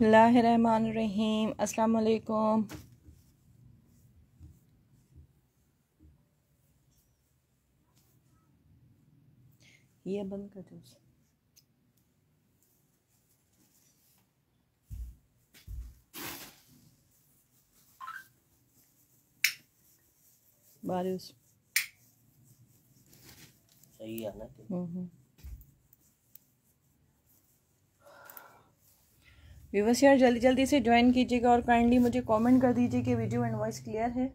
बसमीम अल्लाम ये बंद कर दो बारिश सही है ना हम्म हम्म व्यूवर्स यार जल्दी जल्दी से ज्वाइन कीजिएगा और काइंडली मुझे कमेंट कर दीजिए कि वीडियो एंड वॉइस क्लियर है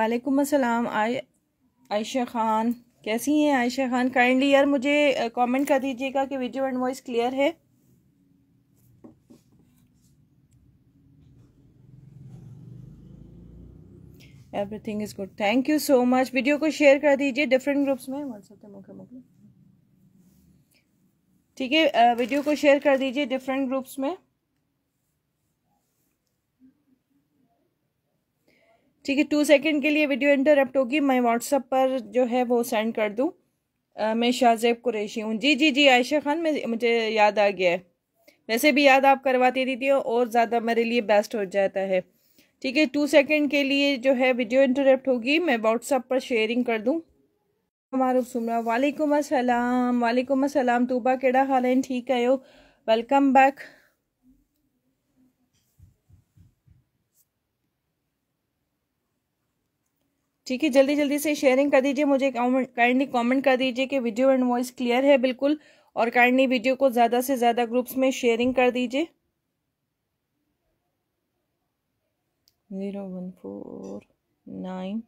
वालेकुम अस्सलाम आयशा ख़ान कैसी हैं आयशा ख़ान काइंडली यार मुझे कमेंट कर दीजिएगा कि वीडियो एंड वॉइस क्लियर है everything is good thank you so much video को शेयर कर दीजिए डिफरेंट ग्रुप्स में व्हाट्सएप मौके मौके ठीक है वीडियो को शेयर कर दीजिए डिफरेंट ग्रुप्स में ठीक है टू सेकेंड के लिए वीडियो इंटरप्ट होगी मैं व्हाट्सअप पर जो है वो सेंड कर दूँ मैं शाहजेब कुरेशी हूँ जी जी जी आयशा खान में मुझे याद आ गया है वैसे भी याद आप करवाती रहती हो और ज़्यादा मेरे लिए बेस्ट हो जाता है ठीक है टू सेकेंड के लिए जो है वीडियो इंटरप्ट होगी मैं व्हाट्सअप पर शेयरिंग कर दूँ मारूफ सुमरा वालेकुम असलम वालेकुम असलम तूबा केड़ा हाल है ठीक है वेलकम बैक ठीक है जल्दी जल्दी से शेयरिंग कर दीजिए मुझे काइंडली कमेंट कर दीजिए कि वीडियो एंड वॉइस क्लियर है बिल्कुल और काइंडली वीडियो को ज़्यादा से ज़्यादा ग्रुप्स में शेयरिंग कर दीजिए zero one four nine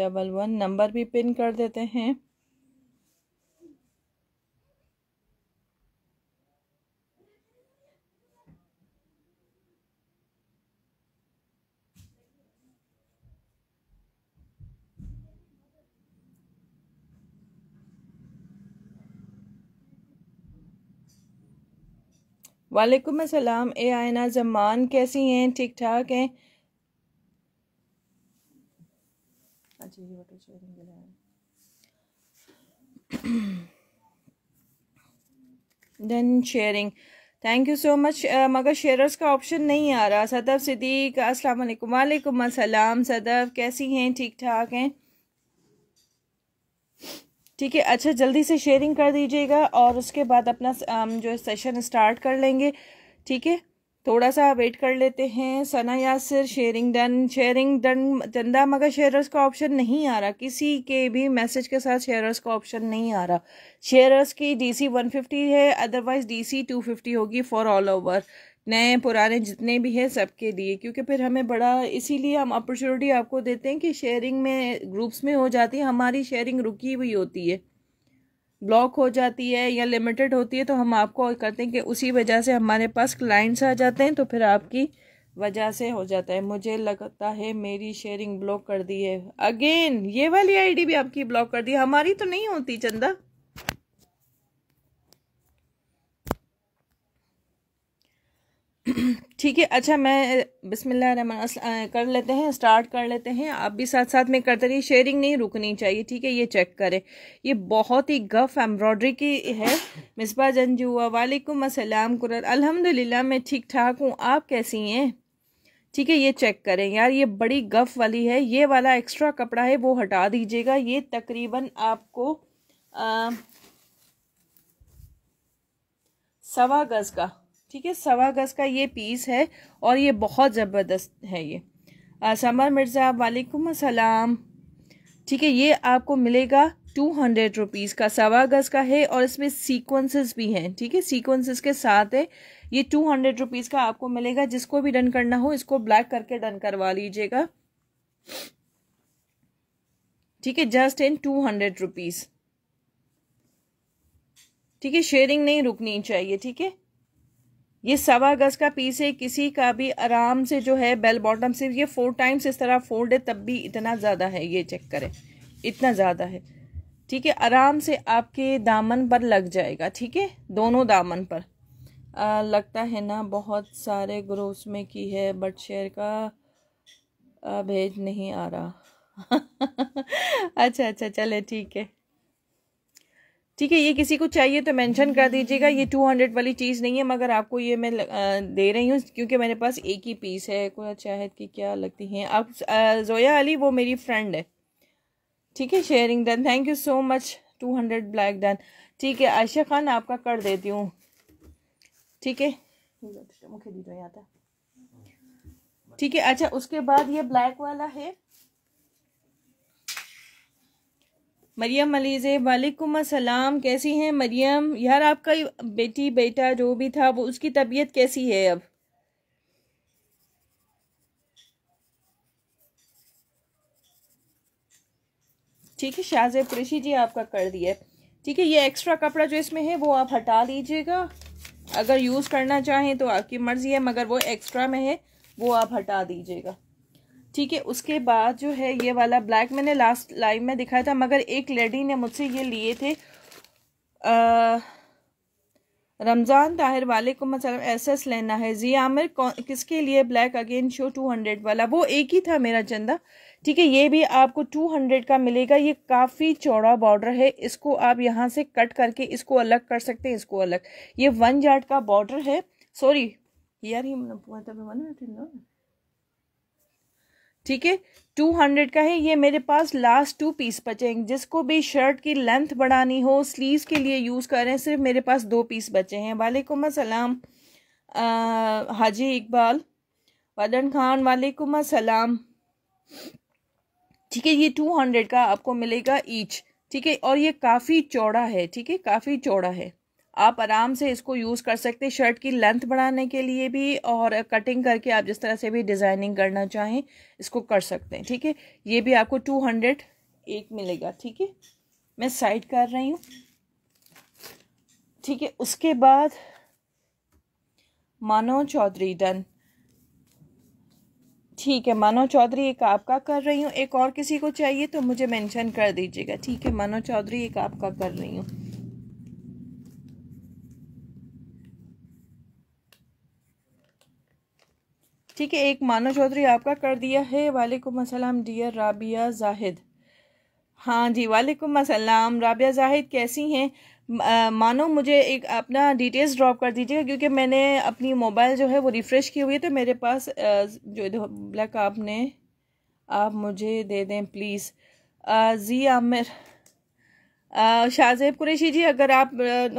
double one number भी पिन कर देते हैं वालेकुम अस्सलाम ए आयना जमान कैसी हैं ठीक ठाक हैं then sharing thank you so much मगर शेयरर्स का ऑप्शन नहीं आ रहा सदब सिद्दीक अस्सलाम वालेकुम वालेकुम अस्सलाम सदब कैसी हैं ठीक ठाक हैं ठीक है अच्छा जल्दी से शेयरिंग कर दीजिएगा और उसके बाद अपना जो सेशन स्टार्ट कर लेंगे ठीक है थोड़ा सा वेट कर लेते हैं Sana Yasir sharing done sharing done Chanda मगर शेयरर्स का ऑप्शन नहीं आ रहा किसी के भी मैसेज के साथ शेयरर्स का ऑप्शन नहीं आ रहा शेयरर्स की डीसी 150 है अदरवाइज डीसी 250 होगी फॉर ऑल ओवर नए पुराने जितने भी हैं सबके लिए क्योंकि फिर हमें बड़ा इसीलिए हम अपॉर्चुनिटी आपको देते हैं कि शेयरिंग में ग्रुप्स में हो जाती है हमारी शेयरिंग रुकी हुई होती है ब्लॉक हो जाती है या लिमिटेड होती है तो हम आपको करते हैं कि उसी वजह से हमारे पास क्लाइंट्स आ जाते हैं तो फिर आपकी वजह से हो जाता है मुझे लगता है मेरी शेयरिंग ब्लॉक कर दी है अगेन ये वाली आईडी भी आपकी ब्लॉक कर दी हमारी तो नहीं होती चंदा ठीक है अच्छा मैं बिस्मिल्लाह कर लेते हैं स्टार्ट कर लेते हैं आप भी साथ साथ में करते रहिए शेयरिंग नहीं रुकनी चाहिए ठीक है ये चेक करें ये बहुत ही गफ एम्ब्रॉयडरी की है मिसबा जंजुआ वालेकुम असलम कुरर अल्हम्दुलिल्लाह मैं ठीक ठाक हूँ आप कैसी हैं ठीक है ये चेक करें यार ये बड़ी गफ वाली है ये वाला एक्स्ट्रा कपड़ा है वो हटा दीजिएगा ये तकरीबन आपको आ, सवा गज़ का ठीक है सवा गज़ का ये पीस है और ये बहुत ज़बरदस्त है ये समर मिर्ज़ा वालेकुम असलम ठीक है ये आपको मिलेगा टू हंड्रेड रुपीज़ का सवा गज़ का है और इसमें सीक्वेंसेस भी हैं ठीक है सीक्वेंसेस के साथ है ये टू हंड्रेड रुपीज़ का आपको मिलेगा जिसको भी डन करना हो इसको ब्लैक करके डन करवा लीजिएगा ठीक है just in two hundred rupees ठीक है शेयरिंग नहीं रुकनी चाहिए ठीक है ये सवा गज का पीस है किसी का भी आराम से जो है बेल बॉटम सिर्फ ये फोर टाइम्स इस तरह फोल्ड है तब भी इतना ज़्यादा है ये चेक करें इतना ज़्यादा है ठीक है आराम से आपके दामन पर लग जाएगा ठीक है दोनों दामन पर आ, लगता है ना बहुत सारे ग्रोस में की है बट शेयर का आ, भेज नहीं आ रहा अच्छा अच्छा चले ठीक है ठीक है ये किसी को चाहिए तो मेंशन कर दीजिएगा ये टू हंड्रेड वाली चीज़ नहीं है मगर आपको ये मैं दे रही हूँ क्योंकि मेरे पास एक ही पीस है कोई है कि क्या लगती हैं अब जोया अली वो मेरी फ्रेंड है ठीक है sharing done thank you so much two hundred black done ठीक है आयशा खान आपका कर देती हूँ ठीक है ठीक है अच्छा उसके बाद ये ब्लैक वाला है मरियम अलीज़े वालेकुम असलम कैसी हैं मरियम यार आपका बेटी बेटा जो भी था वो उसकी तबीयत कैसी है अब ठीक है शाहजेब कृषि जी आपका कर दिया ठीक है ये एक्स्ट्रा कपड़ा जो इसमें है वो आप हटा लीजिएगा अगर यूज़ करना चाहें तो आपकी मर्ज़ी है मगर वो एक्स्ट्रा में है वो आप हटा दीजिएगा ठीक है उसके बाद जो है ये वाला ब्लैक मैंने लास्ट लाइव में दिखाया था मगर एक लेडी ने मुझसे ये लिए थे रमज़ान ताहिर वाले को मतलब ऐसा लेना है जी आमिर किसके लिए black again show two hundred वाला वो एक ही था मेरा चंदा ठीक है ये भी आपको टू हंड्रेड का मिलेगा ये काफ़ी चौड़ा बॉर्डर है इसको आप यहाँ से कट करके इसको अलग कर सकते हैं इसको अलग ये वन यार्ड का बॉर्डर है सॉरी यार ये मतलब ठीक है टू हंड्रेड का है ये मेरे पास लास्ट टू पीस हैं जिसको भी शर्ट की लेंथ बढ़ानी हो स्लीव्स के लिए यूज़ कर रहे हैं सिर्फ मेरे पास दो पीस बचे हैं वालेकुम असलम हाजी इकबाल वदन खान वालेकुम असलम ठीक है ये टू हंड्रेड का आपको मिलेगा ईच ठीक है और ये काफ़ी चौड़ा है ठीक है काफ़ी चौड़ा है आप आराम से इसको यूज़ कर सकते हैं शर्ट की लेंथ बढ़ाने के लिए भी और कटिंग करके आप जिस तरह से भी डिज़ाइनिंग करना चाहें इसको कर सकते हैं ठीक है ये भी आपको टू हंड्रेड एक मिलेगा ठीक है मैं साइड कर रही हूँ ठीक है उसके बाद मानो चौधरी डन ठीक है मानो चौधरी एक आपका कर रही हूँ एक और किसी को चाहिए तो मुझे मैंशन कर दीजिएगा ठीक है मानो चौधरी एक आपका कर रही हूँ ठीक है एक मानो चौधरी आपका कर दिया है वालेकुम अस्सलाम डियर राबिया जाहिद हाँ जी वालेकुम अस्सलाम राबिया जाहिद कैसी हैं मानो मुझे एक अपना डिटेल्स ड्रॉप कर दीजिएगा क्योंकि मैंने अपनी मोबाइल जो है वो रिफ़्रेश की हुई है तो मेरे पास जो ब्लैक आपने आप मुझे दे दें प्लीज़ जी आमिर शाहजेब कुरेशी जी अगर आप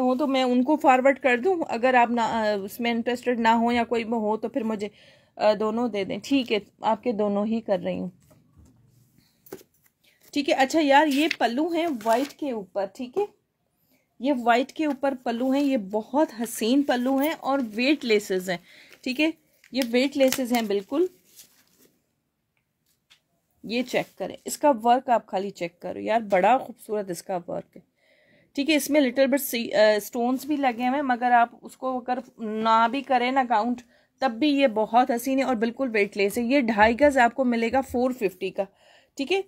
हो तो मैं उनको फॉरवर्ड कर दूं अगर आप ना उसमें इंटरेस्टेड ना हो या कोई हो तो फिर मुझे दोनों दे दें ठीक है आपके दोनों ही कर रही हूँ ठीक है अच्छा यार ये पल्लू हैं वाइट के ऊपर ठीक है ये वाइट के ऊपर पल्लू हैं ये बहुत हसीन पल्लू हैं और वेट लेसेस हैं ठीक है ये वेट लेसेस हैं बिल्कुल ये चेक करें इसका वर्क आप खाली चेक करो यार बड़ा खूबसूरत इसका वर्क है ठीक है इसमें लिटिल बट स्टोन्स भी लगे हुए हैं मगर आप उसको अगर ना भी करें ना काउंट तब भी ये बहुत हसीन है और बिल्कुल वेटलेस है ये ढाई गज़ आपको मिलेगा फोर फिफ्टी का ठीक है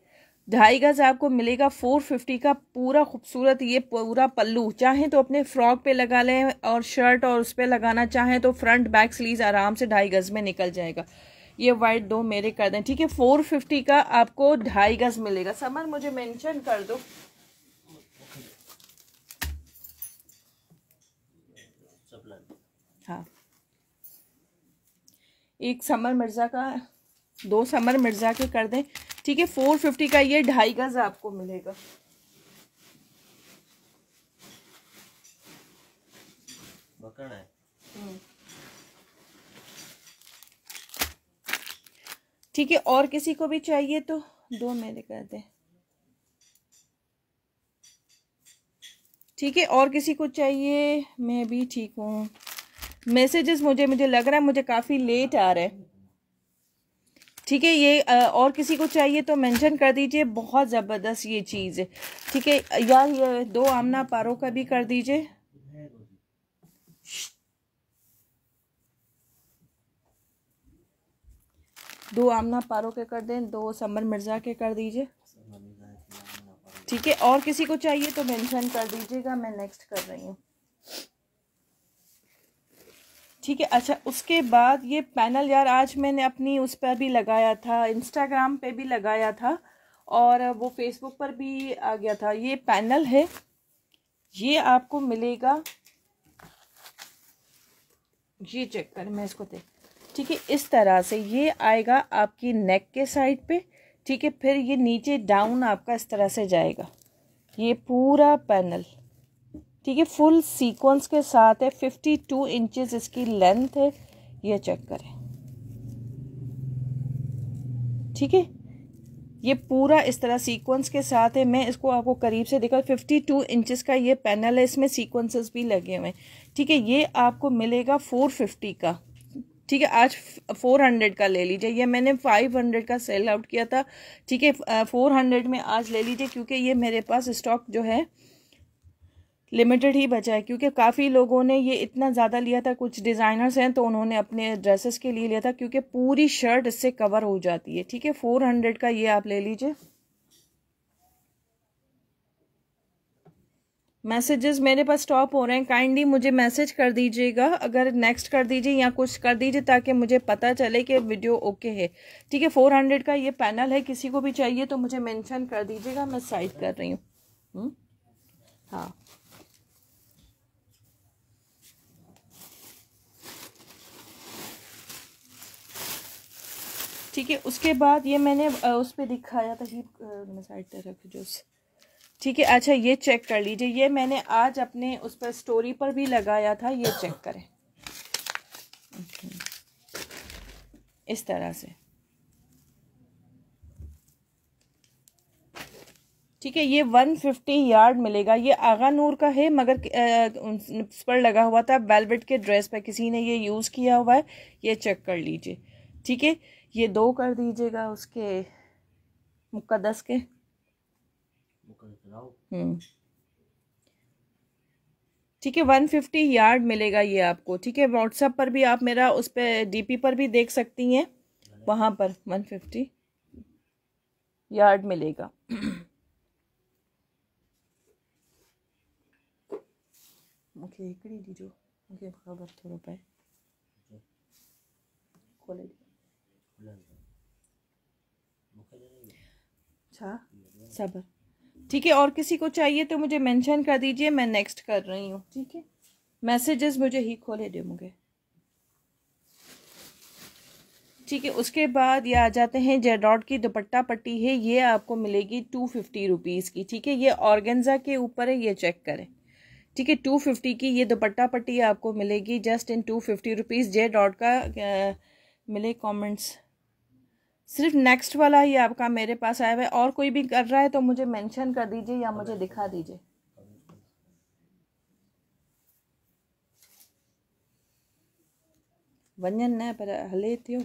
ढाई गज़ आपको मिलेगा फोर फिफ्टी का पूरा खूबसूरत ये पूरा पल्लू चाहें तो अपने फ्रॉक पे लगा लें और शर्ट और उस पर लगाना चाहें तो फ्रंट बैक स्लीव आराम से ढाई गज़ में निकल जाएगा ये वाइट दो मेरे कर दें ठीक है फोर फिफ्टी का आपको ढाई गज़ मिलेगा समर मुझे मैंशन कर दो एक समर मिर्ज़ा का दो समर मिर्ज़ा के कर दें ठीक है फोर फिफ्टी का ये ढाई गज़ आपको मिलेगा हम्म। ठीक है और किसी को भी चाहिए तो दो मेरे कर दें ठीक है और किसी को चाहिए मैं भी ठीक हूँ मैसेजेस मुझे मुझे लग रहा है मुझे काफ़ी लेट आ रहा है ठीक है ये और किसी को चाहिए तो मेंशन कर दीजिए बहुत ज़बरदस्त ये चीज़ है ठीक है या ये दो आमना पारों का भी कर दीजिए दो आमना पारों के कर दें दो समर मिर्ज़ा के कर दीजिए ठीक है और किसी को चाहिए तो मेंशन कर दीजिएगा मैं नेक्स्ट कर रही हूँ ठीक है अच्छा उसके बाद ये पैनल यार आज मैंने अपनी उस पर भी लगाया था इंस्टाग्राम पे भी लगाया था और वो फेसबुक पर भी आ गया था ये पैनल है ये आपको मिलेगा ये चेक कर मैं इसको देख ठीक है इस तरह से ये आएगा आपकी नेक के साइड पे ठीक है फिर ये नीचे डाउन आपका इस तरह से जाएगा ये पूरा पैनल ठीक है फुल सीक्वेंस के साथ है फिफ्टी टू इंचज इसकी लेंथ है ये चेक करें ठीक है ये पूरा इस तरह सीक्वेंस के साथ है मैं इसको आपको करीब से देखा 52 इंचेस का ये पैनल है इसमें सीक्वेंसेस भी लगे हुए हैं ठीक है ये आपको मिलेगा 450 का ठीक है आज 400 का ले लीजिए ये मैंने 500 का सेल आउट किया था ठीक है 400 में आज ले लीजिए क्योंकि ये मेरे पास स्टॉक जो है लिमिटेड ही बचा है क्योंकि काफ़ी लोगों ने ये इतना ज़्यादा लिया था कुछ डिज़ाइनर्स हैं तो उन्होंने अपने ड्रेसेस के लिए लिया था क्योंकि पूरी शर्ट इससे कवर हो जाती है ठीक है फोर हंड्रेड का ये आप ले लीजिए मैसेजेस मेरे पास स्टॉप हो रहे हैं काइंडली मुझे मैसेज कर दीजिएगा अगर नेक्स्ट कर दीजिए या कुछ कर दीजिए ताकि मुझे पता चले कि वीडियो ओके है ठीक है फोर हंड्रेड का ये पैनल है किसी को भी चाहिए तो मुझे मेंशन कर दीजिएगा मैं साइड कर रही हूँ हम्म? हाँ ठीक है उसके बाद ये मैंने उस पर दिखाया था साइड पर रख जो ठीक है अच्छा ये चेक कर लीजिए ये मैंने आज अपने उस पर स्टोरी पर भी लगाया था ये चेक करें इस तरह से ठीक है ये वन फिफ्टी यार्ड मिलेगा ये आगा नूर का है मगर उस पर लगा हुआ था बेलवेट के ड्रेस पर किसी ने ये यूज़ किया हुआ है ये चेक कर लीजिए ठीक है ये दो कर दीजिएगा उसके मुकदस के हम्म। ठीक है वन फिफ्टी यार्ड मिलेगा ये आपको ठीक है व्हाट्सएप पर भी आप मेरा उस पर डीपी पर भी देख सकती हैं वहाँ पर वन फिफ्टी यार्ड मिलेगा मूंखे हिकिड़ी ॾिजो मुझे ख़बर थोड़ा पाए खोले ॾियो अच्छा सबर ठीक है और किसी को चाहिए तो मुझे मेंशन कर दीजिए मैं नेक्स्ट कर रही हूँ ठीक है मैसेजेस मुझे ही खोले दे मुझे ठीक है उसके बाद ये आ जाते हैं जेडॉट की दुपट्टा पट्टी है ये आपको मिलेगी टू फिफ्टी रुपीज़ की ठीक है ये ऑर्गेन्जा के ऊपर है ये चेक करें ठीक है टू फिफ्टी की ये दुपट्टा पट्टी आपको मिलेगी just in two fifty rupees J dot का आ, मिले कमेंट्स सिर्फ नेक्स्ट वाला ही आपका मेरे पास आया हुआ है और कोई भी कर रहा है तो मुझे मेंशन कर दीजिए या मुझे दिखा दीजिए वञनि न पर हले थियो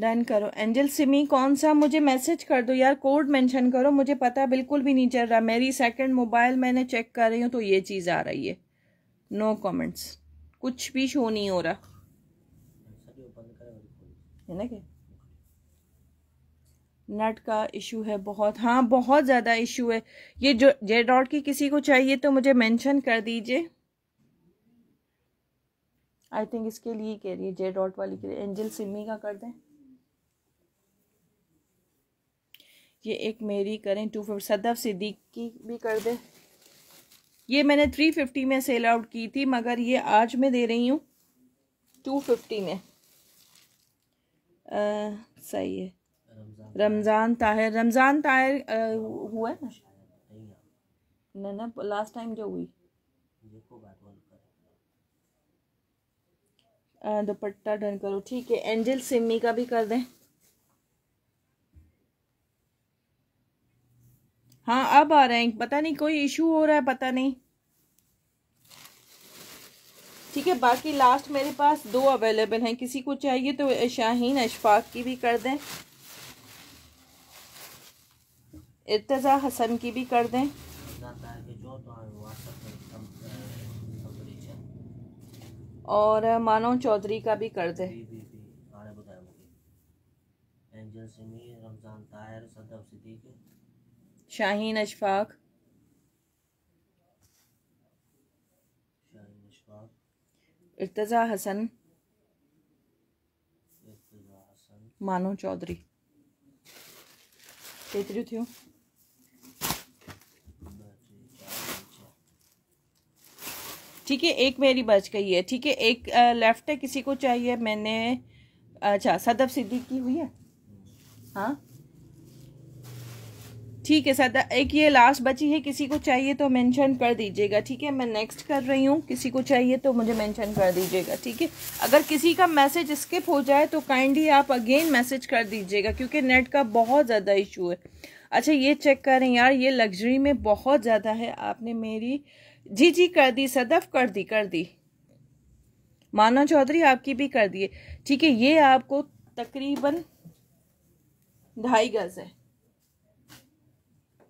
डन करो एंजल सिमी कौन सा मुझे मैसेज कर दो यार कोड मेंशन करो मुझे पता बिल्कुल भी नहीं चल रहा मेरी सेकंड मोबाइल मैंने चेक कर रही हूँ तो ये चीज़ आ रही है नो no कमेंट्स कुछ भी शो नहीं हो रहा है ना क्या नेट का इशू है बहुत हाँ बहुत ज़्यादा इशू है ये जो जे डॉट की किसी को चाहिए तो मुझे मैंशन कर दीजिए आई थिंक इसके लिए कह रही है जे डॉट वाली के लिए एंजल सिमी का कर दें ये एक मेरी करें टू फिफ्टी सदफ सिद्दीक की भी कर दें ये मैंने थ्री फिफ्टी में सेल आउट की थी मगर ये आज मैं दे रही हूँ टू फिफ्टी में आ, सही है रमज़ान ताहिर रमज़ान ताहिर हुआ है ना ना ना लास्ट टाइम जो हुई दुपट्टा डन करो ठीक है एंजल सिमी का भी कर दें हाँ अब आ रहे हैं पता नहीं कोई इशू हो रहा है पता नहीं ठीक है बाकी लास्ट मेरे पास दो अवेलेबल हैं किसी को चाहिए तो शाहीन अशफाक की भी कर दें इर्तज़ा हसन की भी कर दें और मानव चौधरी का भी कर दें शाहीन अशफाक इर्तज़ा हसन मानो चौधरी केतिरियूं थियूं ठीक है एक मेरी बच गई है ठीक है एक लेफ्ट है किसी को चाहिए मैंने अच्छा सदफ सिद्दीकी हुई है हम्म। हाँ ठीक है सर एक ये लास्ट बची है किसी को चाहिए तो मेंशन कर दीजिएगा ठीक है मैं नेक्स्ट कर रही हूँ किसी को चाहिए तो मुझे मेंशन कर दीजिएगा ठीक है अगर किसी का मैसेज स्किप हो जाए तो काइंडली आप अगेन मैसेज कर दीजिएगा क्योंकि नेट का बहुत ज़्यादा इशू है अच्छा ये चेक करें यार ये लग्जरी में बहुत ज़्यादा है आपने मेरी जी जी कर दी सदफ कर दी कर दी माना चौधरी आपकी भी कर दिए ठीक है ये आपको तकरीबन ढाई गज है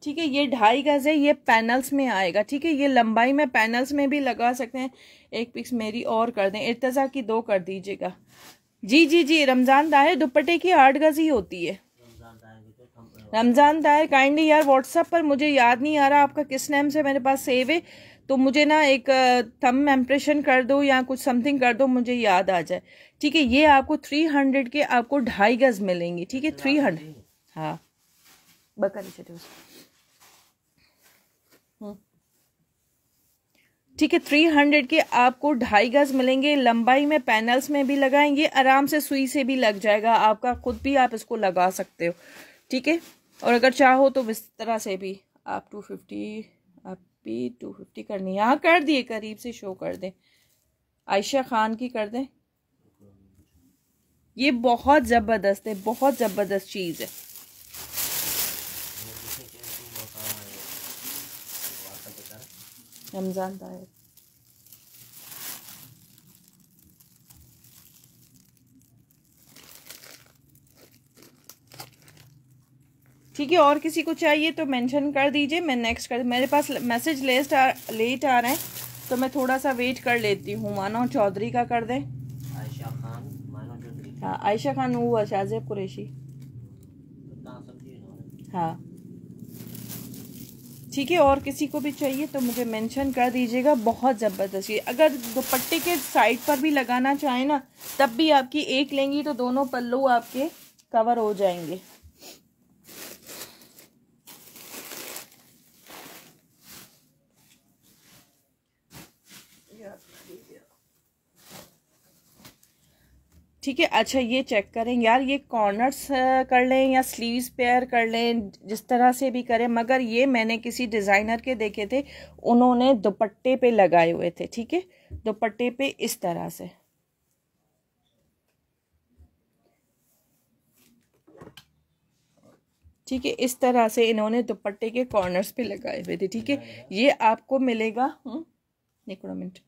ठीक है ये ढाई गज है ये पैनल्स में आएगा ठीक है ये लंबाई में पैनल्स में भी लगा सकते हैं एक पिक्स मेरी और कर दें इर्तज़ा की दो कर दीजिएगा जी जी जी रमज़ान दायर दुपट्टे की आठ गज ही होती है रमज़ान दायर काइंडली यार व्हाट्सअप पर मुझे याद नहीं आ रहा आपका किस नेम से मेरे पास सेव है तो मुझे ना एक थम एम्प्रेशन कर दो या कुछ समथिंग कर दो मुझे याद आ जाए ठीक है ये आपको थ्री हंड्रेड के आपको ढाई गज मिलेंगे ठीक है थ्री हंड्रेड हाँ बकर चलिए ठीक है थ्री हंड्रेड के आपको ढाई गज मिलेंगे लंबाई में पैनल्स में भी लगाएंगे आराम से सुई से भी लग जाएगा आपका खुद भी आप इसको लगा सकते हो ठीक है और अगर चाहो तो इस तरह से भी आप टू फिफ्टी आप भी टू फिफ्टी करनी यहाँ कर दिए करीब से शो कर दें आयशा खान की कर दें ये बहुत ज़बरदस्त है बहुत ज़बरदस्त चीज़ है रमज़ान ताहिर ठीक है और किसी को चाहिए तो मेंशन कर दीजिए मैं नेक्स्ट कर मेरे पास मैसेज लेट आ लेट आ रहे हैं तो मैं थोड़ा सा वेट कर लेती हूँ मानो चौधरी का कर दें आयशा खान मानो चौधरी हाँ आयशा खान हुआ शाहजेब कुरेशी हाँ ठीक है और किसी को भी चाहिए तो मुझे मेंशन कर दीजिएगा बहुत ज़बरदस्त ये अगर दुपट्टे के साइड पर भी लगाना चाहें ना तब भी आपकी एक लेंगी तो दोनों पल्लू आपके कवर हो जाएंगे ठीक है अच्छा ये चेक करें यार ये कॉर्नर्स कर लें या स्लीव्स पेयर कर लें जिस तरह से भी करें मगर ये मैंने किसी डिज़ाइनर के देखे थे उन्होंने दुपट्टे पे लगाए हुए थे ठीक है दुपट्टे पे इस तरह से ठीक है इस तरह से इन्होंने दुपट्टे के कॉर्नर्स पे लगाए हुए थे ठीक है ये आपको मिलेगा निकोड़ो हम्म, मिनट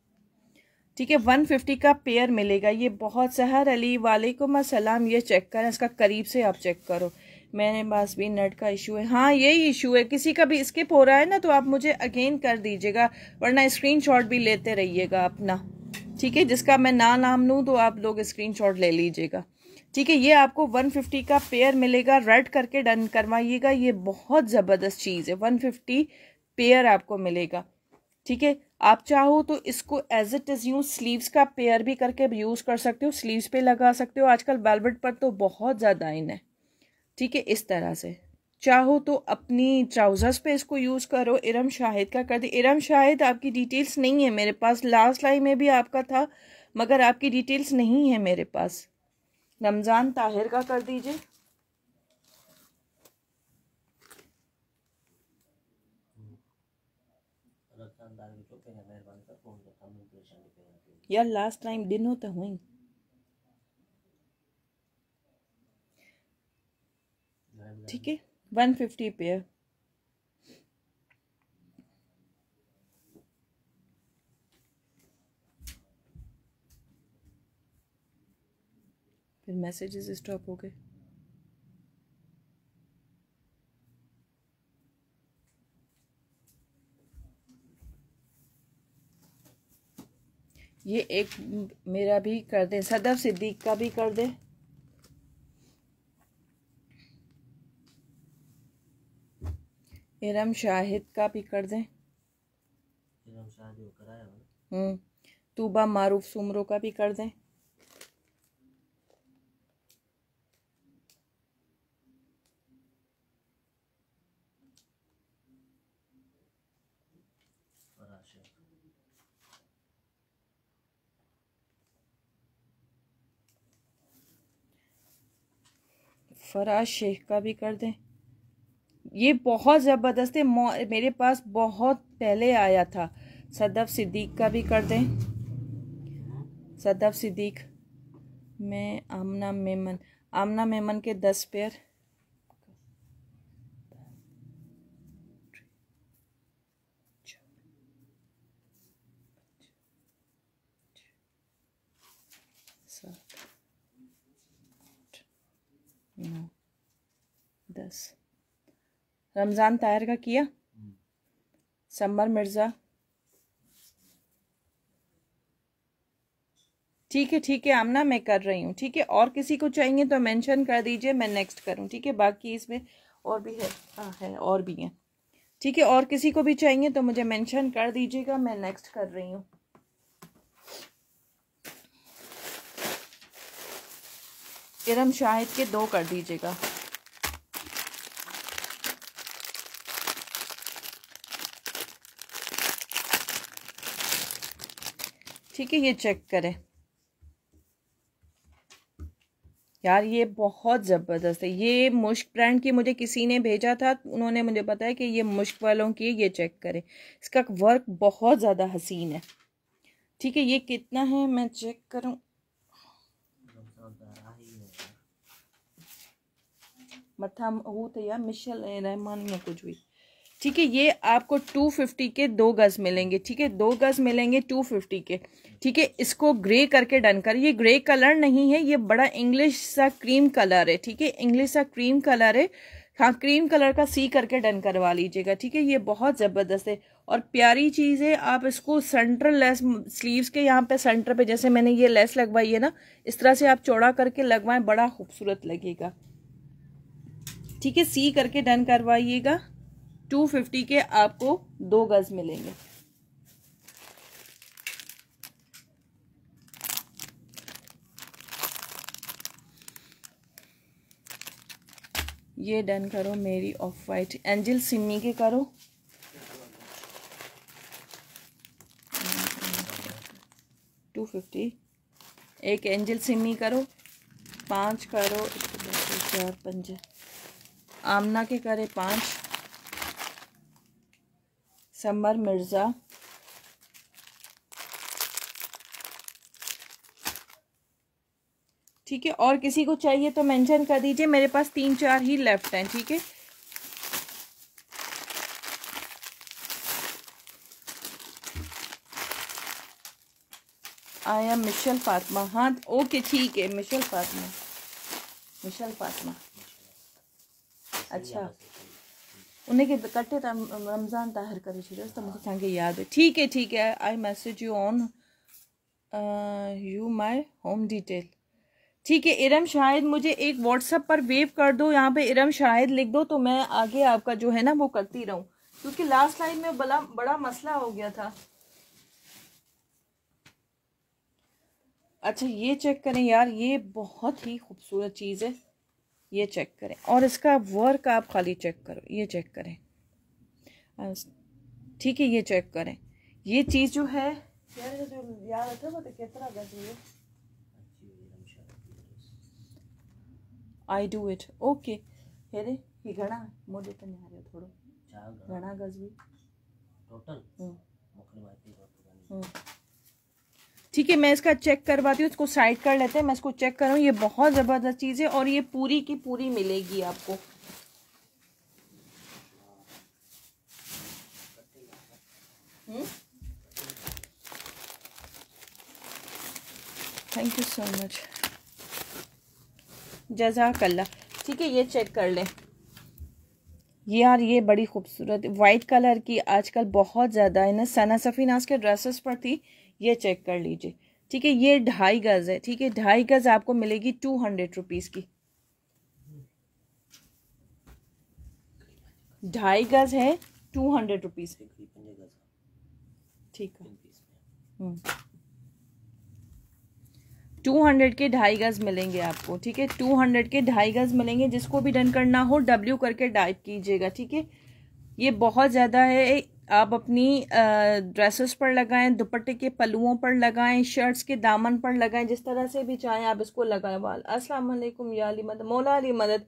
ठीक है 150 का पेयर मिलेगा ये बहुत सहर अली वालेकुम असलम ये चेक करें इसका करीब से आप चेक करो मेरे पास भी नेट का इशू है हाँ यही इशू है किसी का भी स्किप हो रहा है ना तो आप मुझे अगेन कर दीजिएगा वरना स्क्रीनशॉट भी लेते रहिएगा अपना ठीक है जिसका मैं ना नाम लूँ तो आप लोग स्क्रीनशॉट ले लीजिएगा ठीक है ये आपको 150 का पेयर मिलेगा रेड करके डन करवाइएगा ये बहुत ज़बरदस्त चीज़ है 150 पेयर आपको मिलेगा ठीक है आप चाहो तो इसको as it is use sleeves का पेयर भी करके यूज़ कर सकते हो स्लीव्स पे लगा सकते हो आजकल वेलवेट पर तो बहुत ज़्यादा इन है ठीक है इस तरह से चाहो तो अपनी ट्राउज़र्स पे इसको यूज़ करो इरम शाहिद का कर दे इरम शाहिद आपकी डिटेल्स नहीं है मेरे पास लास्ट लाइन में भी आपका था मगर आपकी डिटेल्स नहीं है मेरे पास रमज़ान ताहिर का कर दीजिए यार लास्ट टाइम डिनो तो हुई ठीक है वन फिफ्टी पे फिर मैसेजेस स्टॉप हो गए ये एक मेरा भी कर दें सदफ सिद्दीक का भी कर दें इरम शाहिद का भी कर दें हम्म तूबा मारूफ सुमरों का भी कर दें फराज शेख का भी कर दें ये बहुत ज़बरदस्त है मेरे पास बहुत पहले आया था सदफ सिद्दीक का भी कर दें सदफ सिद्दीक मैं आमना मेमन आमना मेमन के दस पेड़ दस रमज़ान तायर का किया हम्म। समर मिर्ज़ा ठीक है ठीक है आमना मैं कर रही हूँ ठीक है और किसी को चाहिए तो मेंशन कर दीजिए मैं नेक्स्ट करूँ ठीक है बाकी इसमें और भी है आ, हाँ, है और भी है ठीक है और किसी को भी चाहिए तो मुझे मेंशन कर दीजिएगा मैं नेक्स्ट कर रही हूँ इरम शाहिद के दो कर दीजिएगा ठीक है ये चेक करें यार ये बहुत ज़बरदस्त है ये मुश्क ब्रांड की मुझे किसी ने भेजा था उन्होंने मुझे बताया कि ये मुश्क वालों की ये चेक करें इसका वर्क बहुत ज़्यादा हसीन है ठीक है ये कितना है मैं चेक करूँ मथा वो तो यार मिशल रहमान में कुछ भी ठीक है ये आपको टू फिफ्टी के दो गज़ मिलेंगे ठीक है दो गज़ मिलेंगे टू फिफ्टी के ठीक है इसको ग्रे करके डन कर ये ग्रे कलर नहीं है ये बड़ा इंग्लिश सा क्रीम कलर है ठीक है इंग्लिश सा क्रीम कलर है हाँ क्रीम कलर का सी करके डन करवा लीजिएगा ठीक है ये बहुत ज़बरदस्त है और प्यारी चीज़ है आप इसको सेंटर लेस स्लीव्स के यहाँ पे सेंटर पे जैसे मैंने ये लेस लगवाई है ना इस तरह से आप चौड़ा करके लगवाएं बड़ा खूबसूरत लगेगा ठीक है सी करके डन करवाइएगा टू फिफ्टी के आपको दो गज़ मिलेंगे ये डन करो मेरी ऑफ वाइट एंजल सिमी के करो टू फिफ्टी एक एंजल सिमी करो पांच करो चार पंजे आमना के करे पांच समर मिर्ज़ा ठीक है और किसी को चाहिए तो मेंशन कर दीजिए मेरे पास तीन चार ही लेफ्ट हैं ठीक है आया मिशल फातमा हाँ ओके ठीक है मिशल फातमा मिशल फातमा अच्छा उनके कटे रमज़ान ताहिर करे तो याद त ठीक है ठीक है I message you on you my home detail ठीक है इरम शाहिद मुझे एक व्हाट्सअप पर वेव कर दो यहाँ पे इरम शाहिद लिख दो तो मैं आगे आपका जो है ना वो करती रहूँ क्योंकि लास्ट लाइन में बड़ा बड़ा मसला हो गया था अच्छा ये चेक करें यार ये बहुत ही खूबसूरत चीज़ है ये चेक करें और इसका वर्क आप खाली चेक करो ये चेक करें ठीक है ये चेक करें ये चीज़ जो है I do it okay here ये घना मुझे तो नहीं आ रहा थोड़ो घणा गजबी टोटल हम्म ठीक है मैं इसका चेक करवाती हूँ इसको साइड कर लेते हैं मैं इसको चेक हूँ ये बहुत ज़बरदस्त चीज़ है और ये पूरी की पूरी मिलेगी आपको थैंक यू सो मच जजाकल्ला ठीक है ये चेक कर ले ये यार ये बड़ी खूबसूरत वाइट कलर की आजकल बहुत ज़्यादा है ना सना सफीनास के ड्रेसेस पर थी ये चेक कर लीजिए ठीक है ये ढाई गज़ है ठीक है ढाई गज़ आपको मिलेगी टू हंड्रेड रुपीज़ की ढाई गज़ है टू हंड्रेड रुपीज़ ठीक है टू हम्म। हंड्रेड के ढाई गज़ मिलेंगे आपको ठीक है टू हंड्रेड के ढाई गज़ मिलेंगे जिसको भी डन करना हो डब्ल्यू करके टाइप कीजिएगा ठीक है ये बहुत ज़्यादा है आप अपनी ड्रेसेस पर लगाएं दुपट्टे के पलुओं पर लगाएं शर्ट्स के दामन पर लगाएं जिस तरह से भी चाहें आप इसको लगाएं वाल अस्सलाम वालेकुम या अली मदद मौला अली मदद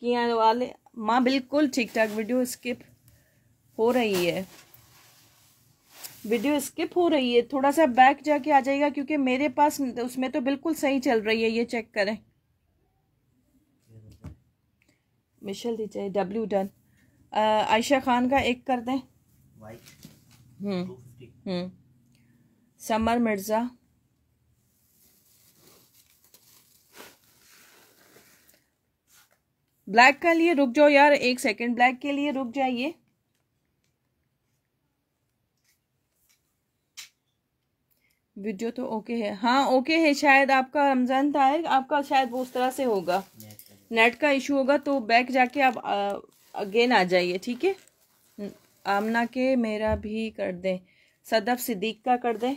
किया वाले माँ बिल्कुल ठीक ठाक वीडियो स्किप हो रही है वीडियो स्किप हो रही है थोड़ा सा बैक जाके आ जाएगा क्योंकि मेरे पास उसमें तो बिल्कुल सही चल रही है ये चेक करें मिशल दीजिए डब्ल्यू डन आयशा खान का एक कर दें समर मिर्ज़ा ब्लैक का लिए रुक जाओ यार एक सेकंड ब्लैक के लिए रुक जाइए वीडियो तो ओके है हाँ ओके है शायद आपका रमज़ान था आपका शायद वो उस तरह से होगा नेट का इशू होगा तो बैक जाके आप अगेन आ जाइए ठीक है आमना के मेरा भी कर दें सदफ सिद्दीक का कर दें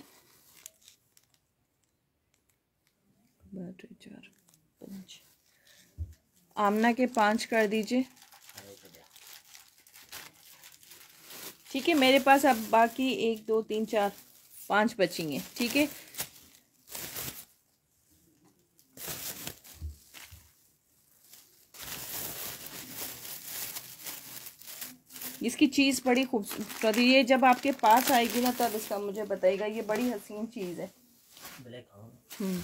आमना के पांच कर दीजिए ठीक है मेरे पास अब बाकी एक दो तीन चार पांच बचेंगे ठीक है इसकी चीज़ बड़ी खूबसूरत ये जब आपके पास आएगी ना तब इसका मुझे बताइएगा ये बड़ी हसीन चीज़ है ब्लैक हम्म,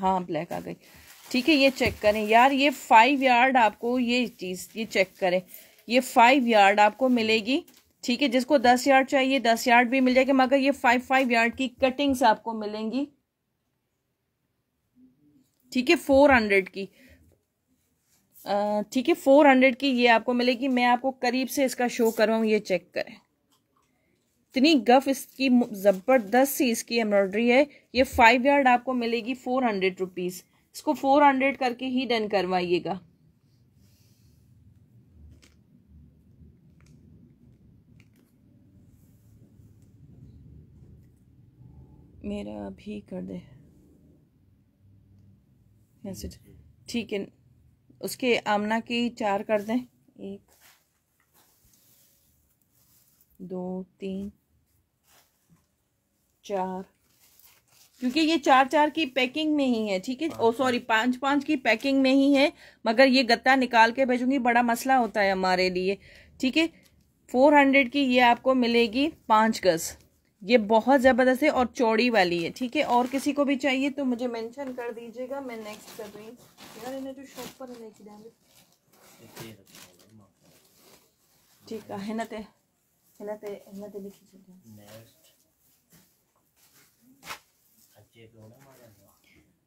हाँ ब्लैक आ गई ठीक है ये चेक करें यार ये फाइव यार्ड आपको ये चीज़ ये चेक करें ये फाइव यार्ड आपको मिलेगी ठीक है जिसको दस यार्ड चाहिए दस यार्ड भी मिल जाएगा मगर ये फाइव फाइव यार्ड की कटिंग्स आपको मिलेंगी ठीक है फोर हंड्रेड की ठीक है फोर हंड्रेड की ये आपको मिलेगी मैं आपको करीब से इसका शो कर रहा हूँ ये चेक करें इतनी गफ इसकी ज़बरदस्त सी इसकी एम्ब्रॉयडरी है ये फाइव यार्ड आपको मिलेगी फोर हंड्रेड रुपीज़ इसको फोर हंड्रेड करके ही डन करवाइएगा मेरा भी कर दे मैसेज ठीक है उसके आमना की चार कर दें एक दो तीन चार क्योंकि ये चार चार की पैकिंग में ही है ठीक है हाँ, ओ सॉरी पाँच पाँच की पैकिंग में ही है मगर ये गत्ता निकाल के भेजूंगी बड़ा मसला होता है हमारे लिए ठीक है फोर हंड्रेड की ये आपको मिलेगी पाँच गज़ ये बहुत ज़बरदस्त है और चौड़ी वाली है ठीक है और किसी को भी चाहिए तो मुझे मेंशन कर दीजिएगा मैं नेक्स्ट कर रही यार इन्हें तो शॉप पर लेके ठीक है लिखी तो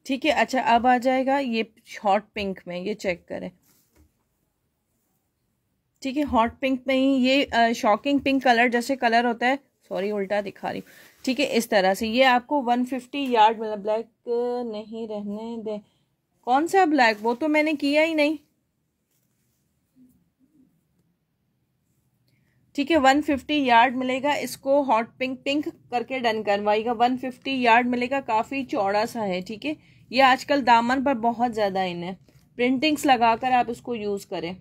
ठीक है अच्छा अब आ जाएगा ये हॉट पिंक में ये चेक करें ठीक है हॉट पिंक में ही ये शॉकिंग पिंक कलर जैसे कलर होता है सॉरी उल्टा दिखा रही हूँ ठीक है इस तरह से ये आपको 150 यार्ड मतलब ब्लैक नहीं रहने दे कौन सा ब्लैक वो तो मैंने किया ही नहीं ठीक है 150 यार्ड मिलेगा इसको हॉट पिंक पिंक करके डन वन 150 यार्ड मिलेगा काफ़ी चौड़ा सा है ठीक है ये आजकल दामन पर बहुत ज़्यादा इन है प्रिंटिंग्स लगाकर आप इसको यूज़ करें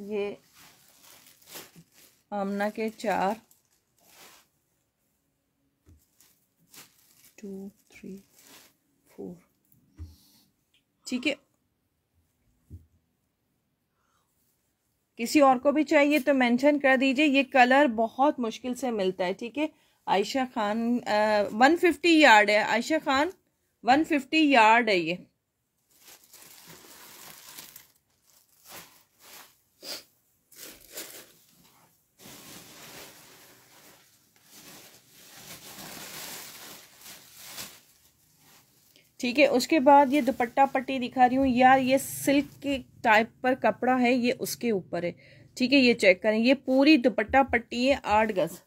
ये आमना के चार टू थ्री फोर ठीक है किसी और को भी चाहिए तो मेंशन कर दीजिए ये कलर बहुत मुश्किल से मिलता है ठीक है Ayesha Khan one fifty yard है Ayesha Khan one fifty yard है ये ठीक है उसके बाद ये दुपट्टा पट्टी दिखा रही हूँ यार ये सिल्क के टाइप पर कपड़ा है ये उसके ऊपर है ठीक है ये चेक करें ये पूरी दुपट्टा पट्टी है आठ गज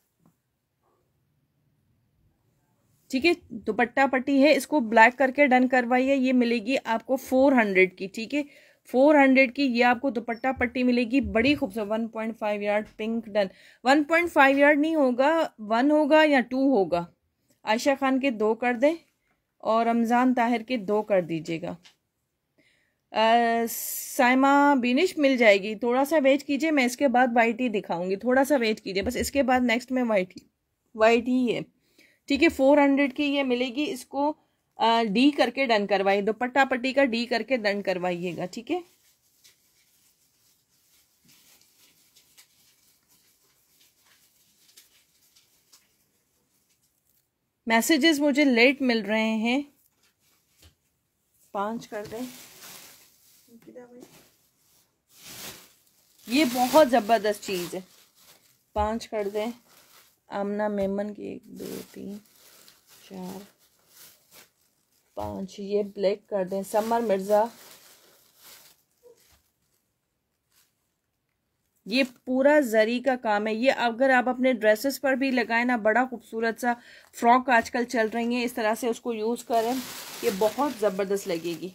ठीक है दुपट्टा पट्टी है इसको ब्लैक करके डन करवाइए ये मिलेगी आपको फोर हंड्रेड की ठीक है फोर हंड्रेड की ये आपको दुपट्टा पट्टी मिलेगी बड़ी खूबसूरत one point five yard pink done one point five yard नहीं होगा वन होगा या टू होगा आयशा खान के दो कर दें और रमज़ान ताहिर के दो कर दीजिएगा साइमा बिनिश मिल जाएगी थोड़ा सा वेट कीजिए मैं इसके बाद वाइट ही दिखाऊंगी थोड़ा सा वेट कीजिए बस इसके बाद नेक्स्ट में वाइट ही वाइट ही है ठीक है फोर हंड्रेड की ये मिलेगी इसको डी करके डन करवाइए पट्टा पट्टी का डी करके डन करवाइएगा ठीक है मैसेजेस मुझे लेट मिल रहे हैं पांच कर दें ये बहुत ज़बरदस्त चीज़ है पांच कर दें आमना मेमन की एक दो तीन चार पांच ये ब्लैक कर दें समर मिर्ज़ा ये पूरा जरी का काम है ये अगर आप अपने ड्रेसेस पर भी लगाए ना बड़ा खूबसूरत सा फ्रॉक आजकल चल रही है इस तरह से उसको यूज़ करें ये बहुत ज़बरदस्त लगेगी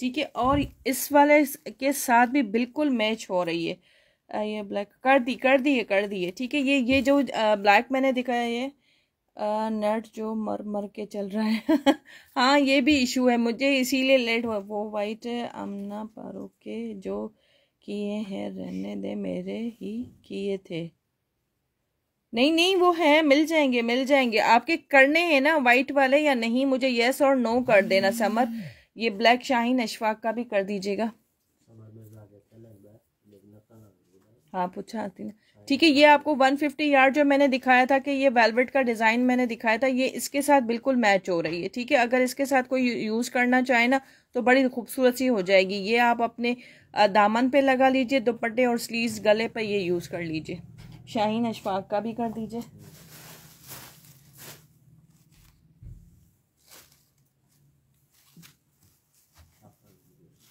ठीक है और इस वाले के साथ भी बिल्कुल मैच हो रही है ये ब्लैक कर दी कर दी है कर दी है ठीक है ये ये जो ब्लैक मैंने दिखाया है नेट जो मर मर के चल रहा है हाँ ये भी इशू है मुझे इसीलिए लेट हुआ वो वाइट अमना पारो के जो किए हैं रहने दे मेरे ही किए थे नहीं नहीं वो है मिल जाएंगे मिल जाएंगे आपके करने हैं ना वाइट वाले या नहीं मुझे येस और नो कर देना समर ये ब्लैक शाहीन अशफाक का भी कर दीजिएगा हाँ पूछा आती ना ठीक है ये आपको 150 यार्ड जो मैंने दिखाया था कि ये वेलवेट का डिज़ाइन मैंने दिखाया था ये इसके साथ बिल्कुल मैच हो रही है ठीक है अगर इसके साथ कोई यूज़ करना चाहे ना तो बड़ी खूबसूरत सी हो जाएगी ये आप अपने दामन पे लगा लीजिए दुपट्टे और स्लीव्स गले पर ये यूज़ कर लीजिए शाहीन अशफाक का भी कर दीजिए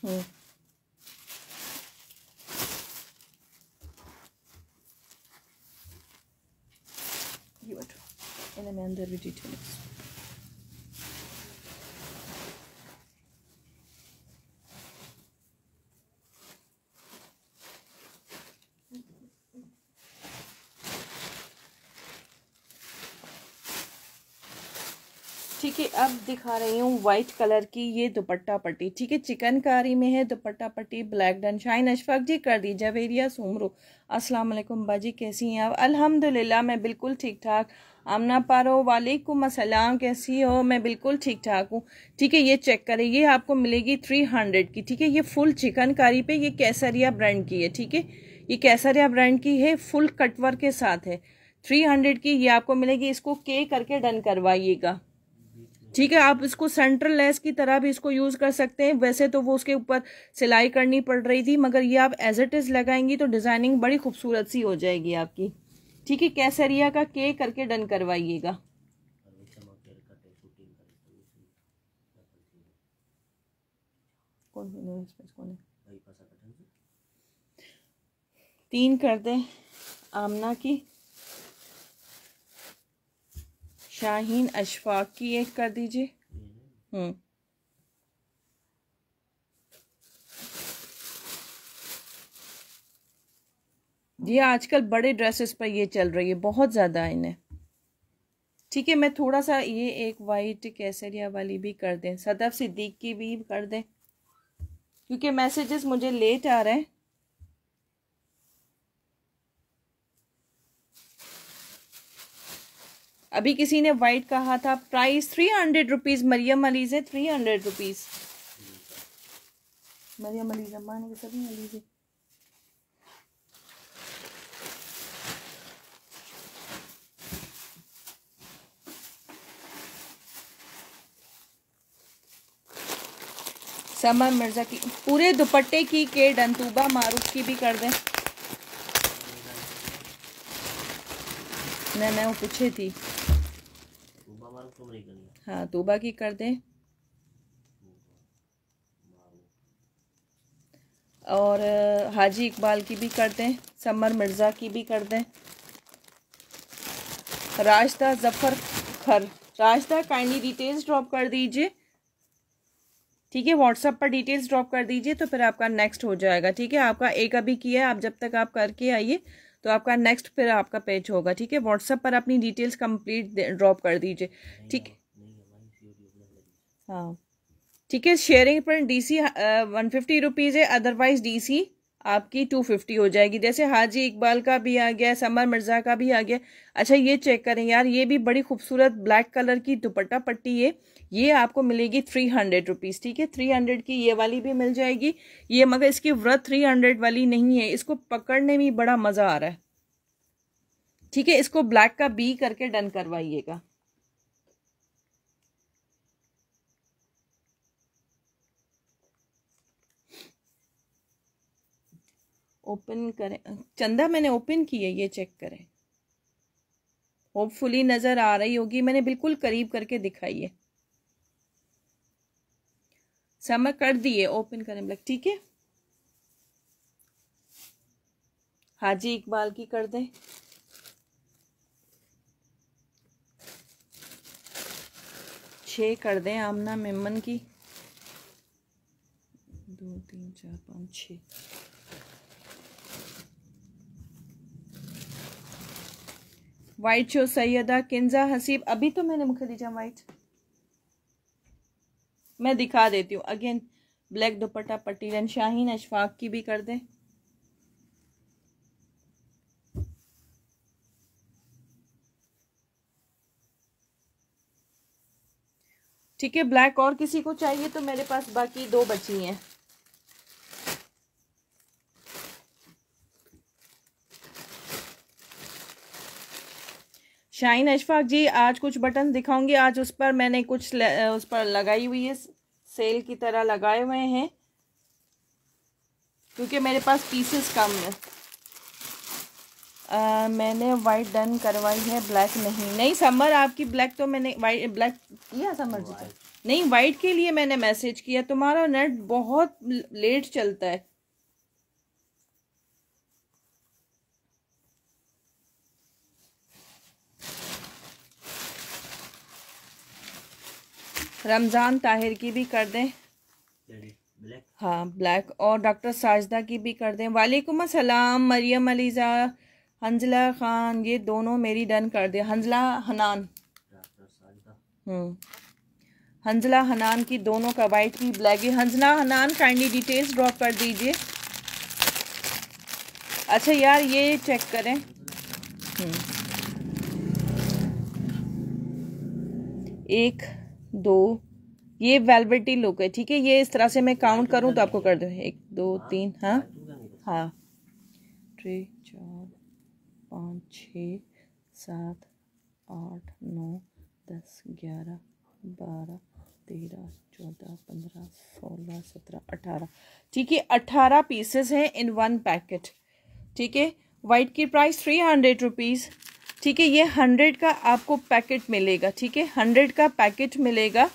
हम्म time and their details. ठीक है अब दिखा रही हूँ वाइट कलर की ये दुपट्टा पट्टी ठीक है चिकनकारी में है दुपट्टा पट्टी ब्लैक डन शाइन अशफाक जी कर दी जवेरिया सुमरू अस्सलाम वालेकुम बाजी कैसी हैं आप अल्हम्दुलिल्लाह मैं बिल्कुल ठीक ठाक आमना पारो वालेकुम असलम कैसी हो मैं बिल्कुल ठीक ठाक हूँ ठीक है ये चेक करें ये आपको मिलेगी थ्री हंड्रेड की ठीक है ये फुल चिकन कारी पे ये कैसरिया ब्रांड की है ठीक है ये कैसरिया ब्रांड की है फुल कटवर के साथ है थ्री हंड्रेड की ये आपको मिलेगी इसको के करके डन करवाइएगा ठीक है आप इसको सेंट्रल लेस की तरह भी इसको यूज़ कर सकते हैं वैसे तो वो उसके ऊपर सिलाई करनी पड़ रही थी मगर ये आप एज इट इज़ लगाएंगी तो डिज़ाइनिंग बड़ी खूबसूरत सी हो जाएगी आपकी ठीक है कैसरिया का के करके डन करवाइएगा तीन कर दें आमना की शाहीन अशफाक की एक कर दीजिए हम्म ये आजकल बड़े ड्रेसेस पर ये चल रही है बहुत ज़्यादा इन्हें ठीक है मैं थोड़ा सा ये एक वाइट केसरिया वाली भी कर दें सदफ सिद्दीक की भी कर दें क्योंकि मैसेजेस मुझे लेट आ रहे हैं अभी किसी ने वाइट कहा था price three hundred rupees Mariam Alizeh है three hundred rupees Mariam Alizeh अम्मा ने सभी अलीज़ है समर मिर्ज़ा की पूरे दुपट्टे की के डंतुबा मारूफ की भी कर दें मैं मैं वो पूछे थी तो हाँ तूबा की कर दें और हाजी इकबाल की भी कर दें समर मिर्ज़ा की भी कर दें राजता ज़फ़र खर राजता काइंडली डिटेल्स ड्रॉप कर दीजिए ठीक है व्हाट्सअप पर डिटेल्स ड्रॉप कर दीजिए तो फिर आपका नेक्स्ट हो जाएगा ठीक है आपका एक अभी किया है आप जब तक आप करके आइए तो आपका नेक्स्ट फिर आपका पेज होगा ठीक है व्हाट्सअप पर अपनी डिटेल्स कंप्लीट ड्रॉप कर दीजिए ठीक हाँ ठीक है शेयरिंग पर डीसी वन फिफ्टी रुपीज़ है अदरवाइज डीसी आपकी टू फिफ्टी हो जाएगी जैसे हाजी इकबाल का भी आ गया समर मिर्ज़ा का भी आ गया अच्छा ये चेक करें यार ये भी बड़ी खूबसूरत ब्लैक कलर की दुपट्टा पट्टी है ये आपको मिलेगी थ्री हंड्रेड रुपीज़ ठीक है थ्री हंड्रेड की ये वाली भी मिल जाएगी ये मगर इसकी व्रत थ्री हंड्रेड वाली नहीं है इसको पकड़ने में बड़ा मज़ा आ रहा है ठीक है इसको ब्लैक का बी करके डन करवाइएगा ओपन करें चंदा मैंने ओपन की है ये चेक करें होपफुली नज़र आ रही होगी मैंने बिल्कुल करीब करके दिखाई है समर कर दिए ओपन करें ब्लैक ठीक है हाजी इकबाल की कर दें छ कर दें आमना मेमन की दो तीन चार पाँच छ वाइट शो सैदा किन्जा हसीब अभी तो मैंने दीजा वाइट मैं दिखा देती हूँ again black dupatta run Shaheen Ashfaq की भी कर दें ठीक है ब्लैक और किसी को चाहिए तो मेरे पास बाकी दो बची हैं शाइन अशफाक जी आज कुछ बटन दिखाऊंगी आज उस पर मैंने कुछ ल, उस पर लगाई हुई है सेल की तरह लगाए हुए हैं क्योंकि मेरे पास पीसेस कम है आ, मैंने वाइट डन करवाई है ब्लैक नहीं नहीं समर आपकी ब्लैक तो मैंने वाइट ब्लैक किया समर जी तो? नहीं वाइट के लिए मैंने मैसेज किया तुम्हारा नेट बहुत लेट चलता है रमज़ान ताहिर की भी कर दें ब्लैक हाँ ब्लैक और डॉक्टर साजदा की भी कर दें वालेकुम असलम मरियम अलीज़ा हंजला खान ये दोनों मेरी डन कर दें हंजला हनान हम्म। हंजला हनान की दोनों का वाइट की ब्लैक है Hanzala Hanan kindly details drop कर दीजिए अच्छा यार ये चेक करें हम्म। एक दो ये वेलवेटी लुक है ठीक है ये इस तरह से मैं काउंट करूँ तो आपको कर दो एक दो तीन हाँ हाँ ट्रे चार पाँच छ सात आठ नौ दस ग्यारह बारह तेरह चौदह पंद्रह सोलह सत्रह अठारह ठीक है अठारह पीसेस हैं इन वन पैकेट ठीक है वाइट की प्राइस थ्री हंड्रेड रुपीज़ ठीक है ये हंड्रेड का आपको पैकेट मिलेगा ठीक है हंड्रेड का पैकेट मिलेगा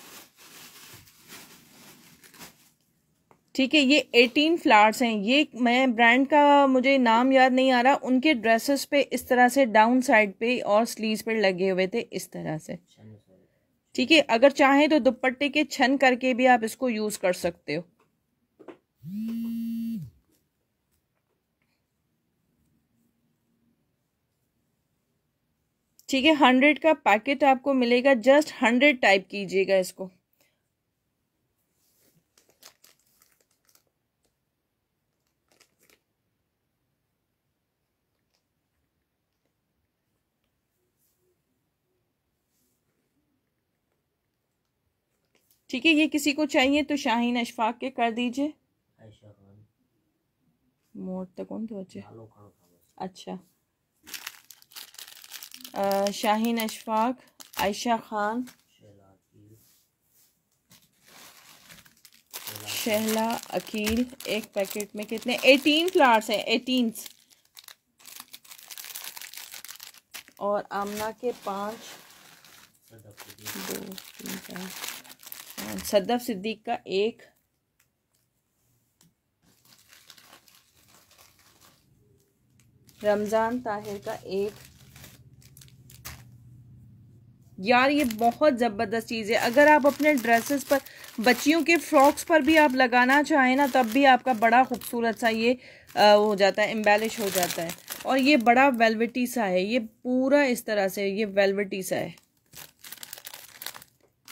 ठीक है ये एटीन फ्लावर्स हैं ये मैं ब्रांड का मुझे नाम याद नहीं आ रहा उनके ड्रेसेस पे इस तरह से डाउन साइड पे और स्लीव पे लगे हुए थे इस तरह से ठीक है अगर चाहे तो दुपट्टे के छन करके भी आप इसको यूज कर सकते हो ठीक है हंड्रेड का पैकेट तो आपको मिलेगा जस्ट हंड्रेड टाइप कीजिएगा इसको ठीक है ये किसी को चाहिए तो शाहीन अशफाक के कर दीजिए मोट तक कौन तो अच्छा शाहीन अशफाक आयशा खान शहला अकील एक पैकेट में कितने एटीन फ्लावर्स हैं एटीन और आमना के पाँच दो तीन चार सदफ सिद्दीक का एक रमज़ान ताहिर का एक यार ये बहुत ज़बरदस्त चीज़ है अगर आप अपने ड्रेसेस पर बच्चियों के फ्रॉक्स पर भी आप लगाना चाहें ना तब भी आपका बड़ा खूबसूरत सा ये आ, हो जाता है एम्बेलिश हो जाता है और ये बड़ा वेलवेटी सा है ये पूरा इस तरह से ये वेलवेटी सा है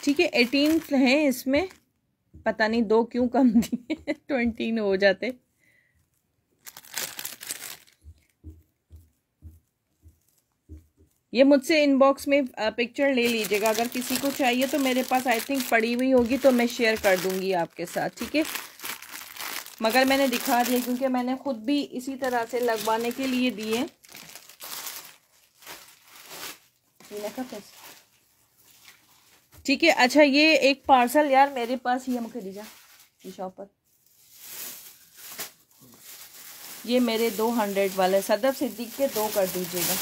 ठीक है एटीन हैं इसमें पता नहीं दो क्यों कम दिए ट्वेंटीन हो जाते ये मुझसे इनबॉक्स में पिक्चर ले लीजिएगा अगर किसी को चाहिए तो मेरे पास आई थिंक पड़ी हुई होगी तो मैं शेयर कर दूंगी आपके साथ ठीक है मगर मैंने दिखा दिया क्योंकि मैंने खुद भी इसी तरह से लगवाने के लिए दिए ठीक है अच्छा ये एक पार्सल यार मेरे पास है मुझे दीजा ये शॉप पर ये मेरे दो हंड्रेड वाले सदर सिद्दीक के दो कर दीजिएगा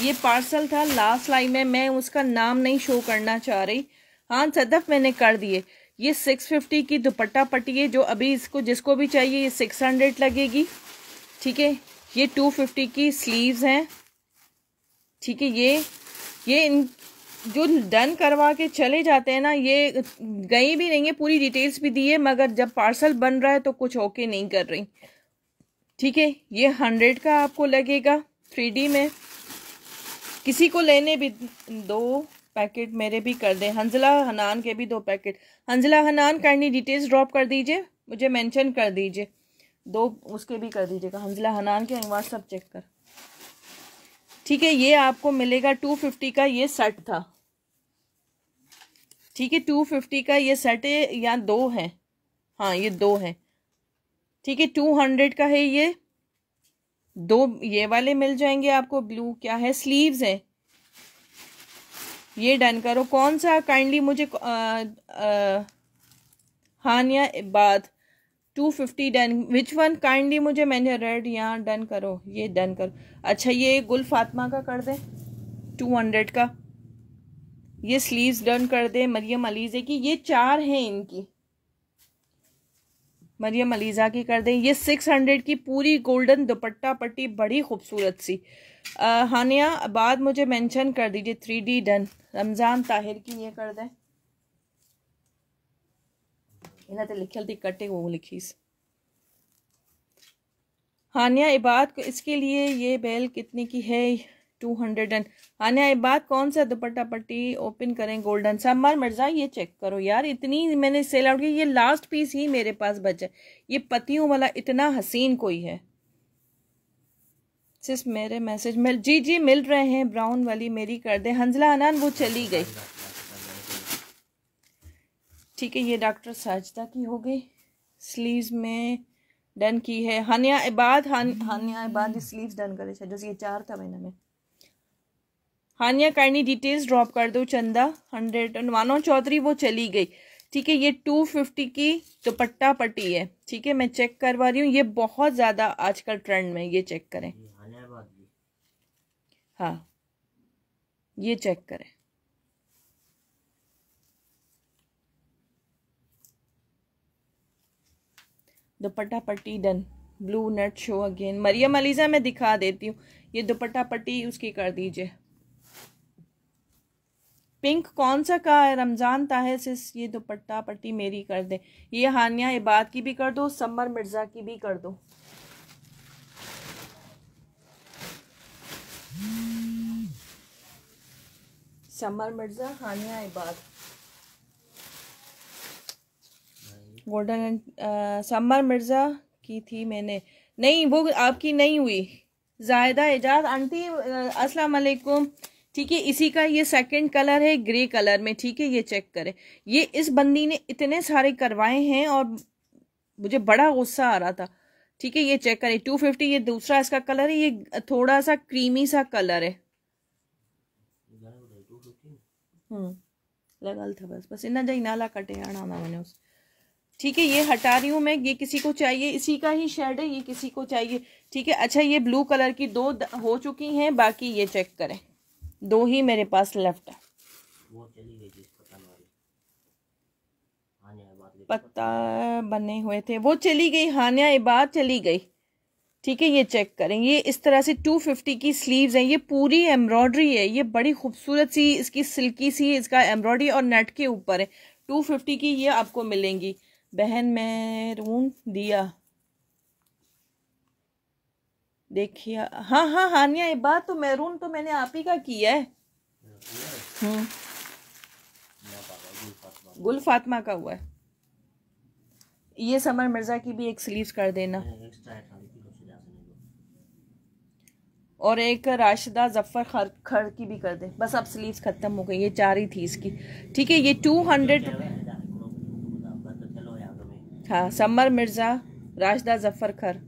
ये पार्सल था लास्ट लाइन में मैं उसका नाम नहीं शो करना चाह रही हाँ सदफ मैंने कर दिए ये सिक्स फिफ्टी की दुपट्टा पट्टी है जो अभी इसको जिसको भी चाहिए ये सिक्स हंड्रेड लगेगी ठीक है ये टू फिफ्टी की स्लीव्स हैं ठीक है ये ये इन जो डन करवा के चले जाते हैं ना ये गई भी नहीं है पूरी डिटेल्स भी दी है मगर जब पार्सल बन रहा है तो कुछ ओके नहीं कर रही ठीक है ये हंड्रेड का आपको लगेगा थ्री में किसी को लेने भी दो पैकेट मेरे भी कर दें हंजला हनान के भी दो पैकेट हंजला हनान करनी डिटेल्स ड्रॉप कर दीजिए मुझे मेंशन कर दीजिए दो उसके भी कर दीजिएगा हंजला हनान के व्हाट्सअप चेक कर ठीक है ये आपको मिलेगा टू फिफ्टी का ये सेट था ठीक है टू फिफ्टी का ये सेट है या दो है हाँ ये दो है ठीक है टू हंड्रेड का है ये दो ये वाले मिल जाएंगे आपको ब्लू क्या है स्लीव्स हैं ये डन करो कौन सा काइंडली मुझे हानिया बाद two fifty done which one kindly मुझे मैंने रेड यहाँ डन करो ये डन करो अच्छा ये गुल फातमा का कर दें टू हंड्रेड का ये स्लीव्स डन कर दें मरियम अलीज़े की ये चार हैं इनकी मरियम अलीज़ा की कर दें ये सिक्स हंड्रेड की पूरी गोल्डन दुपट्टा पट्टी बड़ी खूबसूरत सी हानिया बाद मुझे मेंशन कर दीजिए three D done Ramzan Tahir की ये कर दें इन्हें तो लिखल थी कटे वो लिखी हानिया इबाद को इसके लिए ये बेल कितने की है टू हंड्रेड एंड आने आए बात कौन सा दुपट्टा पट्टी ओपन करें गोल्डन मर मिर्जा ये चेक करो यार इतनी मैंने सेल आउट की ये लास्ट पीस ही मेरे पास बचा ये पतियों वाला इतना हसीन कोई है सिर्फ मेरे मैसेज मिल जी जी मिल रहे हैं ब्राउन वाली मेरी कर दे हंजला अनान वो चली गई ठीक है ये डॉक्टर साजदा की हो गई स्लीव्स में डन की है हानिया इबाद हान हानिया इबाद स्लीव्स डन करे जैसे ये चार था मैंने में हानिया काइंडली डिटेल्स ड्रॉप कर दो चंदा हंड्रेड मानो चौधरी वो चली गई ठीक है ये टू फिफ्टी की दुपट्टा पट्टी है ठीक है मैं चेक करवा रही हूँ ये बहुत ज़्यादा आजकल ट्रेंड में ये चेक करें हाँ ये चेक करें दुपट्टा पट्टी done blue net show again Maryam Aliza मैं दिखा देती हूँ ये दुपट्टा पट्टी उसकी कर दीजिए पिंक कौन सा का है रमज़ान ताहिर सिस ये दुपट्टा पट्टी मेरी कर दे ये हानिया इबाद की भी कर दो समर मिर्ज़ा की भी कर दो समर मिर्ज़ा हानिया इबाद गोल्डन एंड समर मिर्ज़ा की थी मैंने नहीं वो आपकी नहीं हुई जायदा एजाज आंटी अस्सलाम वालेकुम ठीक है इसी का ये सेकंड कलर है ग्रे कलर में ठीक है ये चेक करें ये इस बंदी ने इतने सारे करवाए हैं और मुझे बड़ा गुस्सा आ रहा था ठीक है ये चेक करें टू फिफ्टी ये दूसरा इसका कलर है ये थोड़ा सा क्रीमी सा कलर है हम्म, लगा था बस बस इन्ना जी नाला कटे आना मैंने उस ठीक है ये हटा रही हूँ मैं ये किसी को चाहिए इसी का ही शेड है ये किसी को चाहिए ठीक है अच्छा ये ब्लू कलर की दो हो चुकी हैं बाकी ये चेक करें दो ही मेरे पास लेफ्ट है पत्ता बने हुए थे वो चली गई हानिया इबाद चली गई ठीक है ये चेक करें ये इस तरह से 250 की स्लीव्स हैं ये पूरी एम्ब्रॉयडरी है ये बड़ी खूबसूरत सी इसकी सिल्की सी इसका एम्ब्रॉयडरी और नेट के ऊपर है 250 की ये आपको मिलेंगी बहन रून दिया देखिए हाँ हाँ हानिया ये बात तो मैरून तो मैंने आप ही का किया है गुल फातमा का हुआ है ये समर मिर्ज़ा की भी एक स्लीव कर देना और एक राशिदा जफ़र खर खर की भी कर दे बस अब स्लीव्स ख़त्म हो गई ये चार ही थी इसकी ठीक है ये टू हंड्रेड हाँ समर मिर्ज़ा राशिदा जफ़र खर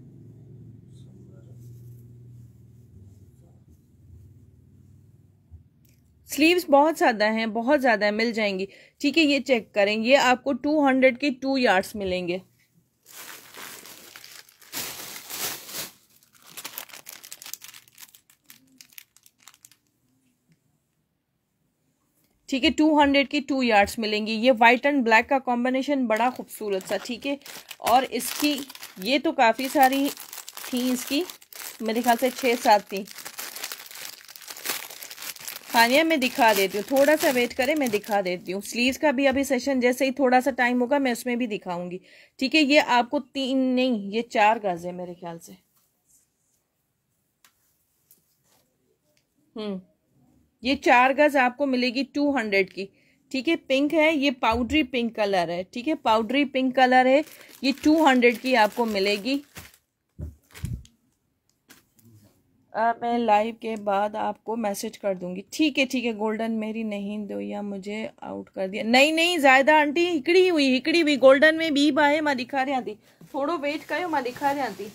स्लीव्स बहुत ज़्यादा हैं बहुत ज़्यादा है, मिल जाएंगी ठीक है ये चेक करें ये आपको टू हंड्रेड के टू यार्ड्स मिलेंगे ठीक है टू हंड्रेड की टू यार्ड्स मिलेंगी ये व्हाइट एंड ब्लैक का कॉम्बिनेशन बड़ा खूबसूरत सा ठीक है और इसकी ये तो काफ़ी सारी थी इसकी मेरे ख्याल से छः सात थी हानिया मैं दिखा देती हूँ थोड़ा सा वेट करें मैं दिखा देती हूँ स्लीव्स का भी अभी सेशन जैसे ही थोड़ा सा टाइम होगा मैं उसमें भी दिखाऊंगी ठीक है ये आपको तीन नहीं ये चार गज है मेरे ख्याल से हम्म ये चार गज आपको मिलेगी टू हंड्रेड की ठीक है पिंक है ये पाउडरी पिंक कलर है ठीक है पाउडरी पिंक कलर है ये टू हंड्रेड की आपको मिलेगी आ, मैं लाइव के बाद आपको मैसेज कर दूंगी ठीक है ठीक है गोल्डन मेरी नहीं दो या मुझे आउट कर दिया नहीं नहीं ज़्यादा आंटी हिकड़ी हुई हिकड़ी हुई गोल्डन में बी बाहे मैं दिखा रहा थी थोड़ो वेट करो मैं दिखा रहा थी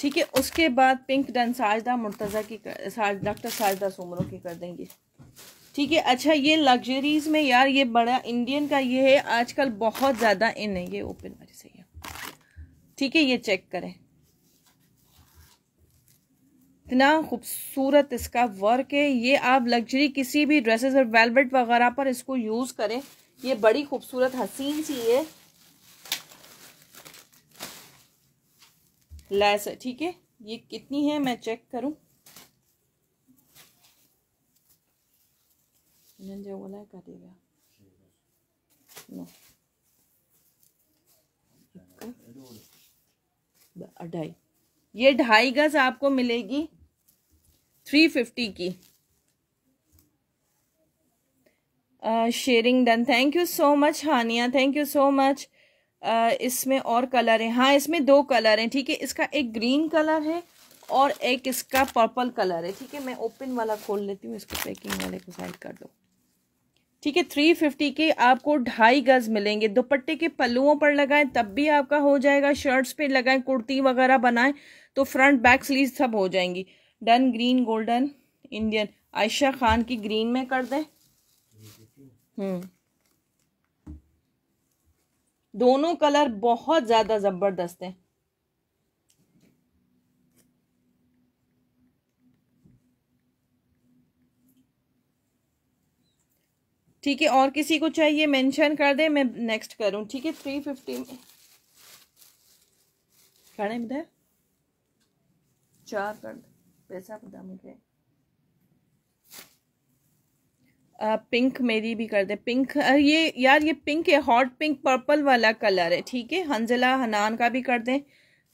ठीक है उसके बाद पिंक डन साजदा मुर्तज़ा की डॉक्टर साजदा सुमरों की कर देंगी ठीक है अच्छा ये लग्जरीज में यार ये बड़ा इंडियन का ये है आजकल बहुत ज़्यादा इन है ये ओपन वाली सही है ठीक है ये चेक करें इतना खूबसूरत इसका वर्क है ये आप लग्जरी किसी भी ड्रेसेस और वेलवेट वगैरह पर इसको यूज़ करें ये बड़ी खूबसूरत हसीन सी है लैस है ठीक है ये कितनी है मैं चेक करूं Nyanja walaka देगा No. ढाई ये ढाई गज आपको मिलेगी थ्री फिफ्टी की sharing done thank you so much Haniya thank you so much इसमें और कलर है हाँ इसमें दो कलर हैं ठीक है इसका एक ग्रीन कलर है और एक इसका पर्पल कलर है ठीक है मैं ओपन वाला खोल लेती हूँ इसको पैकिंग वाले को साइड कर दो ठीक है थ्री फिफ्टी के आपको ढाई गज मिलेंगे दुपट्टे के पल्लुओं पर लगाएं तब भी आपका हो जाएगा शर्ट्स पे लगाएं कुर्ती वगैरह बनाएं तो फ्रंट बैक स्लीव सब हो जाएंगी done green golden Indian Ayesha Khan की ग्रीन में कर दें हम्म दोनों कलर बहुत ज़्यादा ज़बरदस्त हैं ठीक है और किसी को चाहिए मेंशन कर दे मैं नेक्स्ट करूँ ठीक है थ्री फिफ्टी में खाने बताए चार कर पैसा बता मुझे आ, पिंक मेरी भी कर दे पिंक ये यार ये पिंक है हॉट पिंक पर्पल वाला कलर है ठीक है हंजला हनान का भी कर दें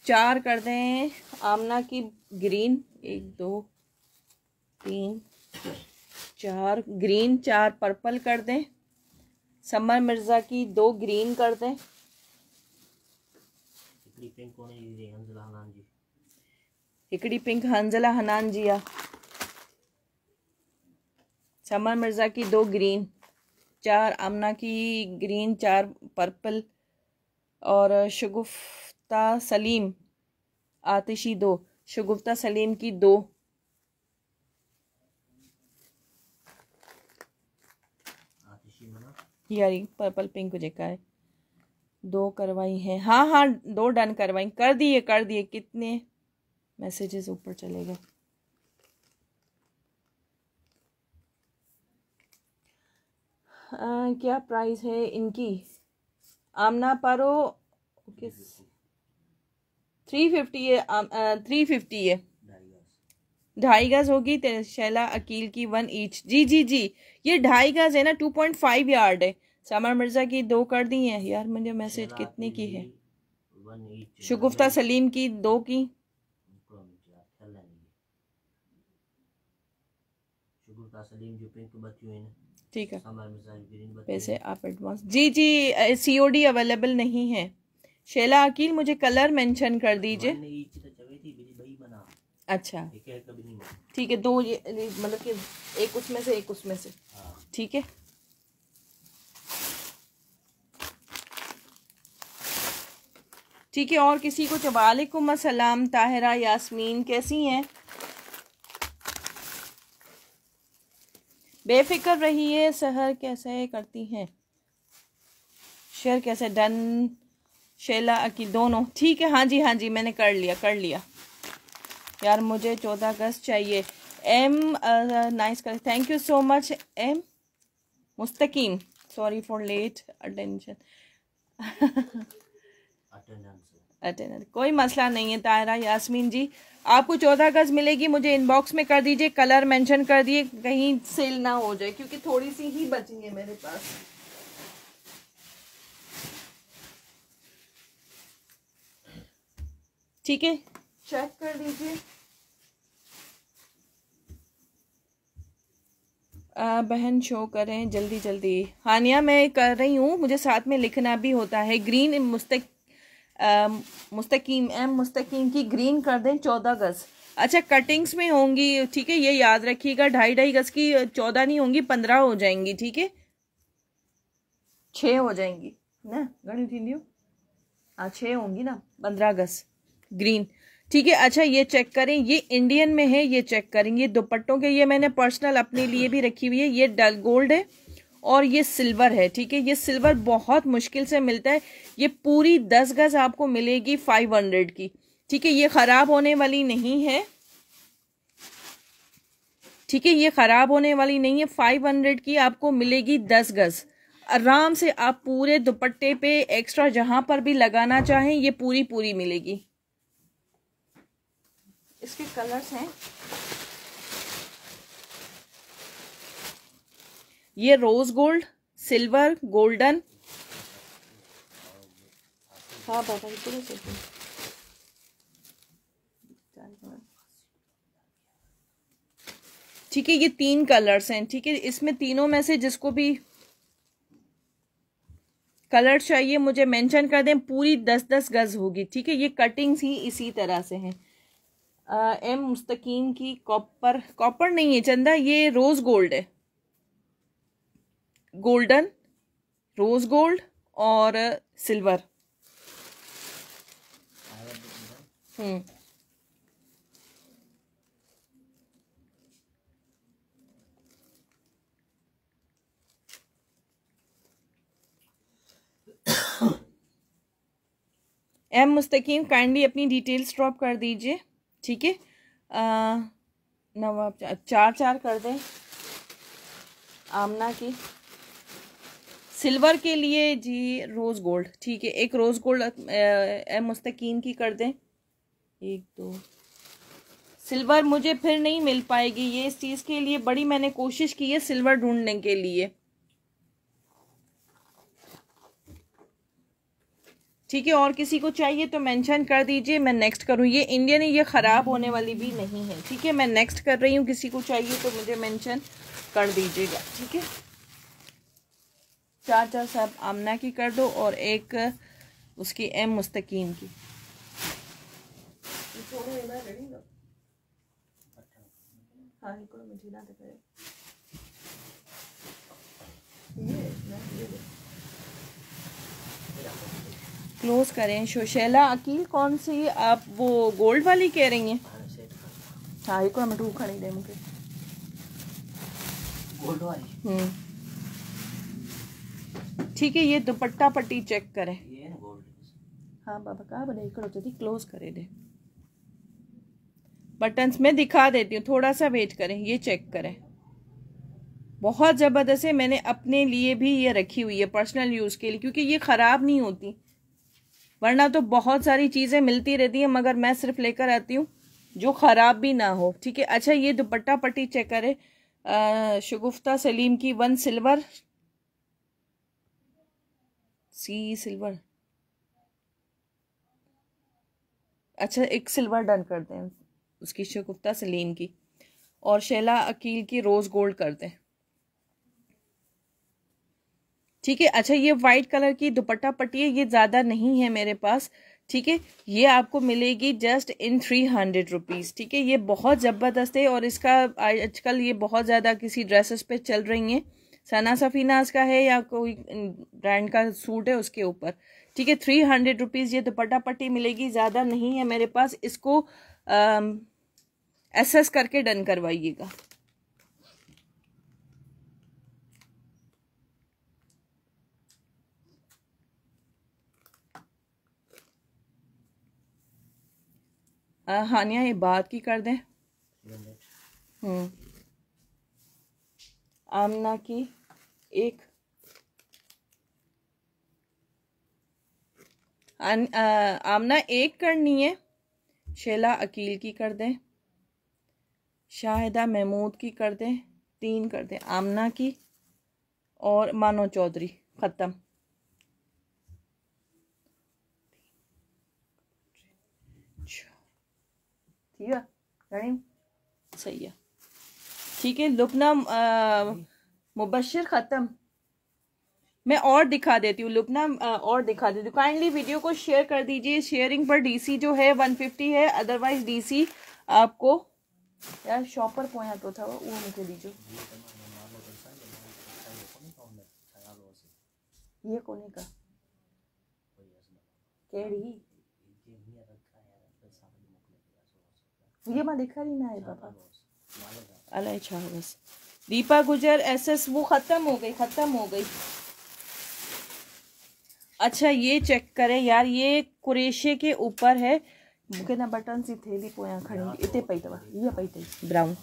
चार कर दें आमना की ग्रीन एक दो तीन चार ग्रीन चार पर्पल कर दें समर मिर्ज़ा की दो ग्रीन कर दें हिकड़ी पिंक हंजला हनान जिया समर मिर्ज़ा की दो ग्रीन चार अमना की ग्रीन चार पर्पल और शगुफ्ता सलीम आतिशी दो शगुफ्ता सलीम की दो हियरिंग पर्पल पिंक जेका है दो करवाई हैं हाँ हाँ दो डन करवाई कर दिए कर दिए कितने मैसेजेस ऊपर चले गए क्या प्राइस है इनकी आमना पारो किस थ्री फिफ्टी है थ्री फिफ्टी है ढाई गज होगी शैला अकील की वन ईच जी जी जी ये ढाई गज है ना टू पॉइंट फाइव यार्ड है समर मिर्जा की दो कर दी है यार मुझे मैसेज कितने की है शगुफ्ता सलीम की दो की ठीक है पैसे आप एडवांस जी जी सी सीओडी अवेलेबल नहीं है शैला अकील मुझे कलर मेंशन कर दीजिए अच्छा ठीक है दो ये मतलब कि एक उसमें से एक उसमें से हाँ। ठीक है ठीक है और किसी को तो वालेकुम असलम ताहरा यास्मीन कैसी हैं बेफिक्र रहिए सहर कैसे करती हैं शेयर कैसे डन शेला की दोनों ठीक है हाँ जी हाँ जी मैंने कर लिया कर लिया यार मुझे चौदह अगस्त चाहिए एम नाइस कर thank you so much M Mustaqeem sorry for late attention attender कोई मसला नहीं है तायरा यासमीन जी आपको चौदह अगस्त मिलेगी मुझे इनबॉक्स में कर दीजिए कलर मेंशन कर दिए कहीं सेल ना हो जाए क्योंकि थोड़ी सी ही बची है मेरे पास ठीक है चेक कर लीजिए बहन शो करें जल्दी जल्दी हानिया मैं कर रही हूँ मुझे साथ में लिखना भी होता है ग्रीन मुस्तक मुस्तकीम एम मुस्तकीम की ग्रीन कर दें चौदह गज़ अच्छा कटिंग्स में होंगी ठीक है ये याद रखिएगा ढाई ढाई गज़ की चौदह नहीं होंगी पंद्रह हो जाएंगी ठीक है छः हो जाएंगी ना गणी थी हाँ छः होंगी ना पंद्रह गज़ ग्रीन ठीक है अच्छा ये चेक करें ये इंडियन में है ये चेक करें ये दुपट्टों के ये मैंने पर्सनल अपने लिए भी रखी हुई है ये डल गोल्ड है और ये सिल्वर है ठीक है ये सिल्वर बहुत मुश्किल से मिलता है ये पूरी दस गज आपको मिलेगी फाइव हंड्रेड की ठीक है ये ख़राब होने वाली नहीं है ठीक है ये ख़राब होने वाली नहीं है फाइव हंड्रेड की आपको मिलेगी दस गज़ आराम से आप पूरे दुपट्टे पे एक्स्ट्रा जहां पर भी लगाना चाहें ये पूरी पूरी मिलेगी इसके कलर्स हैं ये रोज गोल्ड सिल्वर गोल्डन हाँ बाबा इतने से ठीक है ये तीन कलर्स हैं ठीक है इसमें तीनों में से जिसको भी कलर चाहिए मुझे मेंशन कर दें पूरी दस दस गज होगी ठीक है ये कटिंग्स ही इसी तरह से हैं एम मुस्तकीम की कॉपर कॉपर नहीं है चंदा ये रोज गोल्ड है गोल्डन रोज गोल्ड और silver hmm M Mustaqeem kindly अपनी डिटेल्स ड्रॉप कर दीजिए ठीक है नवाब चार चार कर दें आमना की सिल्वर के लिए जी रोज़ गोल्ड ठीक है एक रोज़ गोल्ड मुस्तकीन की कर दें एक दो सिल्वर मुझे फिर नहीं मिल पाएगी ये इस चीज़ के लिए बड़ी मैंने कोशिश की है सिल्वर ढूंढने के लिए ठीक है और किसी को चाहिए तो मेंशन कर दीजिए मैं नेक्स्ट करूँ ये इंडियन है ये ख़राब होने वाली भी नहीं है ठीक है मैं नेक्स्ट कर रही हूँ किसी को चाहिए तो मुझे मेंशन कर दीजिएगा ठीक है चार चार साहब आमना की कर दो और एक उसकी एम मुस्तकीम की हाँ क्लोज करें शोशेला अकील कौन सी आप वो गोल्ड वाली कह रही हैं हाँ एक मिंट हू खणी दें मुझे गोल्ड ठीक है ये दुपट्टा पट्टी चेक करें हाँ बाबा कहा बोले हिकड़ो क्लोज करे दे बटन्स में दिखा देती हूँ थोड़ा सा वेट करें ये चेक करें बहुत ज़बरदस्त है मैंने अपने लिए भी ये रखी हुई है पर्सनल यूज़ के लिए क्योंकि ये ख़राब नहीं होती वरना तो बहुत सारी चीज़ें मिलती रहती हैं मगर मैं सिर्फ लेकर आती हूँ जो ख़राब भी ना हो ठीक है अच्छा ये दुपट्टा पट्टी चेक करें शगुफ्ता सलीम की वन सिल्वर सी सिल्वर अच्छा एक सिल्वर डन कर दें उसकी शगुफ्ता सलीम की और शैला अकील की रोज़ गोल्ड कर दें ठीक है अच्छा ये वाइट कलर की दुपट्टा पट्टी है ये ज़्यादा नहीं है मेरे पास ठीक है ये आपको मिलेगी just in three hundred rupees ठीक है ये बहुत ज़बरदस्त है और इसका आजकल ये बहुत ज़्यादा किसी ड्रेसेस पे चल रही हैं सना सफीनाज का है या कोई ब्रांड का सूट है उसके ऊपर ठीक है थ्री हंड्रेड रुपीज़ ये दुपट्टा पट्टी मिलेगी ज़्यादा नहीं है मेरे पास इसको एसेस करके डन करवाइएगा हानिया ये बात की कर दें हम्म। आमना की एक आ, आमना एक करनी है शेला अकील की कर दें शाहिदा महमूद की कर दें तीन कर दें आमना की और मानो चौधरी ख़त्म ठीक है रनिंग सही है ठीक है लुपना मुबशर ख़त्म मैं और दिखा देती हूँ लुपना और दिखा देती हूँ काइंडली वीडियो को शेयर कर दीजिए शेयरिंग पर डीसी जो है 150 है अदरवाइज डीसी आपको यार शॉपर पोया तो था वो मुझे दीजिए ये कौन का केड़ी ये मैं लिखा ही ना है बाबा अला बस दीपा गुजर एसएस वो ख़त्म हो गई ख़त्म हो गई अच्छा ये चेक करें यार ये कुरेशे के ऊपर है ना बटन सी थैली पोया खड़ी इतने पई अथव ये पई अथई ब्राउन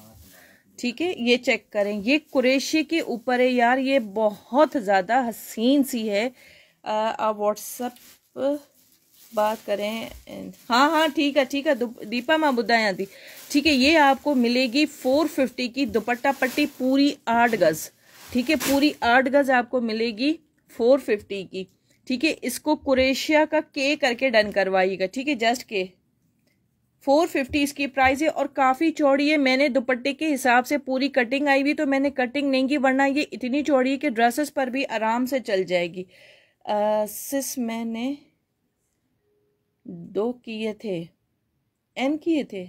ठीक है ये चेक करें ये कुरेशे के ऊपर है यार ये बहुत ज़्यादा हसीन सी है आ, आ व्हाट्सअप बात करें हाँ हाँ ठीक है ठीक है दीपा मैं बुद्धाया थी ठीक है ये आपको मिलेगी फोर फिफ्टी की दुपट्टा पट्टी पूरी आठ गज ठीक है पूरी आठ गज आपको मिलेगी फोर फिफ्टी की ठीक है इसको कुरेशिया का के करके डन करवाइएगा ठीक है जस्ट के फोर फिफ्टी इसकी प्राइस है और काफ़ी चौड़ी है मैंने दुपट्टे के हिसाब से पूरी कटिंग आई हुई तो मैंने कटिंग नहीं की वरना ये इतनी चौड़ी है कि ड्रेसेस पर भी आराम से चल जाएगी आ, सिस मैंने दो किए थे एन किए थे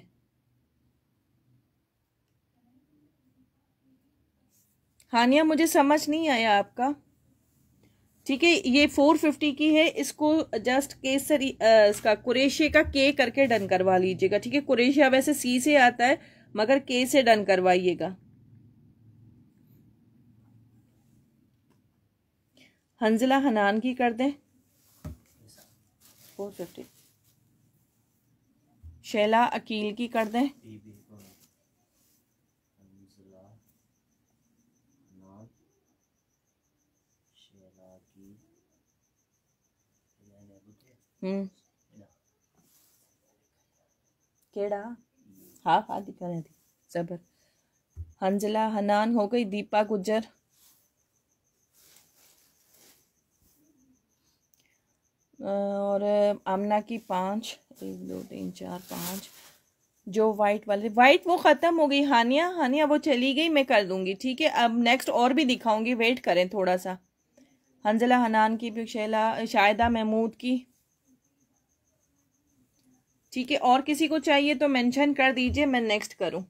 हानिया मुझे समझ नहीं आया आपका ठीक है ये फोर फिफ्टी की है इसको जस्ट केसरी इसका कुरेशे का के करके डन करवा लीजिएगा ठीक है कुरेशिया वैसे सी से आता है मगर के से डन करवाइएगा हंजिला हनान की कर दें फोर फिफ्टी शैला अकील की कर दें हम्म। केड़ा हाँ हाँ दिखा रहे जबर हंजला हनान हो गई दीपा गुजर और आमना की पांच एक दो तीन चार पाँच जो वाइट वाले वाइट वो ख़त्म हो गई हानिया हानिया वो चली गई मैं कर दूंगी ठीक है अब नेक्स्ट और भी दिखाऊंगी वेट करें थोड़ा सा हंजला हनान की भी शैला शायदा महमूद की ठीक है और किसी को चाहिए तो मेंशन कर दीजिए मैं नेक्स्ट करूं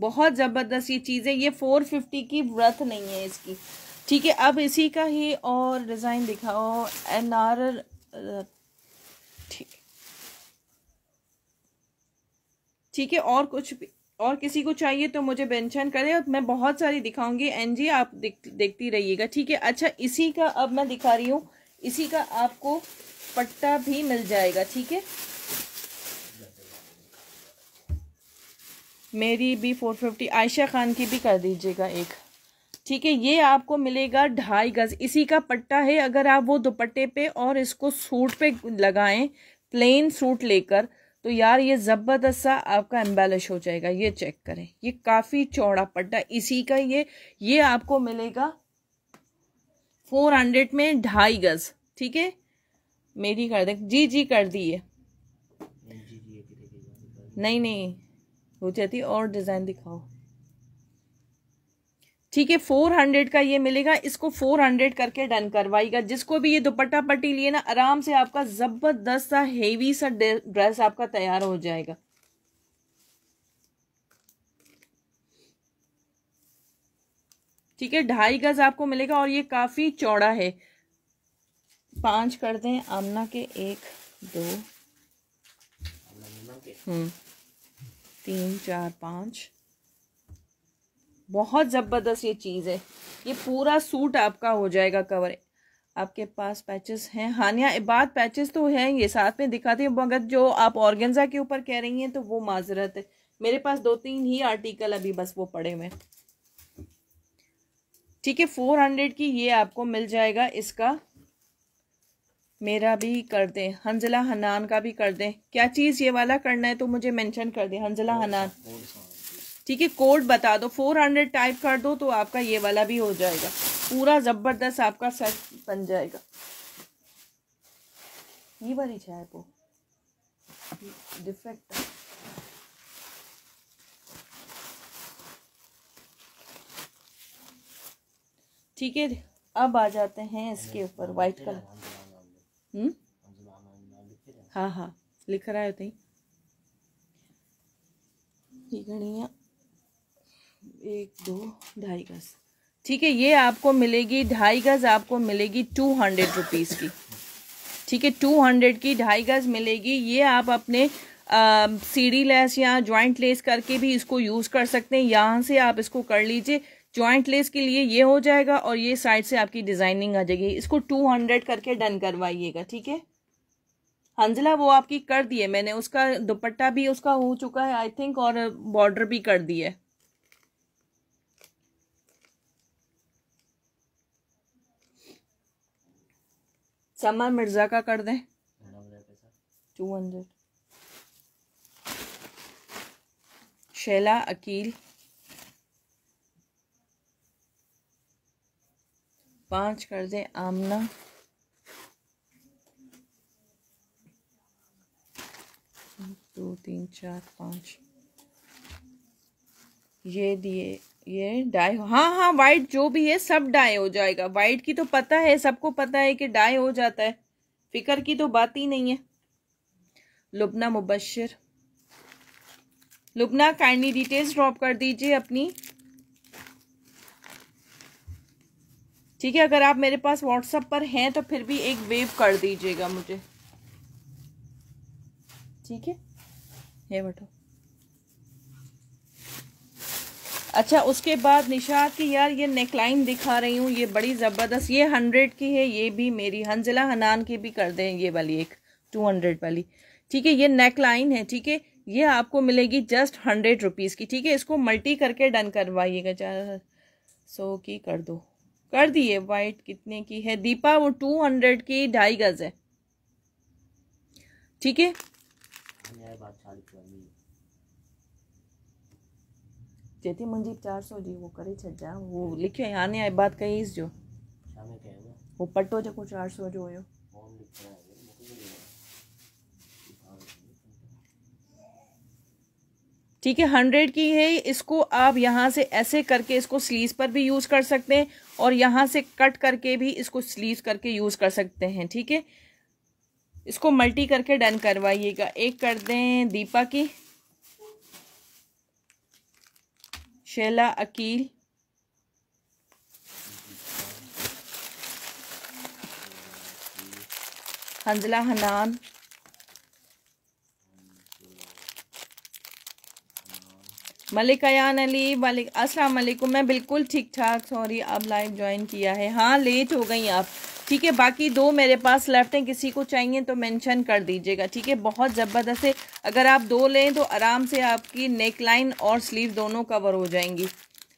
बहुत ज़बरदस्त ये चीज़ है ये फोर फिफ्टी की व्रत नहीं है इसकी ठीक है अब इसी का ही और डिज़ाइन दिखाओ एन आर ठीक है ठीक है और कुछ भी और किसी को चाहिए तो मुझे मेंशन करें और मैं बहुत सारी दिखाऊंगी एनजी आप देख, देखती रहिएगा ठीक है अच्छा इसी का अब मैं दिखा रही हूँ इसी का आपको पट्टा भी मिल जाएगा ठीक है मेरी भी फोर फिफ्टी आयशा खान की भी कर दीजिएगा एक ठीक है ये आपको मिलेगा ढाई गज इसी का पट्टा है अगर आप वो दुपट्टे पे और इसको सूट पे लगाएं प्लेन सूट लेकर तो यार ये ज़बरदस्त सा आपका एम्बेलिश हो जाएगा ये चेक करें ये काफ़ी चौड़ा पट्टा इसी का ये ये आपको मिलेगा फोर हंड्रेड में ढाई गज ठीक है मेरी कर दे जी जी कर दिए नहीं नहीं हो जाती और डिज़ाइन दिखाओ ठीक है फोर हंड्रेड का ये मिलेगा इसको फोर हंड्रेड करके डन करवाएगा जिसको भी ये दुपट्टा पट्टी लिए ना आराम से आपका जबरदस्त सा हेवी सा ड्रेस आपका तैयार हो जाएगा ठीक है ढाई गज आपको मिलेगा और ये काफी चौड़ा है पांच कर दें आमना के एक दो हम्म तीन चार पांच बहुत ज़बरदस्त ये चीज़ है ये पूरा सूट आपका हो जाएगा कवर आपके पास पैचेस हैं हानिया इबाद पैचेस तो हैं ये साथ में दिखाती हैं मगर जो आप ऑर्गेंजा के ऊपर कह रही हैं तो वो माजरत है मेरे पास दो तीन ही आर्टिकल अभी बस वो पड़े हुए ठीक है फोर हंड्रेड की ये आपको मिल जाएगा इसका मेरा भी कर दें हंजला हनान का भी कर दें क्या चीज़ ये वाला करना है तो मुझे मैंशन कर दें हंजला हनान ठीक है कोड बता दो फोर हंड्रेड टाइप कर दो तो आपका ये वाला भी हो जाएगा पूरा ज़बरदस्त आपका सेट बन जाएगा ये वाली चाय वो डिफेक्ट ठीक है अब आ जाते हैं इसके ऊपर वाइट कलर हम्म हाँ हाँ लिख रहा है तो ठीक है एक दो ढाई गज ठीक है ये आपको मिलेगी ढाई गज आपको मिलेगी टू हंड्रेड रुपीज़ की ठीक है टू हंड्रेड की ढाई गज मिलेगी ये आप अपने सीढ़ी लेस या ज्वाइंट लेस करके भी इसको यूज़ कर सकते हैं यहाँ से आप इसको कर लीजिए ज्वाइंट लेस के लिए ये हो जाएगा और ये साइड से आपकी डिज़ाइनिंग आ जाएगी इसको टू हंड्रेड करके डन करवाइएगा ठीक है हंजला वो आपकी कर दी है मैंने उसका दुपट्टा भी उसका हो चुका है आई थिंक और बॉर्डर भी कर दी है समर मिर्जा का कर दें टू हंड्रेड शैला अकील पाँच कर दें आमना दो तीन चार पाँच ये दिए ये डाई हाँ हाँ वाइट जो भी है सब डाई हो जाएगा वाइट की तो पता है सबको पता है कि डाई हो जाता है फिकर की तो बात ही नहीं है Lubna Mubashar Lubna kindly details drop कर दीजिए अपनी ठीक है अगर आप मेरे पास व्हाट्सएप पर हैं तो फिर भी एक वेव कर दीजिएगा मुझे ठीक है ये बटो अच्छा उसके बाद निशा की यार ये नेकलाइन दिखा रही हूँ ये बड़ी ज़बरदस्त ये हंड्रेड की है ये भी मेरी हंजिला हनान की भी कर दें ये वाली एक टू हंड्रेड वाली ठीक है ये नेकलाइन है ठीक है ये आपको मिलेगी जस्ट हंड्रेड रुपीज़ की ठीक है इसको मल्टी करके डन करवाइएगा चार सौ की कर दो कर दिए वाइट कितने की है दीपा वो टू हंड्रेड की ढाई गज है ठीक है हाँ, जेती मंजी जी वो જેથી મંજી ચારસો જેવો કરે છે જા હું લખ્યો આને આ વાત કહીશ જો હું પટ્ટો જેકો जो જોયો ठीक है हंड्रेड की है इसको आप यहाँ से ऐसे करके इसको स्लीव पर भी यूज़ कर सकते हैं और यहाँ से कट करके भी इसको स्लीव करके यूज़ कर सकते हैं ठीक है इसको मल्टी करके डन करवाइएगा एक कर दें दीपा की शेला अकील हंजला हनान मलिकयान अली मलिक अस्सलाम मैं बिल्कुल ठीक ठाक सॉरी अब लाइव ज्वाइन किया है हाँ लेट हो गई आप ठीक है बाकी दो मेरे पास लेफ्ट हैं किसी को चाहिए तो मेंशन कर दीजिएगा ठीक है बहुत ज़बरदस्त है अगर आप दो लें तो आराम से आपकी नेक लाइन और स्लीव दोनों कवर हो जाएंगी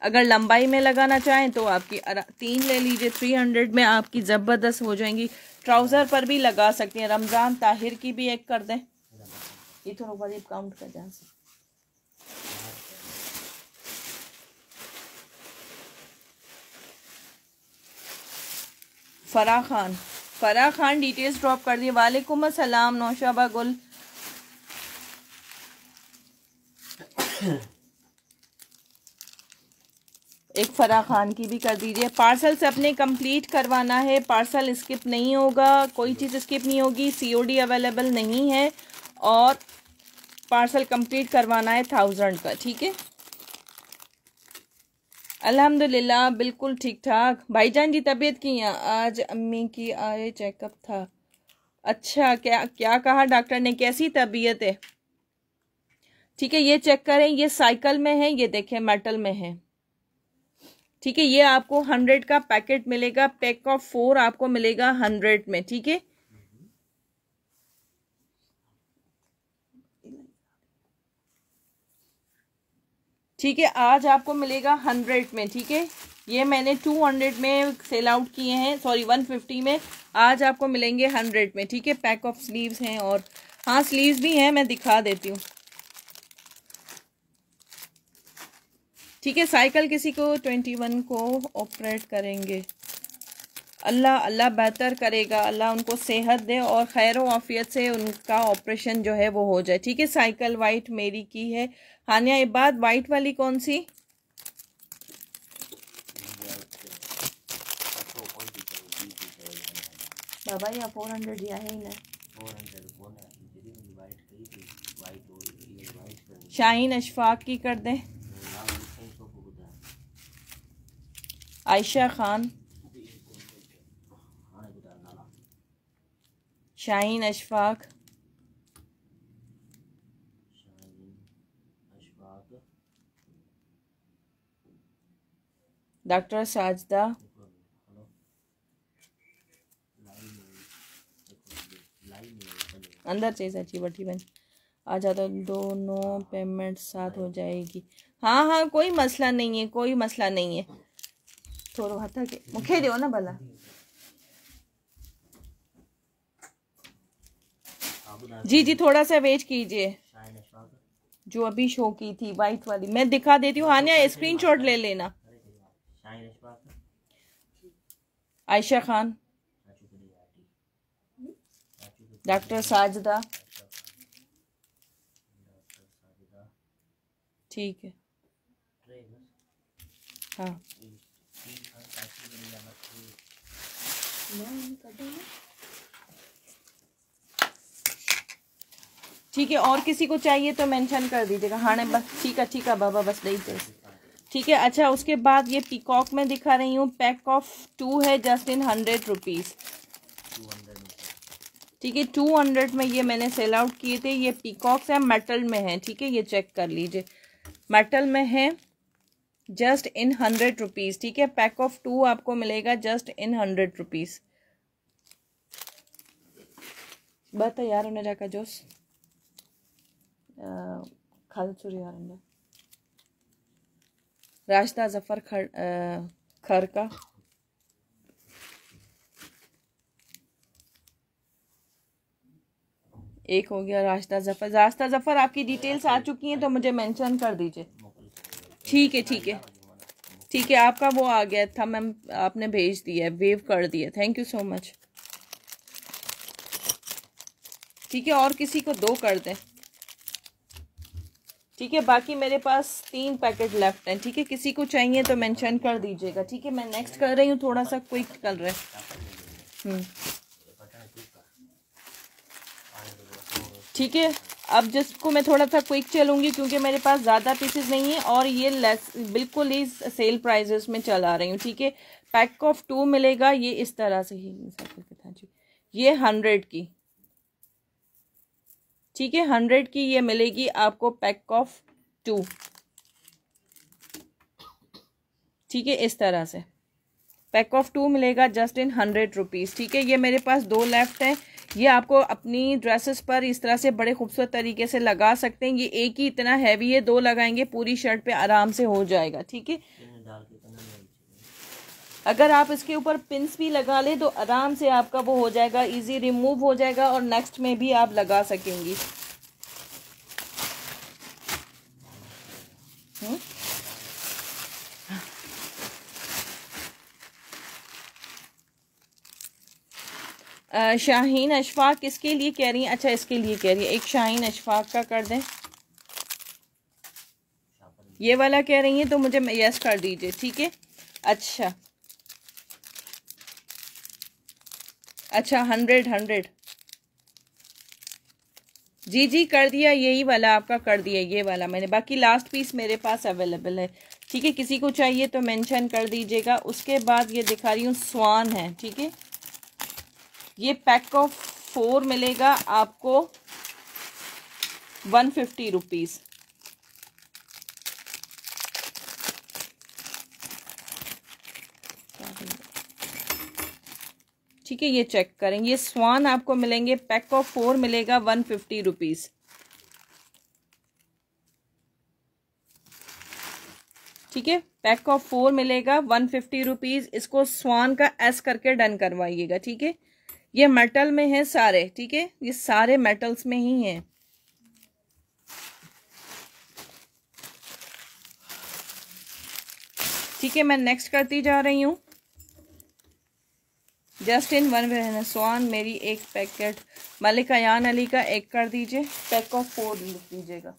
अगर लंबाई में लगाना चाहें तो आपकी तीन ले लीजिए थ्री हंड्रेड में आपकी ज़बरदस्त हो जाएंगी ट्राउज़र पर भी लगा सकते हैं रमज़ान ताहिर की भी एक कर दें ये थोड़ा गरीब काउंट कर जाए फ़रा खान फ़रा खान डिटेल्स ड्रॉप कर दिए वालेकुम असलम नौशाबा गुल एक फ़रा खान की भी कर दीजिए पार्सल से अपने कंप्लीट करवाना है पार्सल स्किप नहीं होगा कोई चीज़ स्किप नहीं होगी सीओडी अवेलेबल नहीं है और पार्सल कंप्लीट करवाना है थाउजेंड का ठीक है अल्हम्दुलिल्लाह बिल्कुल ठीक ठाक भाईजान जी तबीयत की है आज अम्मी की आए चेकअप था अच्छा क्या क्या कहा डॉक्टर ने कैसी तबीयत है ठीक है ये चेक करें ये साइकिल में है ये देखें मेटल में है ठीक है ये आपको हंड्रेड का पैकेट मिलेगा पैक ऑफ फोर आपको मिलेगा हंड्रेड में ठीक है ठीक है आज आपको मिलेगा हंड्रेड में ठीक है ये मैंने टू हंड्रेड में सेल आउट किए हैं सॉरी वन फिफ्टी में आज आपको मिलेंगे हंड्रेड में ठीक है पैक ऑफ स्लीव्स हैं और हाँ स्लीव्स भी हैं मैं दिखा देती हूँ ठीक है साइकिल किसी को ट्वेंटी वन को ऑपरेट करेंगे अल्लाह अल्लाह बेहतर करेगा अल्लाह उनको सेहत दे और खैर वाफियत से उनका ऑपरेशन जो है वो हो जाए ठीक है साइकिल वाइट मेरी की है हानिया ये बात वाइट वाली कौन सी बाबा यहाँ फोर हंड्रेड या है ना शाहीन अशफाक की कर दें आयशा खान शाहीन अशफाक डॉक्टर साजदा अंदर चाहिए चाची बटी बन आ जाओ तो दोनों पेमेंट साथ हो जाएगी हाँ हाँ कोई मसला नहीं है कोई मसला नहीं है थोड़ा हाथ के मुखे दो ना भला जी जी थोड़ा सा वेट कीजिए जो अभी शो की थी वाइट वाली मैं दिखा देती हूँ हाँ स्क्रीनशॉट ले लेना आयशा खान डॉक्टर साजदा ठीक है हाँ ठीक है और किसी को चाहिए तो मेंशन कर दीजिएगा हाँ बस ठीक है ठीक है बाबा बस दे ठीक है अच्छा उसके बाद ये पीकॉक में दिखा रही हूँ पैक ऑफ टू है जस्ट इन हंड्रेड रुपीज़ ठीक है टू हंड्रेड में ये मैंने सेल आउट किए थे ये पीकॉक्स है मेटल में है ठीक है ये चेक कर लीजिए मेटल में है जस्ट इन हंड्रेड रुपीज़ ठीक है पैक ऑफ टू आपको मिलेगा जस्ट इन हंड्रेड रुपीज़ बता यार उन्हें जाकर जोश खाल चुरी यार उन्हें राशदा ज़फ़र खर खर का एक हो गया रास्ता ज़फ़र रास्ता ज़फ़र आपकी डिटेल्स आ चुकी हैं तो मुझे मेंशन कर दीजिए ठीक है ठीक है ठीक है आपका वो आ गया था मैम आपने भेज दिया है वेव कर दिया थैंक यू सो मच ठीक है और किसी को दो कर दें ठीक है बाकी मेरे पास तीन पैकेट लेफ्ट हैं ठीक है किसी को चाहिए तो मेंशन कर दीजिएगा ठीक है मैं नेक्स्ट कर रही हूँ थोड़ा सा क्विक कर रहे ठीक है अब जिसको मैं थोड़ा सा क्विक चलूंगी क्योंकि मेरे पास ज़्यादा पीसेज नहीं है और ये लेस बिल्कुल ही सेल प्राइजेस में चला रही हूँ ठीक है पैक ऑफ टू मिलेगा ये इस तरह से ही ये हंड्रेड की ठीक है हंड्रेड की ये मिलेगी आपको पैक ऑफ टू ठीक है इस तरह से पैक ऑफ टू मिलेगा जस्ट इन हंड्रेड रुपीज़ ठीक है ये मेरे पास दो लेफ्ट हैं ये आपको अपनी ड्रेसेस पर इस तरह से बड़े खूबसूरत तरीके से लगा सकते हैं ये एक ही इतना हैवी है दो लगाएंगे पूरी शर्ट पे आराम से हो जाएगा ठीक है अगर आप इसके ऊपर पिंस भी लगा लें तो आराम से आपका वो हो जाएगा इजी रिमूव हो जाएगा और नेक्स्ट में भी आप लगा सकेंगी हम्म? शाहीन अशफाक किसके लिए कह रही है अच्छा इसके लिए कह रही है एक शाहीन अशफाक का कर दें ये वाला कह रही है तो मुझे यस कर दीजिए ठीक है अच्छा अच्छा हंड्रेड हंड्रेड जी जी कर दिया यही वाला आपका कर दिया ये वाला मैंने बाकी लास्ट पीस मेरे पास अवेलेबल है ठीक है किसी को चाहिए तो मेंशन कर दीजिएगा उसके बाद ये दिखा रही हूँ स्वान है ठीक है ये पैक ऑफ फोर मिलेगा आपको वन फिफ्टी रुपीज़ ठीक है ये चेक करें ये स्वान आपको मिलेंगे पैक ऑफ फोर मिलेगा वन फिफ्टी रुपीज़ ठीक है पैक ऑफ फोर मिलेगा वन फिफ्टी रुपीज़ इसको स्वान का एस करके डन करवाइएगा ठीक है ये मेटल में है सारे ठीक है ये सारे मेटल्स में ही हैं ठीक है मैं नेक्स्ट करती जा रही हूं जस्ट इन वन वेहनसवान मेरी एक पैकेट मलिक अयान अली का एक कर दीजिए पैक ऑफ फोर लिख दीजिएगा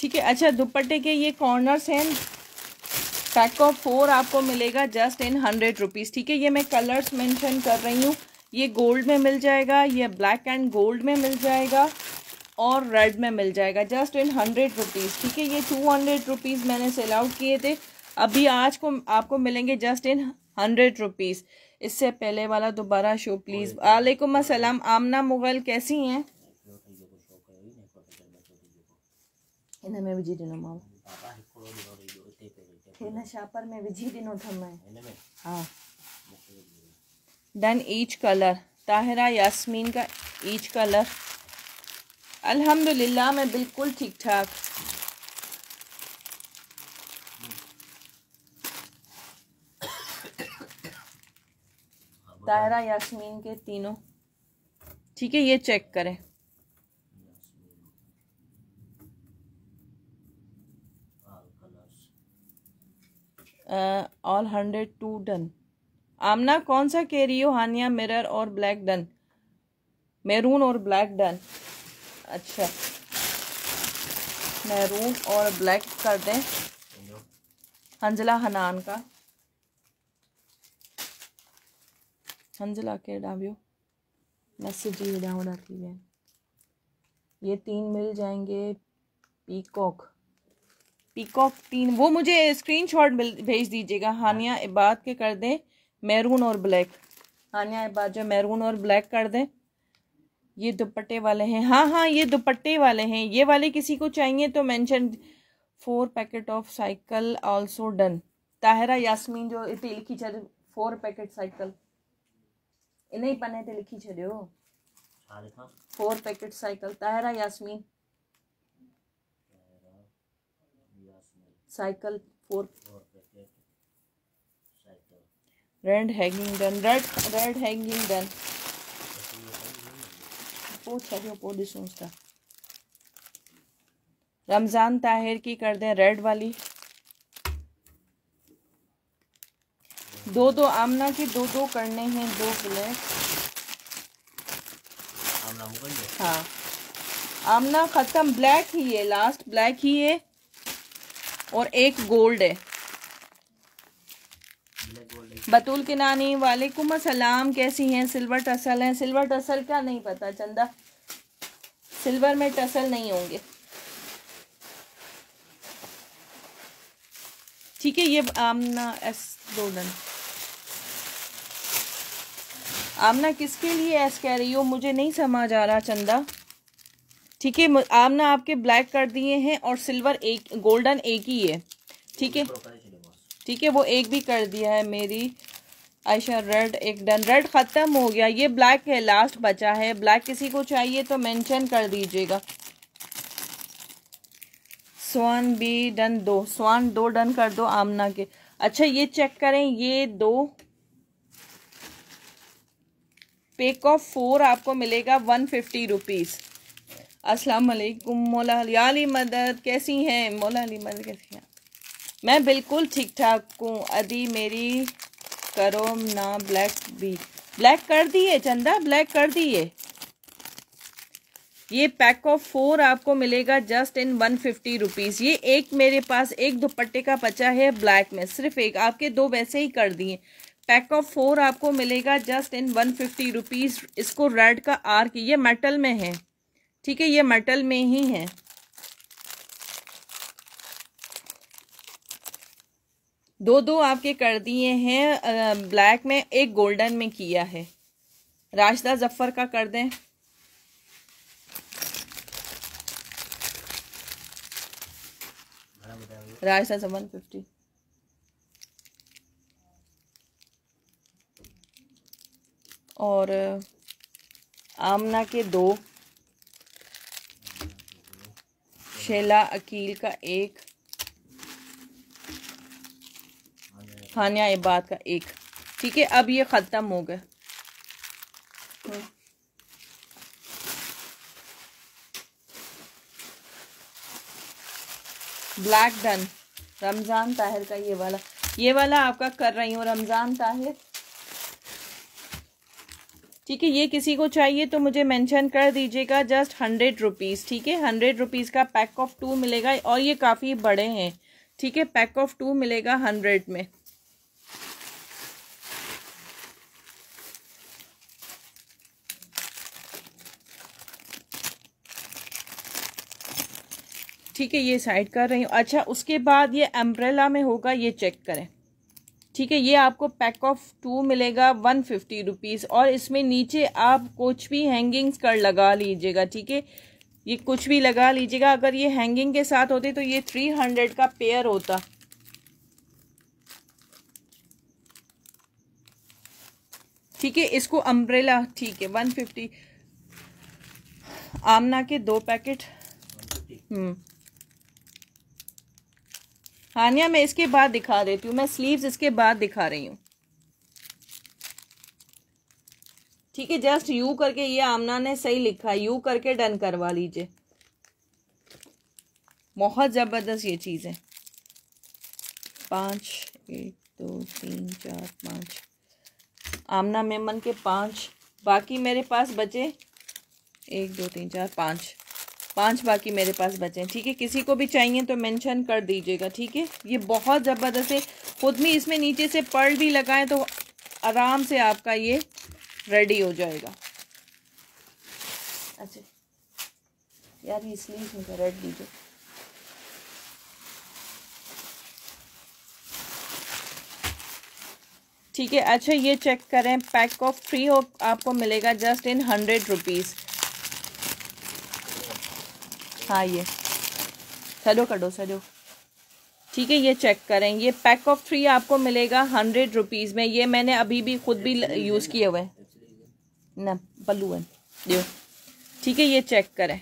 ठीक है अच्छा दुपट्टे के ये कॉर्नर्स हैं पैक ऑफ फोर आपको मिलेगा जस्ट इन हंड्रेड रुपीज़ ठीक है ये मैं कलर्स मेंशन कर रही हूँ ये गोल्ड में मिल जाएगा ये ब्लैक एंड गोल्ड में मिल जाएगा और रेड में मिल जाएगा जस्ट इन हंड्रेड रुपीज़ ठीक है ये टू हंड्रेड रुपीज़ मैंने सेल आउट किए थे अभी आज को आपको मिलेंगे जस्ट इन हंड्रेड रुपीज़ इससे पहले वाला दोबारा शो प्लीज़ वालेकुम असलम आमना मुगल कैसी हैं इन में विझी ॾिनो मां हिन छापर में विझी ॾिनो अथव हा डन ईच कलर ताहरा यास्मीन का ईच कलर अल्हम्दुलिल्लाह मैं बिल्कुल ठीक ठाक ताहरा यास्मीन के तीनों ठीक है ये चेक करें all hundred two done Amna कौन सा कह रही हो हानिया मिरर और ब्लैक डन मैरून और ब्लैक डन अच्छा मैरून और ब्लैक कर दें हंजला हनान का हंजला के डाव्यो मैसेज ये डाउन आती है ये तीन मिल जाएंगे पीकॉक पीकॉक तीन वो मुझे स्क्रीनशॉट भेज दीजिएगा हानिया इबाद के कर दें मैरून और ब्लैक आने आए बाजू मैरून और ब्लैक कर दें ये दुपट्टे वाले हैं हाँ हाँ ये दुपट्टे वाले हैं ये वाले किसी को चाहिए तो mention four packet of cycle also done Tahira Yasmeen जो इतने लिखी छॾ फोर पैकेट साइकिल इन ही पने ते लिखी छॾियो four packet cycle Tahira Yasmeen cycle four red hanging done red red hanging done Ramzan Tahir की कर दें रेड वाली दो दो आमना के दो दो करने हैं दो ब्लैक हाँ आमना ख़त्म ब्लैक ही है लास्ट ब्लैक ही है और एक गोल्ड है बतूल नानी वालेकुम असलम कैसी हैं सिल्वर टसल हैं सिल्वर टसल का नहीं पता चंदा सिल्वर में टसल नहीं होंगे ठीक है ये आमना एस गोल्डन आमना किसके लिए एस कह रही हो मुझे नहीं समझ आ रहा चंदा ठीक है आमना आपके ब्लैक कर दिए हैं और सिल्वर एक गोल्डन एक ही है ठीक है ठीक है वो एक भी कर दिया है मेरी आयशा रेड एक डन रेड ख़त्म हो गया ये ब्लैक है लास्ट बचा है ब्लैक किसी को चाहिए तो मेंशन कर दीजिएगा स्वान बी डन दो स्वान दो डन कर दो आमना के अच्छा ये चेक करें ये दो पेक ऑफ फोर आपको मिलेगा वन फिफ्टी रुपीज़ अस्सलाम वालेकुम मौला अली मदद कैसी हैं मौला अली मदद कैसी हैं मैं बिल्कुल ठीक ठाक हूँ अदी मेरी करो ना ब्लैक भी ब्लैक कर दिए चंदा ब्लैक कर दिए ये पैक ऑफ फोर आपको मिलेगा just in one fifty rupees ये एक मेरे पास एक दुपट्टे का पचा है ब्लैक में सिर्फ एक आपके दो वैसे ही कर दिए पैक ऑफ फोर आपको मिलेगा just in one fifty rupees इसको रेड का आर की ये मेटल में है ठीक है ये मेटल में ही है दो दो आपके कर दिए हैं ब्लैक में एक गोल्डन में किया है राशदा जफ़र का कर दें राशदा जमन फिफ्टी और आमना के दो शेला अकील का एक फानिया इबाद का एक ठीक है अब ये ख़त्म हो गया ब्लैक डन रमज़ान ताहिर का ये वाला ये वाला आपका कर रही हूँ रमज़ान ताहिर ठीक है ये किसी को चाहिए तो मुझे मेंशन कर दीजिएगा जस्ट हंड्रेड रुपीज़ ठीक है हंड्रेड रुपीज़ का पैक ऑफ टू मिलेगा और ये काफ़ी बड़े हैं ठीक है पैक ऑफ टू मिलेगा हंड्रेड में ठीक है ये साइड कर रही हूँ अच्छा उसके बाद ये अम्ब्रेला में होगा ये चेक करें ठीक है ये आपको पैक ऑफ टू मिलेगा वन फिफ्टी रुपीज़ और इसमें नीचे आप कुछ भी हैंगिंग्स कर लगा लीजिएगा ठीक है ये कुछ भी लगा लीजिएगा अगर ये हैंगिंग के साथ होते तो ये थ्री हंड्रेड का पेयर होता ठीक है इसको अम्ब्रेला ठीक है वन फिफ्टी आमना के दो पैकेट हम्म हानिया मैं इसके बाद दिखा देती हूँ मैं स्लीव्स इसके बाद दिखा रही हूँ ठीक है जस्ट यू करके ये आमना ने सही लिखा यू करके डन करवा लीजिए बहुत ज़बरदस्त ये चीज़ है पांच एक दो तीन चार पाँच आमना मेमन के पांच बाकी मेरे पास बचे एक दो तीन चार पांच पांच बाकी मेरे पास बचे हैं ठीक है किसी को भी चाहिए तो मेंशन कर दीजिएगा ठीक है ये बहुत ज़बरदस्त है खुद में इसमें नीचे से पर्ल भी लगाएं तो आराम से आपका ये रेडी हो जाएगा अच्छा यार ये स्लीव दीजिए ठीक है अच्छा ये चेक करें पैक ऑफ थ्री आपको मिलेगा जस्ट इन हंड्रेड रुपीज़ हाँ ये सॼो कढो सॼो ठीक है ये चेक करें ये पैक ऑफ थ्री आपको मिलेगा हंड्रेड रुपीज़ में ये मैंने अभी भी खुद भी यूज़ किए हुए न बलू दियो ठीक है ये चेक करें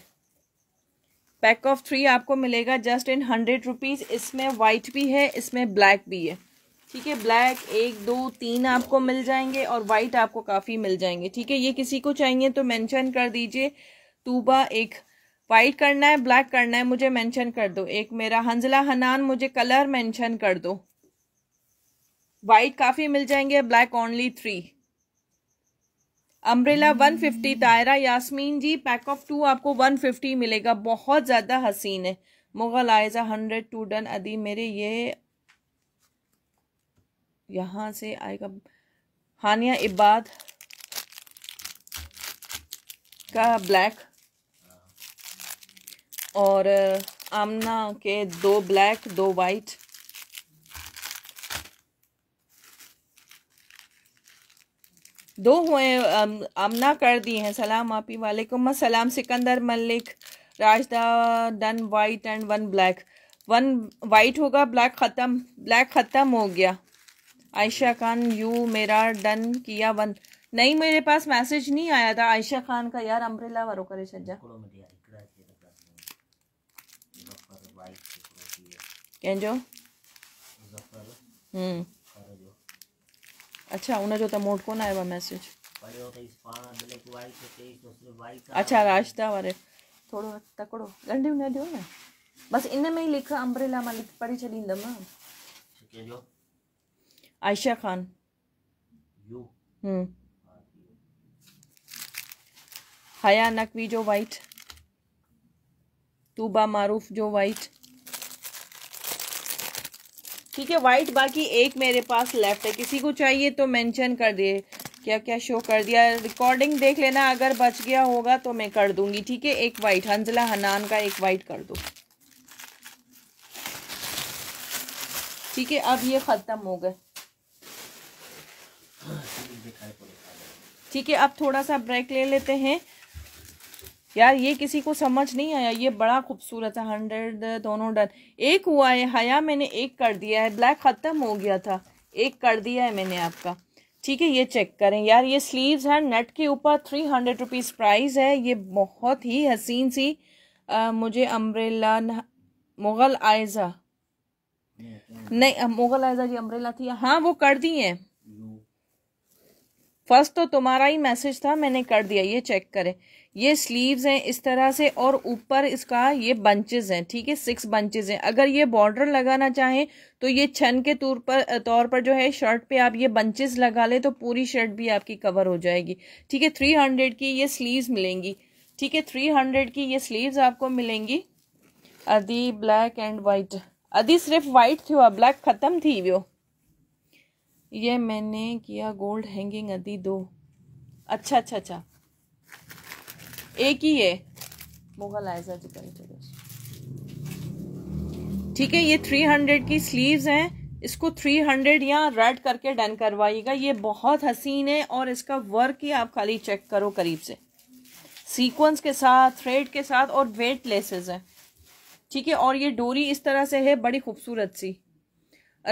पैक ऑफ थ्री आपको मिलेगा जस्ट इन हंड्रेड रुपीज़ इसमें वाइट भी है इसमें ब्लैक भी है ठीक है ब्लैक एक दो तीन आपको मिल जाएंगे और वाइट आपको काफ़ी मिल जाएंगे ठीक है ये किसी को चाहिए तो मेंशन कर दीजिए तूबा एक वाइट करना है ब्लैक करना है मुझे मेंशन कर दो एक मेरा हंजला हनान मुझे कलर मेंशन कर दो वाइट काफ़ी मिल जाएंगे black only three umbrella one fifty Tahira Yasmeen ji pack of two आपको वन फिफ्टी मिलेगा बहुत ज़्यादा हसीन है Mughal Aiza hundred two done अदी मेरे ये यहां से आएगा हानिया इबाद का ब्लैक और आमना के दो ब्लैक दो वाइट दो हुए आमना कर दिए हैं सलाम आपी वालेकुम सलाम Sikandar Malik Rajda done white and one black one white होगा ब्लैक ख़त्म ब्लैक ख़त्म हो गया आयशा खान यू मेरा डन किया वन नहीं मेरे पास मैसेज नहीं आया था आयशा खान का यार अम्ब्रेला वरों करे सज्जा कंहिंजो हम्म अच्छा उन जो मूं वटि कोन आयो मैसेज अच्छा राश्ता वाले थोड़ो तकिड़ो गंडी न दियो ना बस इन में ही लिख अम्ब्रेला में लिख पढ़ी छॾींदमि आयशा ख़ान हम्म। हया नकवी जो वाइट तूबा मारूफ जो वाइट ठीक है वाइट बाकी एक मेरे पास लेफ्ट है किसी को चाहिए तो मेंशन कर दिए क्या क्या शो कर दिया रिकॉर्डिंग देख लेना अगर बच गया होगा तो मैं कर दूंगी ठीक है एक वाइट हंजला हनान का एक वाइट कर दो ठीक है अब ये ख़त्म हो गए ठीक है अब थोड़ा सा ब्रेक ले लेते हैं यार ये किसी को समझ नहीं आया ये बड़ा खूबसूरत है हंड्रेड दोनों डन एक हुआ है हया मैंने एक कर दिया है ब्लैक ख़त्म हो गया था एक कर दिया है मैंने आपका ठीक है ये चेक करें यार ये स्लीव्स हैं नेट के ऊपर थ्री हंड्रेड रुपीज़ प्राइस है ये बहुत ही हसीन सी आ, मुझे अम्ब्रेला मुग़ल आयज़ा नहीं मुग़ल आयज़ा जी अम्ब्रेला थी हाँ वो कर दी हैं फर्स्ट तो तुम्हारा ही मैसेज था मैंने कर दिया ये चेक करें ये स्लीव्स हैं इस तरह से और ऊपर इसका ये बंचेस हैं ठीक है सिक्स बंचेस हैं अगर ये बॉर्डर लगाना चाहें तो ये छन के तौर पर तौर पर जो है शर्ट पे आप ये बंचेस लगा ले तो पूरी शर्ट भी आपकी कवर हो जाएगी ठीक है थ्री हंड्रेड की ये स्लीव्स मिलेंगी ठीक है थ्री हंड्रेड की ये स्लीव्स आपको मिलेंगी अदी ब्लैक एंड वाइट अदी सिर्फ वाइट थी ब्लैक ख़त्म थी वो ये मैंने किया गोल्ड हैंगिंग अदी दो अच्छा अच्छा अच्छा एक ही है मुगल आयजा जिकन तो ठीक है ये थ्री हंड्रेड की स्लीव्स हैं इसको थ्री हंड्रेड या रेड करके डन करवाइएगा ये बहुत हसीन है और इसका वर्क ही आप खाली चेक करो करीब से सीक्वेंस के साथ थ्रेड के साथ और वेट लेसेस है ठीक है और ये डोरी इस तरह से है बड़ी खूबसूरत सी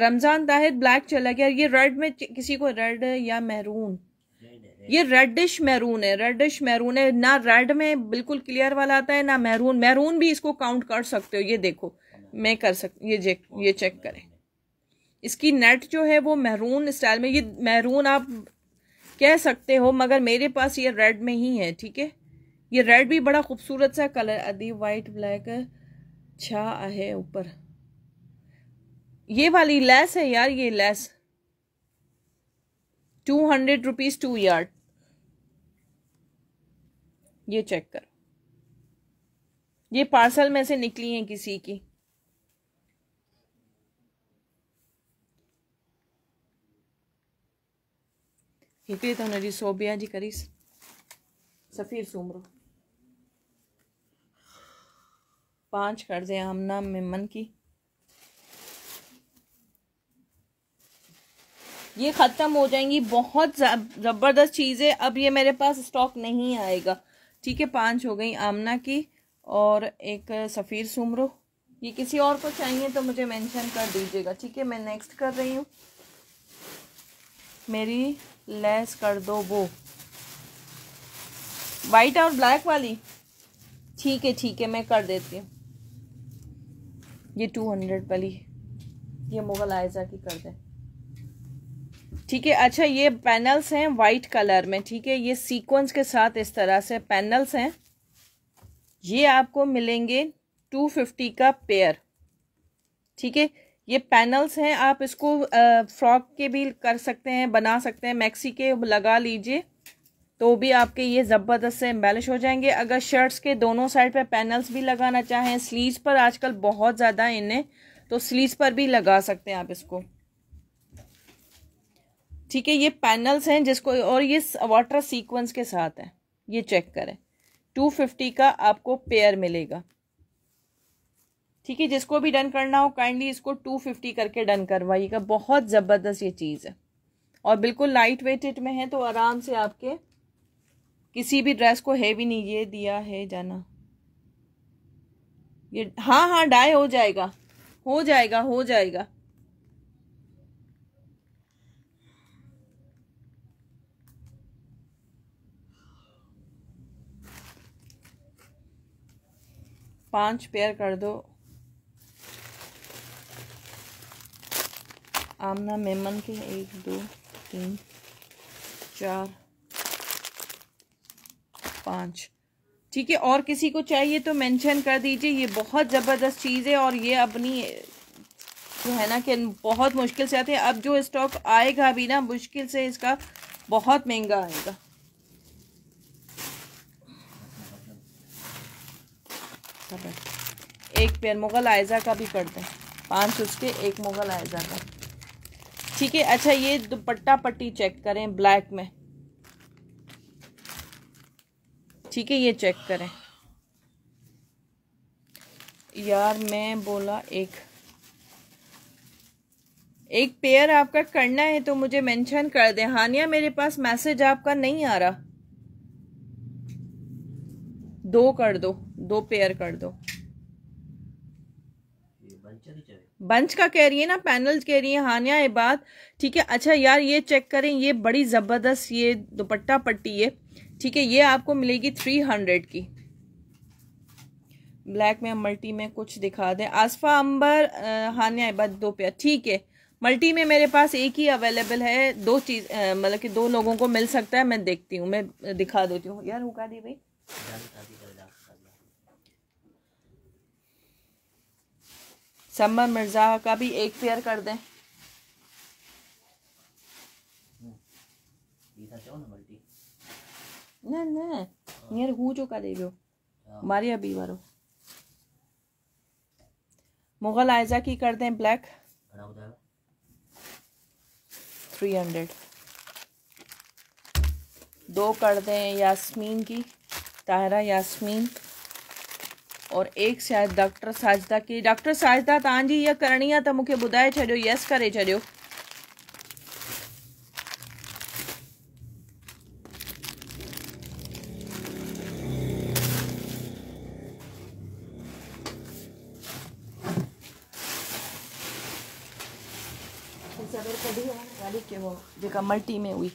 रमज़ान ताहिर ब्लैक चला गया ये रेड में किसी को रेड या महरून ये रेडिश मैरून है रेडिश मैरून है ना रेड में बिल्कुल क्लियर वाला आता है ना मैरून मैरून भी इसको काउंट कर सकते हो ये देखो मैं कर सक ये ये चेक करें इसकी नेट जो है वो मैरून स्टाइल में ये मैरून आप कह सकते हो मगर मेरे पास ये रेड में ही है ठीक है ये रेड भी बड़ा खूबसूरत सा कलर अदी वाइट ब्लैक छा है ऊपर ये वाली लेस है यार ये lace two hundred rupees two yard ये चेक करो ये पार्सल में से निकली है किसी की हिकिड़ी तो हुनजी सोबिया जी करी सफ़ीर सूमरो पांच कर हम नाम मन की ये ख़त्म हो जाएंगी बहुत ज़बरदस्त चीज़ है अब ये मेरे पास स्टॉक नहीं आएगा ठीक है पांच हो गई आमना की और एक सफ़ीर सुमरो ये किसी और को चाहिए तो मुझे मेंशन कर दीजिएगा ठीक है मैं नेक्स्ट कर रही हूँ मेरी लेस कर दो वो वाइट और ब्लैक वाली ठीक है ठीक है मैं कर देती हूँ ये टू हंड्रेड वाली ये मुगल आयजा की कर दें ठीक है अच्छा ये पैनल्स हैं वाइट कलर में ठीक है ये सीक्वेंस के साथ इस तरह से पैनल्स हैं ये आपको मिलेंगे टू फिफ्टी का पेयर ठीक है ये पैनल्स हैं आप इसको फ्रॉक के भी कर सकते हैं बना सकते हैं मैक्सी के लगा लीजिए तो भी आपके ये ज़बरदस्त से एम्बेलिश हो जाएंगे अगर शर्ट्स के दोनों साइड पे पैनल्स भी लगाना चाहें स्लीव्स पर आजकल बहुत ज़्यादा इन्हें तो स्लीव्स पर भी लगा सकते हैं आप इसको ठीक है ये पैनल्स हैं जिसको और ये वाटर सीक्वेंस के साथ है ये चेक करें टू फिफ्टी का आपको पेयर मिलेगा ठीक है जिसको भी डन करना हो काइंडली इसको टू फिफ्टी करके डन करवाइएगा बहुत ज़बरदस्त ये चीज़ है और बिल्कुल लाइट वेटेड में है तो आराम से आपके किसी भी ड्रेस को हैवी नहीं ये दिया है जाना ये हाँ हाँ डाई हो जाएगा हो जाएगा हो जाएगा पांच पेयर कर दो आमना मेमन के एक दो तीन चार पाँच ठीक है और किसी को चाहिए तो मेंशन कर दीजिए ये बहुत ज़बरदस्त चीज़ है और ये अपनी जो है ना कि बहुत मुश्किल से आते हैं अब जो स्टॉक आएगा भी ना मुश्किल से इसका बहुत महंगा आएगा का पैर एक पेयर मुग़ल आयज़ा का भी पड़ता है पांच उसके एक मुग़ल आयज़ा का ठीक है अच्छा ये दुपट्टा पट्टी चेक करें ब्लैक में ठीक है ये चेक करें यार मैं बोला एक एक पेयर आपका करना है तो मुझे मेंशन कर दे हानिया मेरे पास मैसेज आपका नहीं आ रहा दो कर दो दो पेयर कर दो बंच का कह रही है ना पैनल कह रही है हानिया ये बात ठीक है अच्छा यार ये चेक करें ये बड़ी ज़बरदस्त ये दुपट्टा पट्टी है ठीक है ये आपको मिलेगी थ्री हंड्रेड की ब्लैक में मल्टी में कुछ दिखा दे आसफा अंबर हानिया बात दो पेयर ठीक है मल्टी में मेरे पास एक ही अवेलेबल है दो चीज मतलब कि दो लोगों को मिल सकता है मैं देखती हूँ मैं दिखा देती हूँ यार हुका दी भाई सम्मा मिर्ज़ा का भी एक पेयर कर दें ना ना हाँ। यार हूँ जो का दे दो मारिया अभी वारो मुगल आयजा की कर दें ब्लैक थ्री हंड्रेड दो कर दें यास्मीन की ताहरा यास्मीन और एक शायद डॉक्टर साजदा की डॉक्टर साजदा तांजी इहा करणी आहे त मूंखे ॿुधाए छॾियो यस करे छॾियो जेका मल्टी में हुई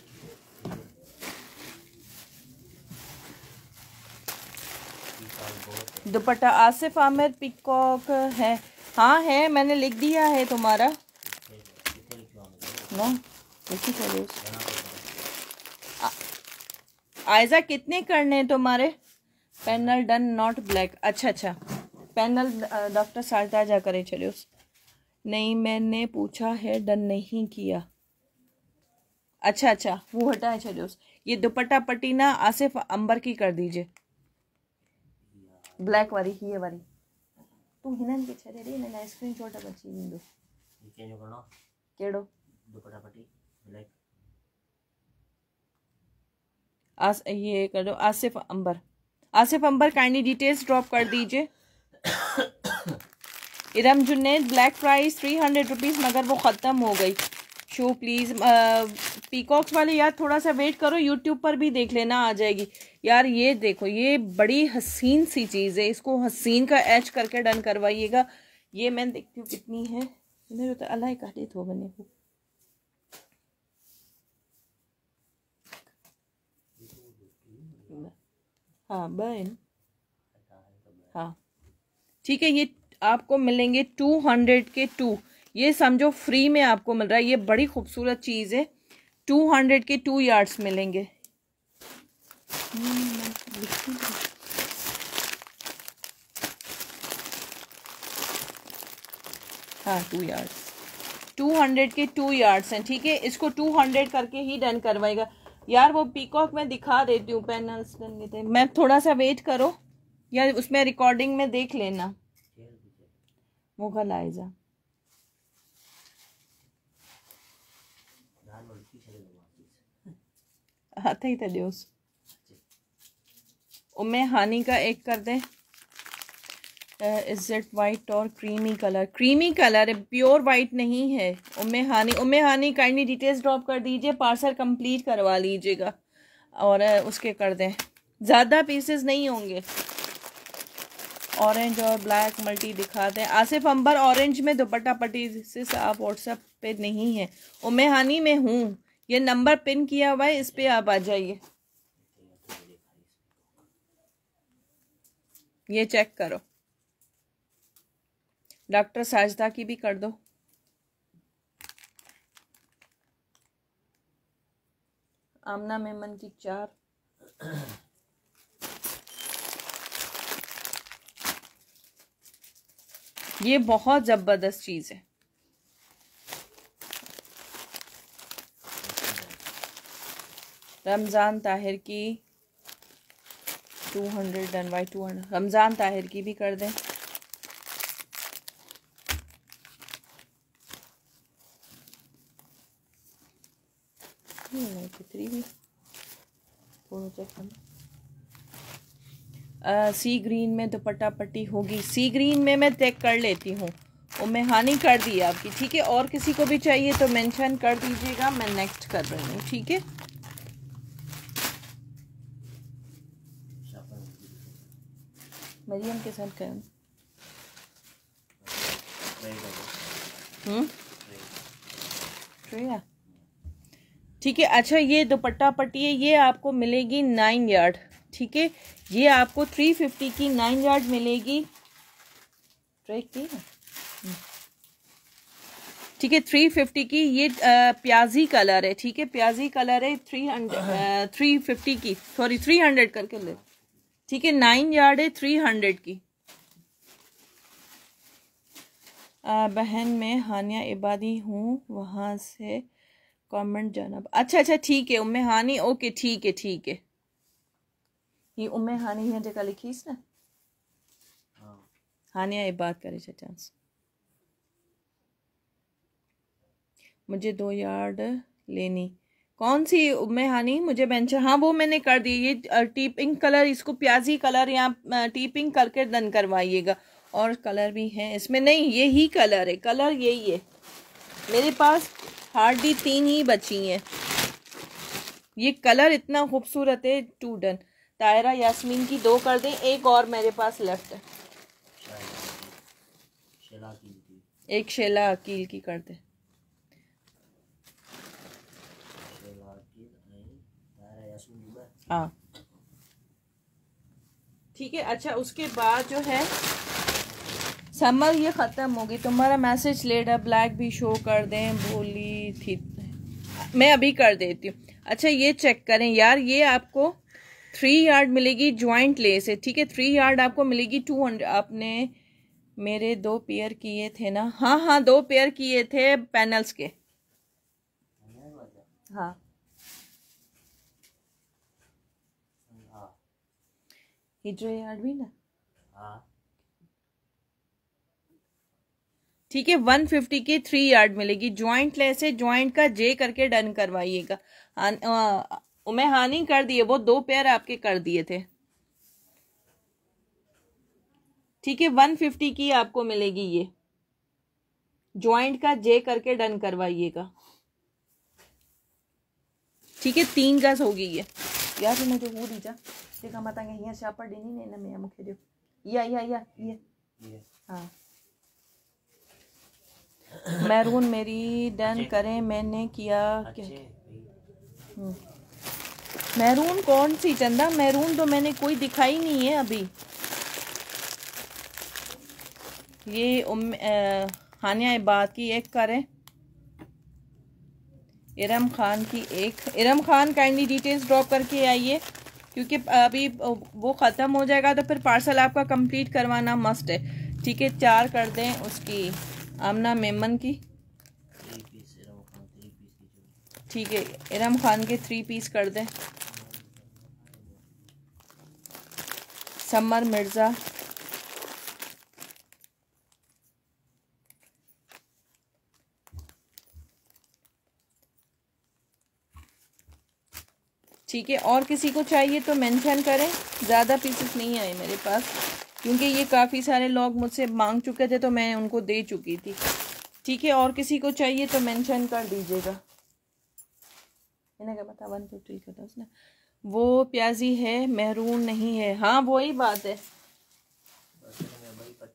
दुपट्टा आसिफ आमिर पिकॉक है हाँ है मैंने लिख दिया है तुम्हारा आयजा कितने करने हैं तुम्हारे पैनल डन नॉट ब्लैक अच्छा अच्छा पैनल डॉक्टर सारदा जा करे चलो नहीं मैंने पूछा है डन नहीं किया अच्छा अच्छा वो हटाए चलो ये दुपट्टा पटीना आसिफ अंबर की कर दीजिए ब्लैक वाली ही है वाली तू हिनन पीछे दे रही ना स्क्रीन छोटा बची बिंदु चेंज करना केड़ो दुपट्टा पट्टी ब्लैक आस ये कर दो Asif Ambar Asif Ambar kindly details drop कर दीजिए Iram Junaid black price three hundred rupees मगर वो ख़त्म हो गई शो प्लीज़ पीकॉक्स वाले यार थोड़ा सा वेट करो यूट्यूब पर भी देख लेना आ जाएगी यार ये देखो ये बड़ी हसीन सी चीज़ है इसको हसीन का एच करके डन करवाइएगा ये मैं देखती हूँ कितनी है मेरे तो अल्लाह बने को हाँ बन हाँ ठीक है ये आपको मिलेंगे टू हंड्रेड के टू ये समझो फ्री में आपको मिल रहा है ये बड़ी खूबसूरत चीज़ है टू हंड्रेड के टू यार्ड्स मिलेंगे हाँ टू यार्ड्स टू हंड्रेड के टू यार्ड्स हैं ठीक है इसको टू हंड्रेड करके ही डन करवाएगा यार वो पीकॉक मैं दिखा देती हूँ पैनल्स बन गए थे मैं थोड़ा सा वेट करो या उसमें रिकॉर्डिंग में देख लेना कल आएगा हाथ ही था दियोस हानि का एक कर दे इज इट वाइट और क्रीमी कलर क्रीमी कलर है प्योर वाइट नहीं है उमे हानी उमे हानी काइंडली डिटेल्स ड्रॉप कर दीजिए पार्सल कंप्लीट करवा लीजिएगा और उसके कर दें ज़्यादा पीसेस नहीं होंगे ऑरेंज और ब्लैक मल्टी दिखा दें आसिफ अंबर ऑरेंज में दुपट्टा पट्टी से आप व्हाट्सएप पे नहीं है उमे हानी में हूँ ये नंबर पिन किया हुआ है इस पर आप आ जाइए ये चेक करो डॉक्टर साजदा की भी कर दो आमना मेमन की चार ये बहुत ज़बरदस्त चीज़ है रमज़ान ताहिर की two hundred done by two hundred Ramzan Tahir की भी कर दें आ, सी ग्रीन में दुपट्टा पट्टी होगी सी ग्रीन में मैं चेक कर लेती हूँ और मैं हानि कर दी आपकी ठीक है और किसी को भी चाहिए तो मेंशन कर दीजिएगा मैं नेक्स्ट कर रही हूँ ठीक है मरियम के साथ कर हम्म? ठीक है अच्छा ये दुपट्टा पट्टी है ये आपको मिलेगी नाइन यार्ड ठीक है ये आपको थ्री फिफ्टी की नाइन यार्ड मिलेगी ट्राई की हम्म। ठीक है थ्री फिफ्टी की ये प्याजी कलर है ठीक है प्याजी कलर है थ्री हंड्रेड थ्री फिफ्टी की सॉरी थ्री हंड्रेड करके ले ठीक है नाइन यार्ड है थ्री हंड्रेड की आ, बहन मैं हानिया इबादी हूँ वहाँ से कमेंट जाना अच्छा अच्छा ठीक है उम्मे हानि ओके ठीक है ठीक है ये उम्मे हानि है जगह लिखी ना हाँ। हानिया इबाद करे चांस अच्छा, मुझे दो यार्ड लेनी कौन सी में हानि मुझे बेंच हाँ वो मैंने कर दी ये टी पिंक कलर इसको प्याजी कलर या टी पिंक करके डन करवाइएगा और कलर भी है इसमें नहीं ये ही कलर है कलर यही है मेरे पास हार्डली तीन ही बची हैं ये कलर इतना खूबसूरत है टू डन तायरा यास्मीन की दो कर दें एक और मेरे पास लेफ्ट है एक शेला अकील की कर दें हाँ ठीक है अच्छा उसके बाद जो है समर ये ख़त्म हो गई तुम्हारा मैसेज लेटर ब्लैक भी शो कर दें भोली थी मैं अभी कर देती हूँ अच्छा ये चेक करें यार ये आपको थ्री यार्ड मिलेगी ज्वाइंट ले से ठीक है थ्री यार्ड आपको मिलेगी टू हंड्रेड आपने मेरे दो पेयर किए थे ना हाँ हाँ दो पेयर किए थे पैनल्स के हाँ, हाँ। हिजरे हाँ। ठीक है 150 की थ्री यार्ड मिलेगी ज्वाइंट लेस है ज्वाइंट का जे करके डन करवाइएगा मैं हानि कर दिए वो दो पेयर आपके कर दिए थे ठीक है 150 की आपको मिलेगी ये ज्वाइंट का जे करके डन करवाइएगा ठीक है तीन गज होगी ये यार मुझे वो दीजा Sila matanggahiya siya pa din ini na may amok siya Iya iya iya iya. हाँ मैरून मेरी डन करें मैंने किया मैरून कौन सी चंदा मैरून तो मैंने कोई दिखाई नहीं है अभी ये उम हानिया इबाद की एक करें इरम खान की एक Iram Khan kindly details drop करके आइए क्योंकि अभी वो ख़त्म हो जाएगा तो फिर पार्सल आपका कंप्लीट करवाना मस्ट है ठीक है चार कर दें उसकी आमना मेमन की ठीक है इरम खान के थ्री पीस कर दें समर मिर्ज़ा ठीक है और किसी को चाहिए तो मेंशन करें ज़्यादा पीसेस नहीं आए मेरे पास क्योंकि ये काफ़ी सारे लोग मुझसे मांग चुके थे तो मैं उनको दे चुकी थी ठीक है और किसी को चाहिए तो मेंशन कर दीजिएगा क्या पता वन टू थ्री करता उसने वो प्याजी है महरून नहीं है हाँ वही बात है तो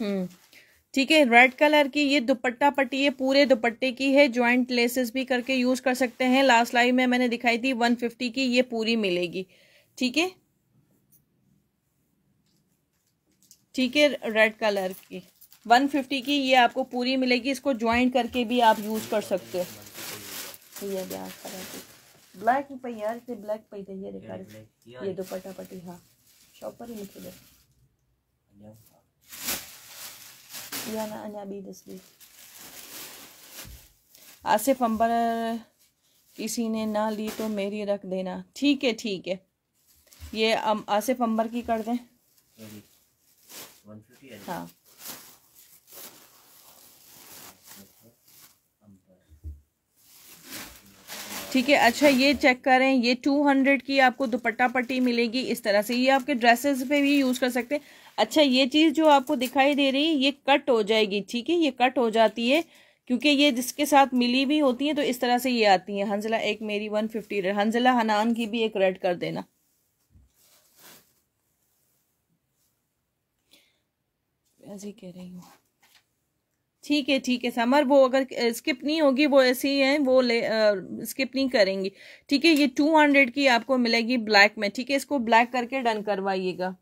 हम्म ठीक है रेड कलर की ये दुपट्टा पट्टी ये पूरे दुपट्टे की है ज्वाइंट लेसेस भी करके यूज़ कर सकते हैं लास्ट लाइव में मैंने दिखाई थी वन फिफ्टी की ये पूरी मिलेगी ठीक है ठीक है रेड कलर की वन फिफ्टी की ये आपको पूरी मिलेगी इसको ज्वाइंट करके भी आप यूज़ कर सकते हो ब्लैक ब्लैक पे यार ब्लैक पे ये दिखा ये दुपट्टा पट्टी हाँ शॉपर ही निकले Yana आसिफ अंबर किसी ने ना ली तो मेरी रख देना ठीक है ठीक है ये अम, आसिफ अंबर की कर दें हाँ ठीक है अच्छा ये चेक करें ये टू हंड्रेड की आपको दुपट्टा पट्टी मिलेगी इस तरह से ये आपके ड्रेसेस पे भी यूज़ कर सकते हैं अच्छा ये चीज़ जो आपको दिखाई दे रही है ये कट हो जाएगी ठीक है ये कट हो जाती है क्योंकि ये जिसके साथ मिली भी होती है तो इस तरह से ये आती है हंजला एक मेरी one fifty red Hanzala Hanan की भी एक रेड कर देना जी कह रही हूँ ठीक है ठीक है समर वो अगर स्किप नहीं होगी वो ऐसी ही है वो ले स्किप नहीं करेंगी ठीक है ये टू हंड्रेड की आपको मिलेगी ब्लैक में ठीक है इसको ब्लैक करके डन करवाइएगा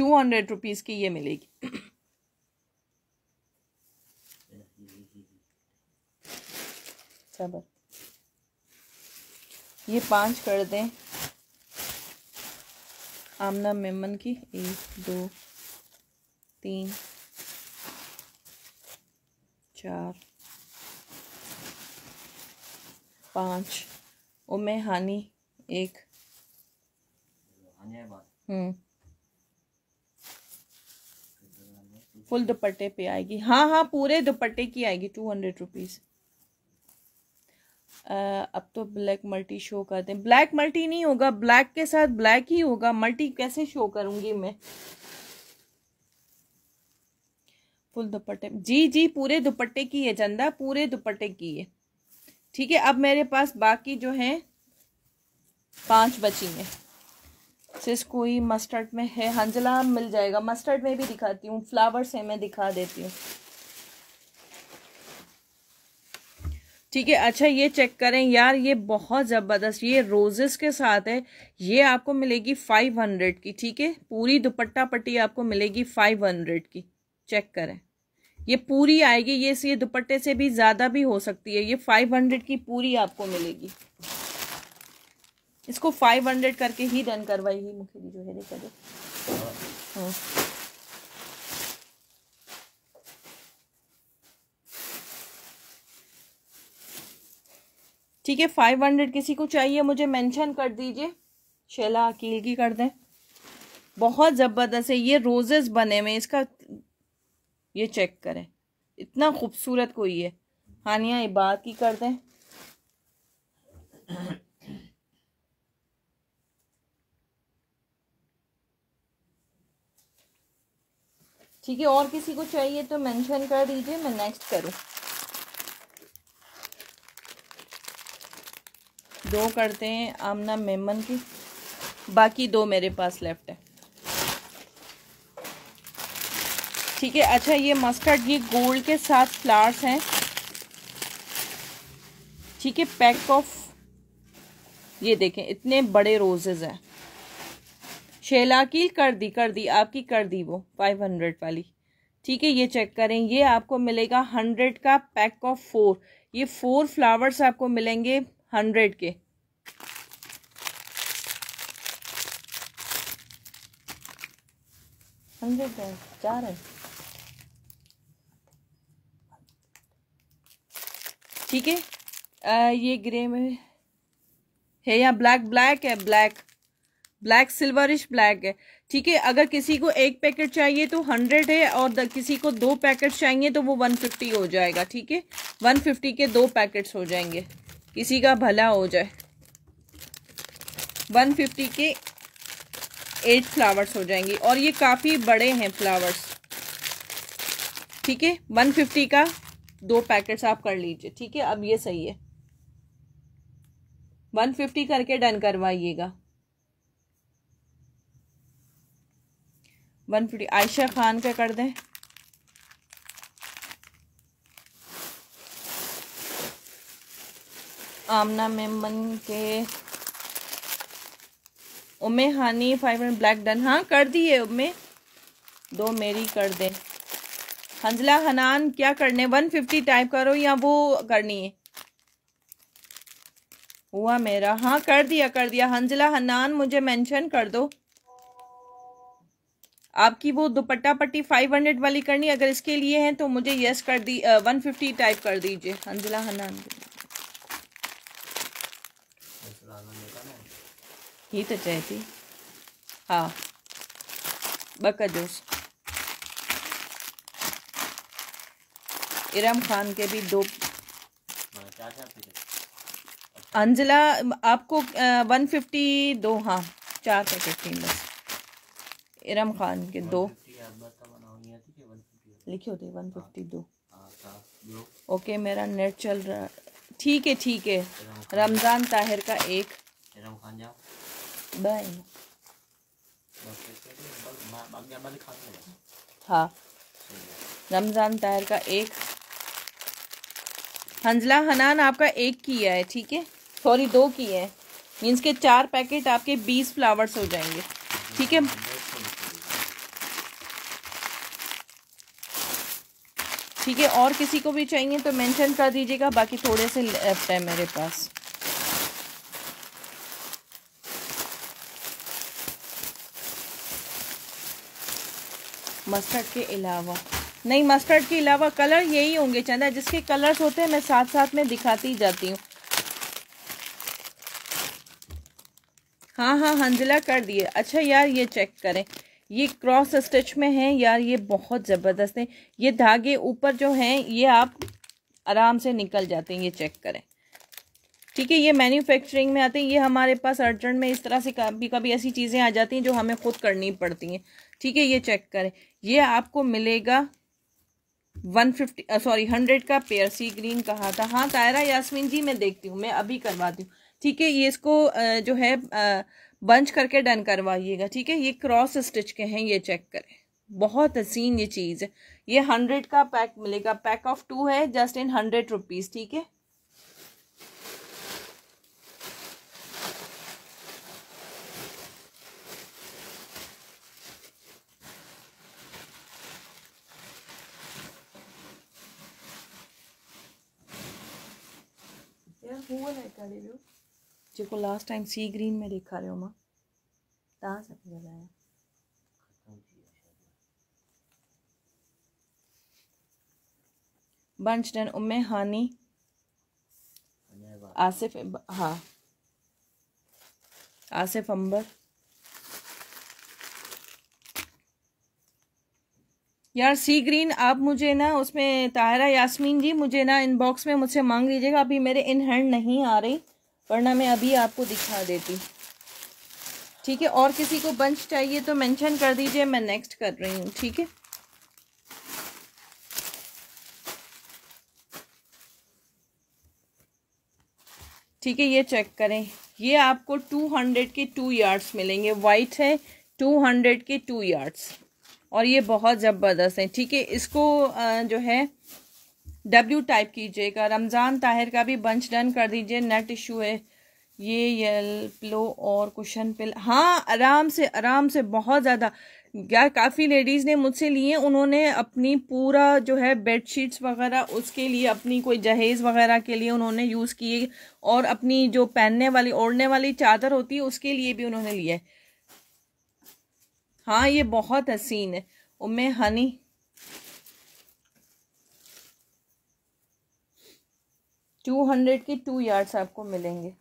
टू हंड्रेड रुपीज़ की ये मिलेगी सबर ये पांच कर दें आमना मेमन की एक दो तीन चार पाँच उमे हानि एक हम्म फुल दुपट्टे पे आएगी हाँ हाँ पूरे दुपट्टे की आएगी टू हंड्रेड रुपीज़ अब तो ब्लैक मल्टी शो कर दें ब्लैक मल्टी नहीं होगा ब्लैक के साथ ब्लैक ही होगा मल्टी कैसे शो करूंगी मैं फुल दुपट्टे जी जी पूरे दुपट्टे की है चंदा पूरे दुपट्टे की है ठीक है अब मेरे पास बाकी जो है पांच बची हैं सिस्कोई मस्टर्ड में है हंजला मिल जाएगा मस्टर्ड में भी दिखाती हूँ फ्लावर्स है मैं दिखा देती हूँ ठीक है अच्छा ये चेक करें यार ये बहुत ज़बरदस्त ये रोजेस के साथ है ये आपको मिलेगी फाइव हंड्रेड की ठीक है पूरी दुपट्टा पट्टी आपको मिलेगी फाइव हंड्रेड की चेक करें ये पूरी आएगी ये ये दुपट्टे से भी ज़्यादा भी हो सकती है ये फाइव हंड्रेड की पूरी आपको मिलेगी इसको फाइव हंड्रेड करके ही डन करवाई हुई मुखे जो है देखा हाँ। ठीक है फाइव हंड्रेड किसी को चाहिए मुझे मेंशन कर दीजिए शैला अकील की कर दें बहुत ज़बरदस्त है ये रोजेस बने में इसका ये चेक करें इतना खूबसूरत कोई है हानिया इबाद की कर दें ठीक है और किसी को चाहिए तो मेंशन कर दीजिए मैं नेक्स्ट करूँ दो करते हैं आमना मेमन की बाकी दो मेरे पास लेफ्ट है ठीक है अच्छा ये मस्टर्ड ये गोल्ड के साथ फ्लावर्स हैं ठीक है पैक ऑफ ये देखें इतने बड़े रोजेज हैं छः लाख की कर दी कर दी आपकी कर दी वो फाइव हंड्रेड वाली ठीक है ये चेक करें ये आपको मिलेगा हंड्रेड का पैक ऑफ फोर ये फोर फ्लावर्स आपको मिलेंगे हंड्रेड के हंड्रेड चार है ठीक है ये ग्रे में है या ब्लैक ब्लैक है ब्लैक ब्लैक सिल्वरिश ब्लैक है ठीक है अगर किसी को एक पैकेट चाहिए तो हंड्रेड है और किसी को दो पैकेट चाहिए तो वो वन फिफ्टी हो जाएगा ठीक है वन फिफ्टी के दो पैकेट्स हो जाएंगे किसी का भला हो जाए वन फिफ्टी के एट फ्लावर्स हो जाएंगे और ये काफ़ी बड़े हैं फ्लावर्स ठीक है वन फिफ्टी का दो पैकेट्स आप कर लीजिए ठीक है अब ये सही है वन फिफ्टी करके डन करवाइएगा वन फिफ्टी आयशा खान का कर दें आमना मेमन के Umme Hani five hundred black done हाँ कर दिए उमे दो मेरी कर दें हंजला हनान क्या करने वन फिफ्टी टाइप करो या वो करनी है हुआ मेरा हाँ कर दिया कर दिया हंजला हनान मुझे मेंशन कर दो आपकी वो दुपट्टा पट्टी 500 वाली करनी अगर इसके लिए है तो मुझे यस कर दी वन फिफ्टी टाइप कर दीजिए अंजला हनान ही तो चए थी हाँ बका जोश इरम खान के भी दो अंजला आपको वन uh, फिफ्टी दो हाँ चार पैकेट थी बस इरम खान के दो लिखे होते वन फिफ्टी दो ओके मेरा नेट चल रहा ठीक है ठीक है रमज़ान ताहिर का एक बाय हाँ रमज़ान ताहिर का एक हंजला हनान आपका एक किया है ठीक है सॉरी दो किए हैं मीन्स के चार पैकेट आपके बीस फ्लावर्स हो जाएंगे ठीक है ठीक है और किसी को भी चाहिए तो मेंशन कर दीजिएगा बाकी थोड़े से लेफ्ट है मेरे पास मस्टर्ड के अलावा नहीं मस्टर्ड के अलावा कलर यही होंगे चंदा जिसके कलर्स होते हैं मैं साथ साथ में दिखाती जाती हूँ हाँ हाँ हंजला कर दिए अच्छा यार ये चेक करें ये क्रॉस स्टिच में है यार ये बहुत ज़बरदस्त है ये धागे ऊपर जो हैं ये आप आराम से निकल जाते हैं ये चेक करें ठीक है ये मैन्युफैक्चरिंग में आते हैं ये हमारे पास अर्जेंट में इस तरह से कभी कभी ऐसी चीज़ें आ जाती हैं जो हमें खुद करनी पड़ती हैं ठीक है ये चेक करें ये आपको मिलेगा वन फिफ्टी सॉरी हंड्रेड का पेयर सी ग्रीन कहा था हाँ तायरा यासमिन जी मैं देखती हूँ मैं अभी करवाती हूँ ठीक है ये इसको जो है बंच करके डन करवाइएगा ठीक है ये क्रॉस स्टिच के हैं ये चेक करें बहुत हसीन ये चीज़ है ये हंड्रेड का पैक मिलेगा पैक ऑफ टू है जस्ट इन हंड्रेड रुपीज़ ठीक है हुआ है क्या जो लास्ट टाइम सी ग्रीन में ॾेखारियो मां तव्हां सां थी बंच डन उमे हानी आसिफ हाँ आसिफ अंबर यार सी ग्रीन आप मुझे ना उसमें ताहरा यास्मीन जी मुझे ना इनबॉक्स में मुझसे मांग लीजिएगा अभी मेरे इन हैंड नहीं आ रही वरना मैं अभी आपको दिखा देती ठीक है और किसी को बंच चाहिए तो मेंशन कर दीजिए मैं नेक्स्ट कर रही हूँ ठीक है ठीक है ये चेक करें ये आपको टू हंड्रेड के टू यार्ड्स मिलेंगे वाइट है टू हंड्रेड के टू यार्ड्स और ये बहुत ज़बरदस्त है ठीक है इसको जो है डब्ल्यू टाइप कीजिएगा रमज़ान ताहिर का भी बंच डन कर दीजिए नेट इशू है ये प्लो और कुशन पिल हाँ आराम से आराम से बहुत ज़्यादा यार काफ़ी लेडीज़ ने मुझसे लिए उन्होंने अपनी पूरा जो है बेडशीट्स वगैरह उसके लिए अपनी कोई जहेज़ वगैरह के लिए उन्होंने यूज़ किए और अपनी जो पहनने वाली ओढ़ने वाली चादर होती है उसके लिए भी उन्होंने लिया है हाँ ये बहुत हसीन है उम्मे हनी टू हंड्रेड के टू यार्ड्स आपको मिलेंगे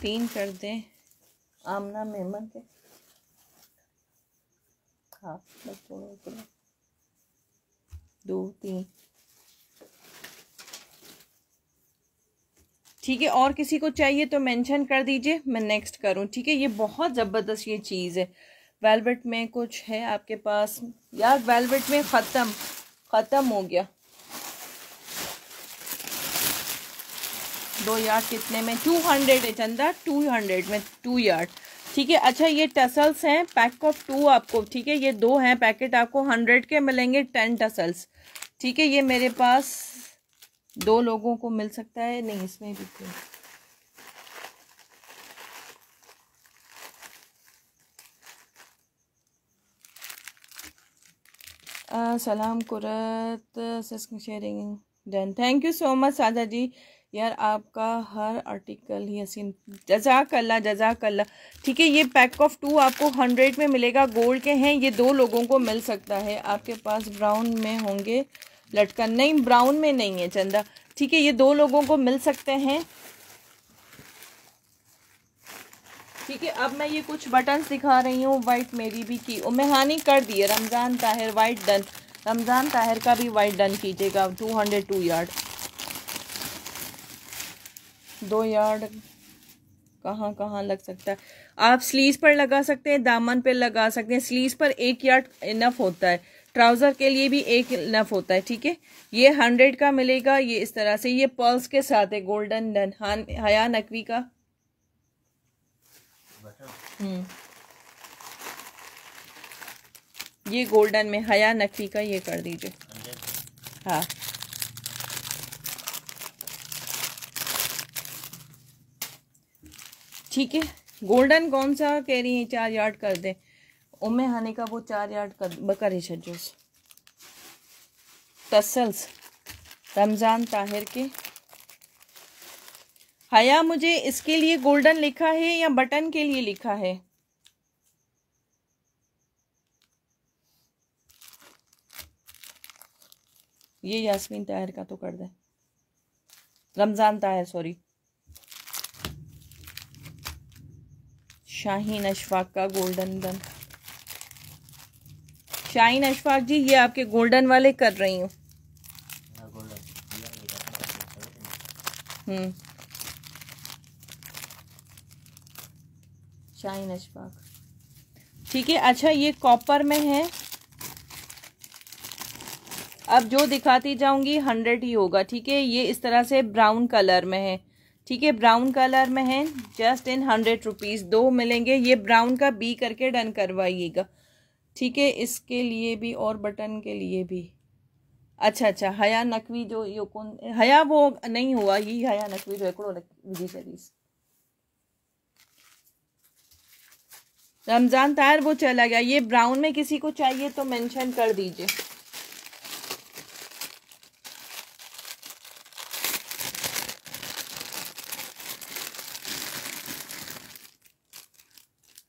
तीन कर दें आमना मेहमान के हाँ दो तीन ठीक है और किसी को चाहिए तो मेंशन कर दीजिए मैं नेक्स्ट करूँ ठीक है ये बहुत ज़बरदस्त ये चीज़ है वेलवेट में कुछ है आपके पास यार वेलवेट में ख़त्म ख़त्म हो गया दो यार्ड कितने में टू हंड्रेड है चंदा टू हंड्रेड में टू यार्ड ठीक है अच्छा ये टसल्स हैं पैक ऑफ टू आपको ठीक है ये दो हैं पैकेट आपको हंड्रेड के मिलेंगे टेन टसल्स ठीक है ये मेरे पास दो लोगों को मिल सकता है नहीं इसमें भी थे तो। सलाम कुरत sharing done thank you so much साझा जी यार आपका हर आर्टिकल ही हसीन जजाकल्ला जजाकल्ला ठीक है ये पैक ऑफ टू आपको हंड्रेड में मिलेगा गोल्ड के हैं ये दो लोगों को मिल सकता है आपके पास ब्राउन में होंगे लटकन नहीं ब्राउन में नहीं है चंदा ठीक है ये दो लोगों को मिल सकते हैं ठीक है अब मैं ये कुछ बटन दिखा रही हूँ वाइट मेरी भी की उमेहानी कर दिए रमज़ान ताहिर वाइट डन रमज़ान ताहिर का भी वाइट डन कीजिएगा टू हंड्रेड टू यार्ड दो यार्ड कहाँ कहाँ लग सकता है आप स्लीव पर लगा सकते हैं दामन पर लगा सकते हैं स्लीव पर एक यार्ड इनफ होता है ट्राउज़र के लिए भी एक नफ होता है ठीक है ये हंड्रेड का मिलेगा ये इस तरह से ये पर्ल्स के साथ है गोल्डन डन हया नकवी का हम्म। ये गोल्डन में हया नकवी का ये कर दीजिए हाँ ठीक है गोल्डन कौन सा कह रही है चार यार्ड कर दें उमे हानि का वो चार यार्ड बकरी छजोस तसल्स रमज़ान ताहिर के हया मुझे इसके लिए गोल्डन लिखा है या बटन के लिए लिखा है ये यास्मीन ताहिर का तो कर दे रमज़ान ताहिर सॉरी शाहीन अशफाक का गोल्डन दम शाइन अशफाक जी ये आपके गोल्डन वाले कर रही हूँ हम्म। शाइन अशफाक ठीक है अच्छा ये कॉपर में है अब जो दिखाती जाऊंगी हंड्रेड ही होगा ठीक है ये इस तरह से ब्राउन कलर में है ठीक है ब्राउन कलर में है जस्ट इन हंड्रेड रुपीज़ दो मिलेंगे ये ब्राउन का बी करके डन करवाइएगा ठीक है इसके लिए भी और बटन के लिए भी अच्छा अच्छा हया नकवी जो यो कौन हया वो नहीं हुआ ही हया नकवी जो हिकिड़ो रमज़ान तार वो चला गया ये ब्राउन में किसी को चाहिए तो मेंशन कर दीजिए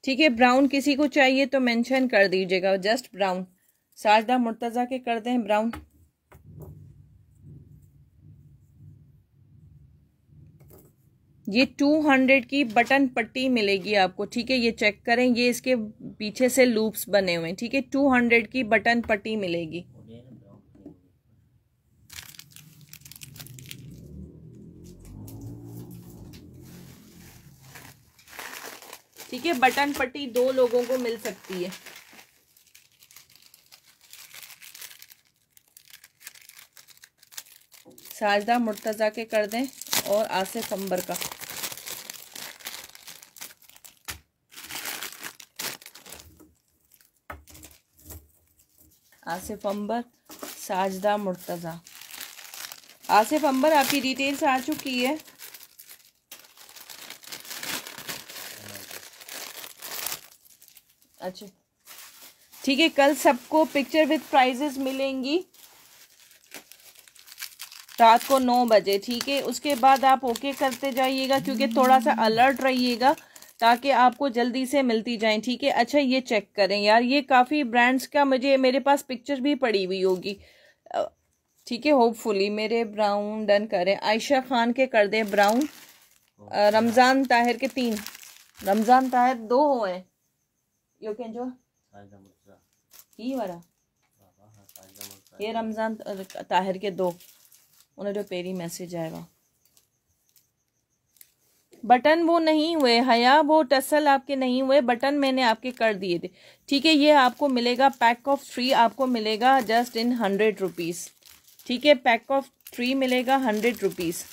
ठीक है ब्राउन किसी को चाहिए तो मेंशन कर दीजिएगा जस्ट ब्राउन साजदा मुर्तज़ा के कर दें ब्राउन ये टू हंड्रेड की बटन पट्टी मिलेगी आपको ठीक है ये चेक करें ये इसके पीछे से लूप्स बने हुए हैं ठीक है टू हंड्रेड की बटन पट्टी मिलेगी ठीक है बटन पट्टी दो लोगों को मिल सकती है साजदा मुर्तज़ा के कर दें और आसिफ अंबर का आसिफ अंबर साजदा मुर्तज़ा आसिफ अंबर आपकी डिटेल्स आ चुकी है अच्छा ठीक है कल सबको पिक्चर विद प्राइजेस मिलेंगी रात को नौ बजे ठीक है उसके बाद आप ओके करते जाइएगा क्योंकि थोड़ा सा अलर्ट रहिएगा ताकि आपको जल्दी से मिलती जाए ठीक है अच्छा ये चेक करें यार ये काफ़ी ब्रांड्स का मुझे मेरे पास पिक्चर भी पड़ी हुई होगी ठीक है होपफुली मेरे ब्राउन डन करें आयशा खान के कर दें ब्राउन रमज़ान ताहिर के तीन रमज़ान ताहिर दो हो हैं ये हाँ, रमज़ान ताहिर के दो उन्हें जो पेरी मैसेज आएगा बटन वो नहीं हुए हया वो टसल आपके नहीं हुए बटन मैंने आपके कर दिए थे ठीक है ये आपको मिलेगा पैक ऑफ थ्री आपको मिलेगा जस्ट इन हंड्रेड रुपीज़ ठीक है पैक ऑफ थ्री मिलेगा हंड्रेड रुपीज़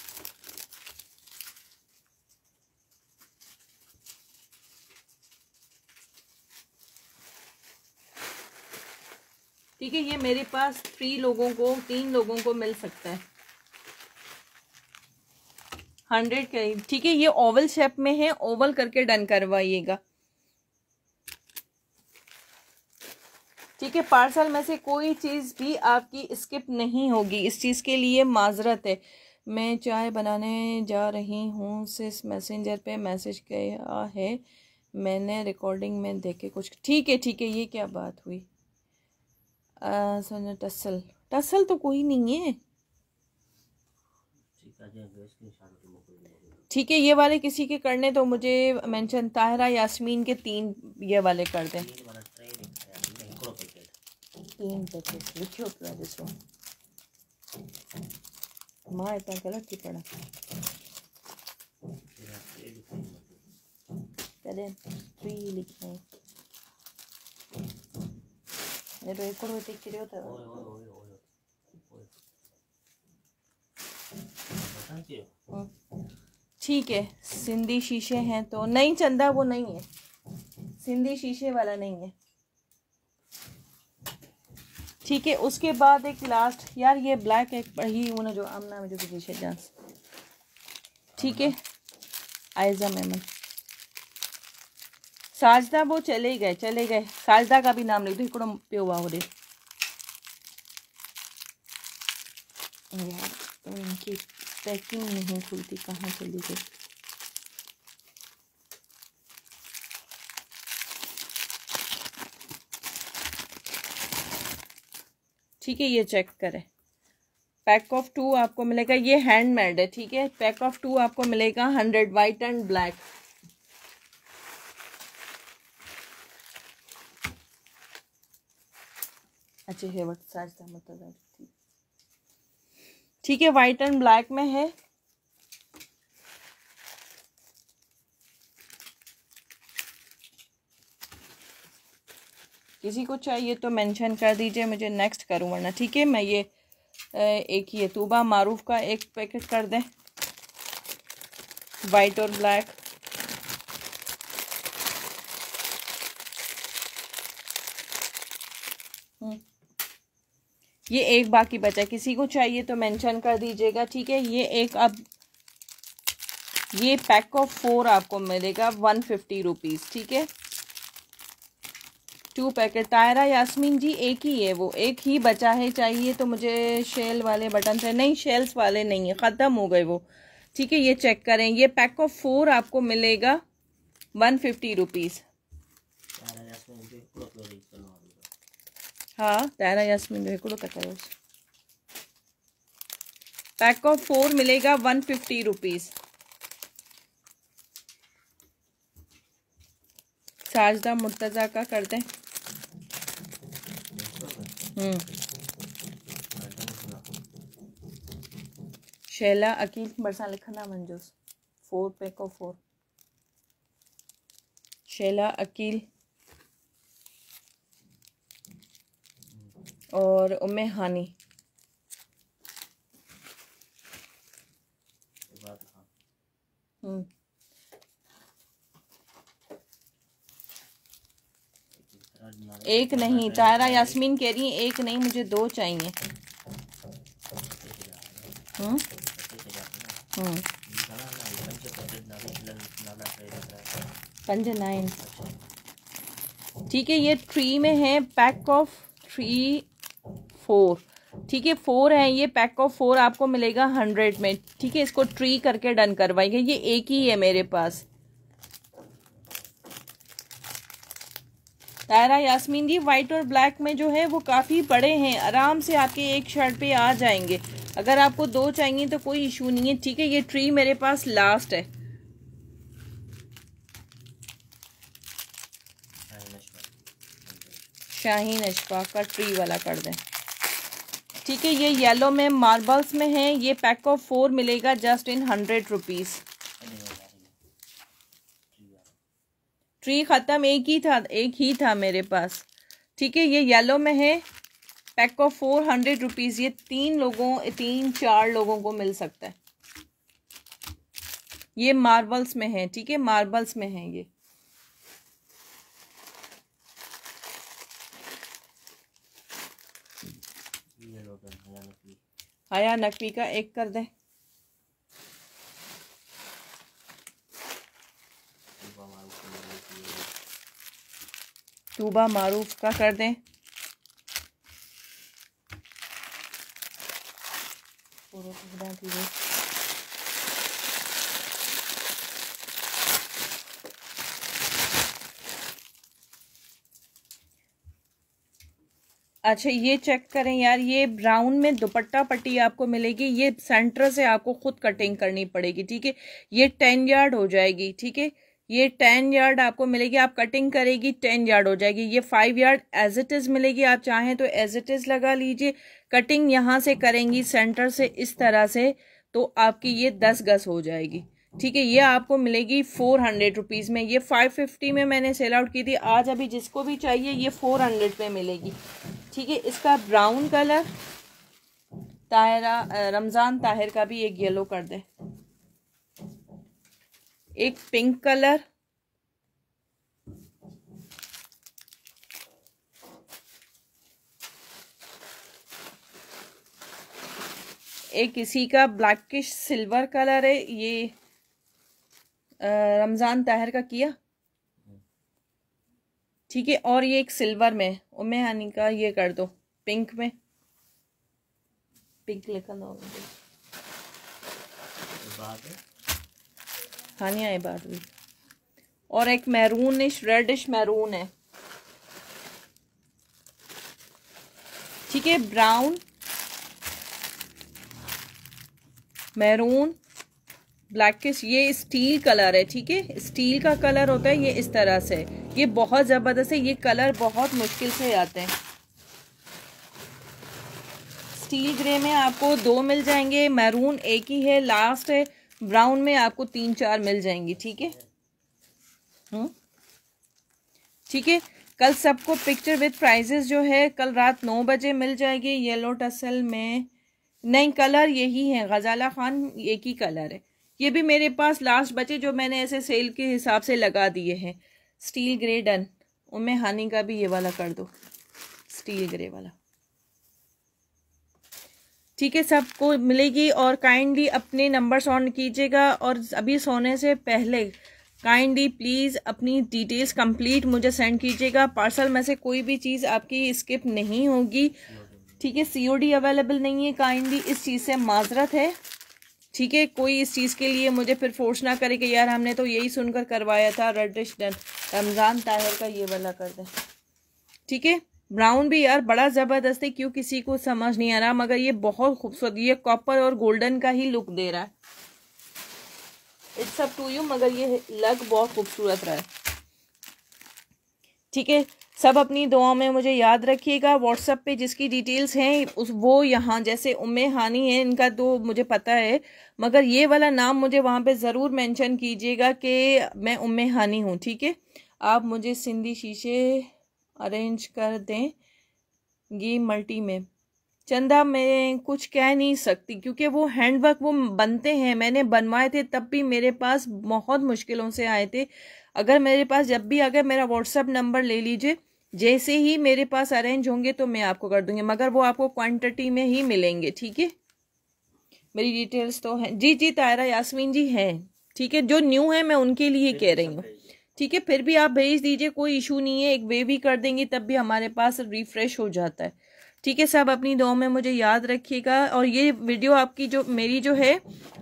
ठीक है ये मेरे पास थ्री लोगों को तीन लोगों को मिल सकता है हंड्रेड करीब ठीक है ये ओवल शेप में है ओवल करके डन करवाइएगा ठीक है पार्सल में से कोई चीज़ भी आपकी स्किप नहीं होगी इस चीज़ के लिए माजरत है मैं चाय बनाने जा रही हूँ सिस मैसेंजर पे मैसेज किया है मैंने रिकॉर्डिंग में देखे कुछ ठीक है ठीक है ये क्या बात हुई समझो टसल टसल तो कोई नहीं है ठीक है ये वाले किसी के करने तो मुझे मेंशन ताहरा यास्मीन के तीन ये वाले कर दें तीन पैकेट लिखियो क्या ॾिसो मां हितां 얘를 이걸로 뜯기려 해요. 어이 어이 어이 어이. ठीक है सिंधी शीशे हैं तो नहीं चंदा वो नहीं है सिंधी शीशे वाला नहीं है ठीक है उसके बाद एक लास्ट यार ये ब्लैक एक ही हूँ ना जो आमना में जो ठीक है आयजा मेमन साजदा वो चले गए चले गए साजदा का भी नाम लिख दो इकड़ो पियो आहे होॾे उनकी पैकिंग नहीं खुलती कहाँ चली गई ठीक है ये चेक करें पैक ऑफ टू आपको मिलेगा ये हैंडमेड है ठीक है पैक ऑफ टू आपको मिलेगा हंड्रेड वाइट एंड ब्लैक नीचे है वट साजदा मतलब ठीक है वाइट एंड ब्लैक में है किसी को चाहिए तो मेंशन कर दीजिए मुझे नेक्स्ट करूँ वरना ठीक है मैं ये एक ये तूबा मारूफ का एक पैकेट कर दें वाइट और ब्लैक ये एक बाकी बचा किसी को चाहिए तो मेंशन कर दीजिएगा ठीक है ये एक अब ये पैक ऑफ फोर आपको मिलेगा वन फिफ्टी रुपीज़ ठीक है टू पैकेट तायरा यास्मीन जी एक ही है वो एक ही बचा है चाहिए तो मुझे शेल वाले बटन से नहीं शेल्स वाले नहीं है ख़त्म हो गए वो ठीक है ये चेक करें ये पैक ऑफ फोर आपको मिलेगा वन फिफ्टी रुपीज़ हा तैरा यासमीन हिकिड़ो त कयोसि पैक ऑफ फोर मिलेगा one fifty rupees Sajida Murtaza का कर दें हम्म। शैला अकील मरसा लिखना मंजूस four pack of four Shaila Aqeel और उम्मे हानी हम्म। एक नहीं तारा यास्मीन कह रही है एक नहीं मुझे दो चाहिए हम्म, हम्म। ठीक है ये थ्री में है पैक ऑफ थ्री फोर ठीक है फोर है ये पैक ऑफ फोर आपको मिलेगा हंड्रेड में ठीक है इसको ट्री करके डन करवाएंगे ये एक ही है मेरे पास तायरा यासमीन जी वाइट और ब्लैक में जो है वो काफ़ी बड़े हैं आराम से आपके एक शर्ट पे आ जाएंगे अगर आपको दो चाहिए तो कोई इशू नहीं है ठीक है ये ट्री मेरे पास लास्ट है शाहीन अशफाक का ट्री वाला कर दें ठीक है ये येलो में मार्बल्स में है ये पैक ऑफ फोर मिलेगा जस्ट इन हंड्रेड रुपीज़ ट्री ख़त्म एक ही था एक ही था मेरे पास ठीक है ये येलो में है pack of four hundred rupees ये तीन लोगों तीन चार लोगों को मिल सकता है ये मार्बल्स में है ठीक है मार्बल्स में है ये हया नकवी का एक कर दें तूबा मारूफ का कर दें अच्छा ये चेक करें यार ये ब्राउन में दुपट्टा पट्टी आपको मिलेगी ये सेंटर से आपको खुद कटिंग करनी पड़ेगी ठीक है ये टेन यार्ड हो जाएगी ठीक है ये टेन यार्ड आपको मिलेगी आप कटिंग करेगी टेन यार्ड हो जाएगी ये five yard as it is मिलेगी आप चाहें तो एज इट इज लगा लीजिए कटिंग यहाँ से करेंगी सेंटर से इस तरह से तो आपकी ये दस गज हो जाएगी ठीक है ये आपको मिलेगी फोर हंड्रेड रुपीज़ में ये फाइव फिफ्टी में मैंने सेल आउट की थी आज अभी जिसको भी चाहिए ये फोर हंड्रेड में मिलेगी ठीक है इसका ब्राउन कलर ताहरा रमज़ान ताहिर का भी एक येलो कर दे एक पिंक कलर एक इसी का ब्लैकिश सिल्वर कलर है ये रमज़ान ताहिर का किया ठीक है और ये एक सिल्वर में उमे हानि का ये कर दो पिंक में पिंक लिखा ना हानिया इबादवी और एक मैरून रेडिश मैरून है ठीक है ब्राउन मैरून ब्लैक के ये स्टील कलर है ठीक है स्टील का कलर होता है ये इस तरह से ये बहुत ज़बरदस्त है ये कलर बहुत मुश्किल से आते हैं स्टील ग्रे में आपको दो मिल जाएंगे मैरून एक ही है लास्ट है ब्राउन में आपको तीन चार मिल जाएंगी ठीक है हम्म? ठीक है कल सबको पिक्चर विद प्राइजेस जो है कल रात नौ बजे मिल जाएगी येलो टसल में नहीं कलर यही है गजाला खान एक ही कलर है ये भी मेरे पास लास्ट बचे जो मैंने ऐसे सेल के हिसाब से लगा दिए हैं स्टील ग्रे डन उनमें हानि का भी ये वाला कर दो स्टील ग्रे वाला ठीक है सबको मिलेगी और काइंडली अपने नंबर्स ऑन कीजिएगा और अभी सोने से पहले काइंडली प्लीज़ अपनी डिटेल्स कंप्लीट मुझे सेंड कीजिएगा पार्सल में से कोई भी चीज़ आपकी स्किप नहीं होगी ठीक है सीओडी अवेलेबल नहीं है काइंडली इस चीज़ से माजरत है ठीक है कोई इस चीज़ के लिए मुझे फिर फोर्स ना करे कि यार हमने तो यही सुनकर करवाया था red dish done Ramzan Tahir का ये वाला कर दें ठीक है ब्राउन भी यार बड़ा ज़बरदस्त है क्यों किसी को समझ नहीं आ रहा मगर ये बहुत खूबसूरत ये कॉपर और गोल्डन का ही लुक दे रहा है इट्स अप टू यू मगर ये लग बहुत खूबसूरत रहा है ठीक है सब अपनी दुआओं में मुझे याद रखिएगा व्हाट्सअप पे जिसकी डिटेल्स हैं उस वो यहाँ जैसे उम्मे हानी है इनका तो मुझे पता है मगर ये वाला नाम मुझे वहाँ पे ज़रूर मेंशन कीजिएगा कि मैं उम्मे हानी हूँ ठीक है आप मुझे सिंधी शीशे अरेंज कर दें गी मल्टी में चंदा मैं कुछ कह नहीं सकती क्योंकि वो हैंडवर्क वो बनते हैं मैंने बनवाए थे तब भी मेरे पास बहुत मुश्किलों से आए थे अगर मेरे पास जब भी अगर मेरा व्हाट्सअप नंबर ले लीजिए जैसे ही मेरे पास अरेंज होंगे तो मैं आपको कर दूंगी मगर वो आपको क्वांटिटी में ही मिलेंगे ठीक है मेरी डिटेल्स तो हैं जी जी तायरा यासमीन जी हैं ठीक है जो न्यू है मैं उनके लिए कह रही हूँ ठीक है फिर भी आप भेज दीजिए कोई इशू नहीं है एक वे भी कर देंगी तब भी हमारे पास रिफ्रेश हो जाता है ठीक है सब अपनी दो में मुझे याद रखिएगा और ये वीडियो आपकी जो मेरी जो है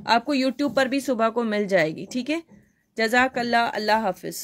आपको यूट्यूब पर भी सुबह को मिल जाएगी ठीक है جزاك الله الله حافظ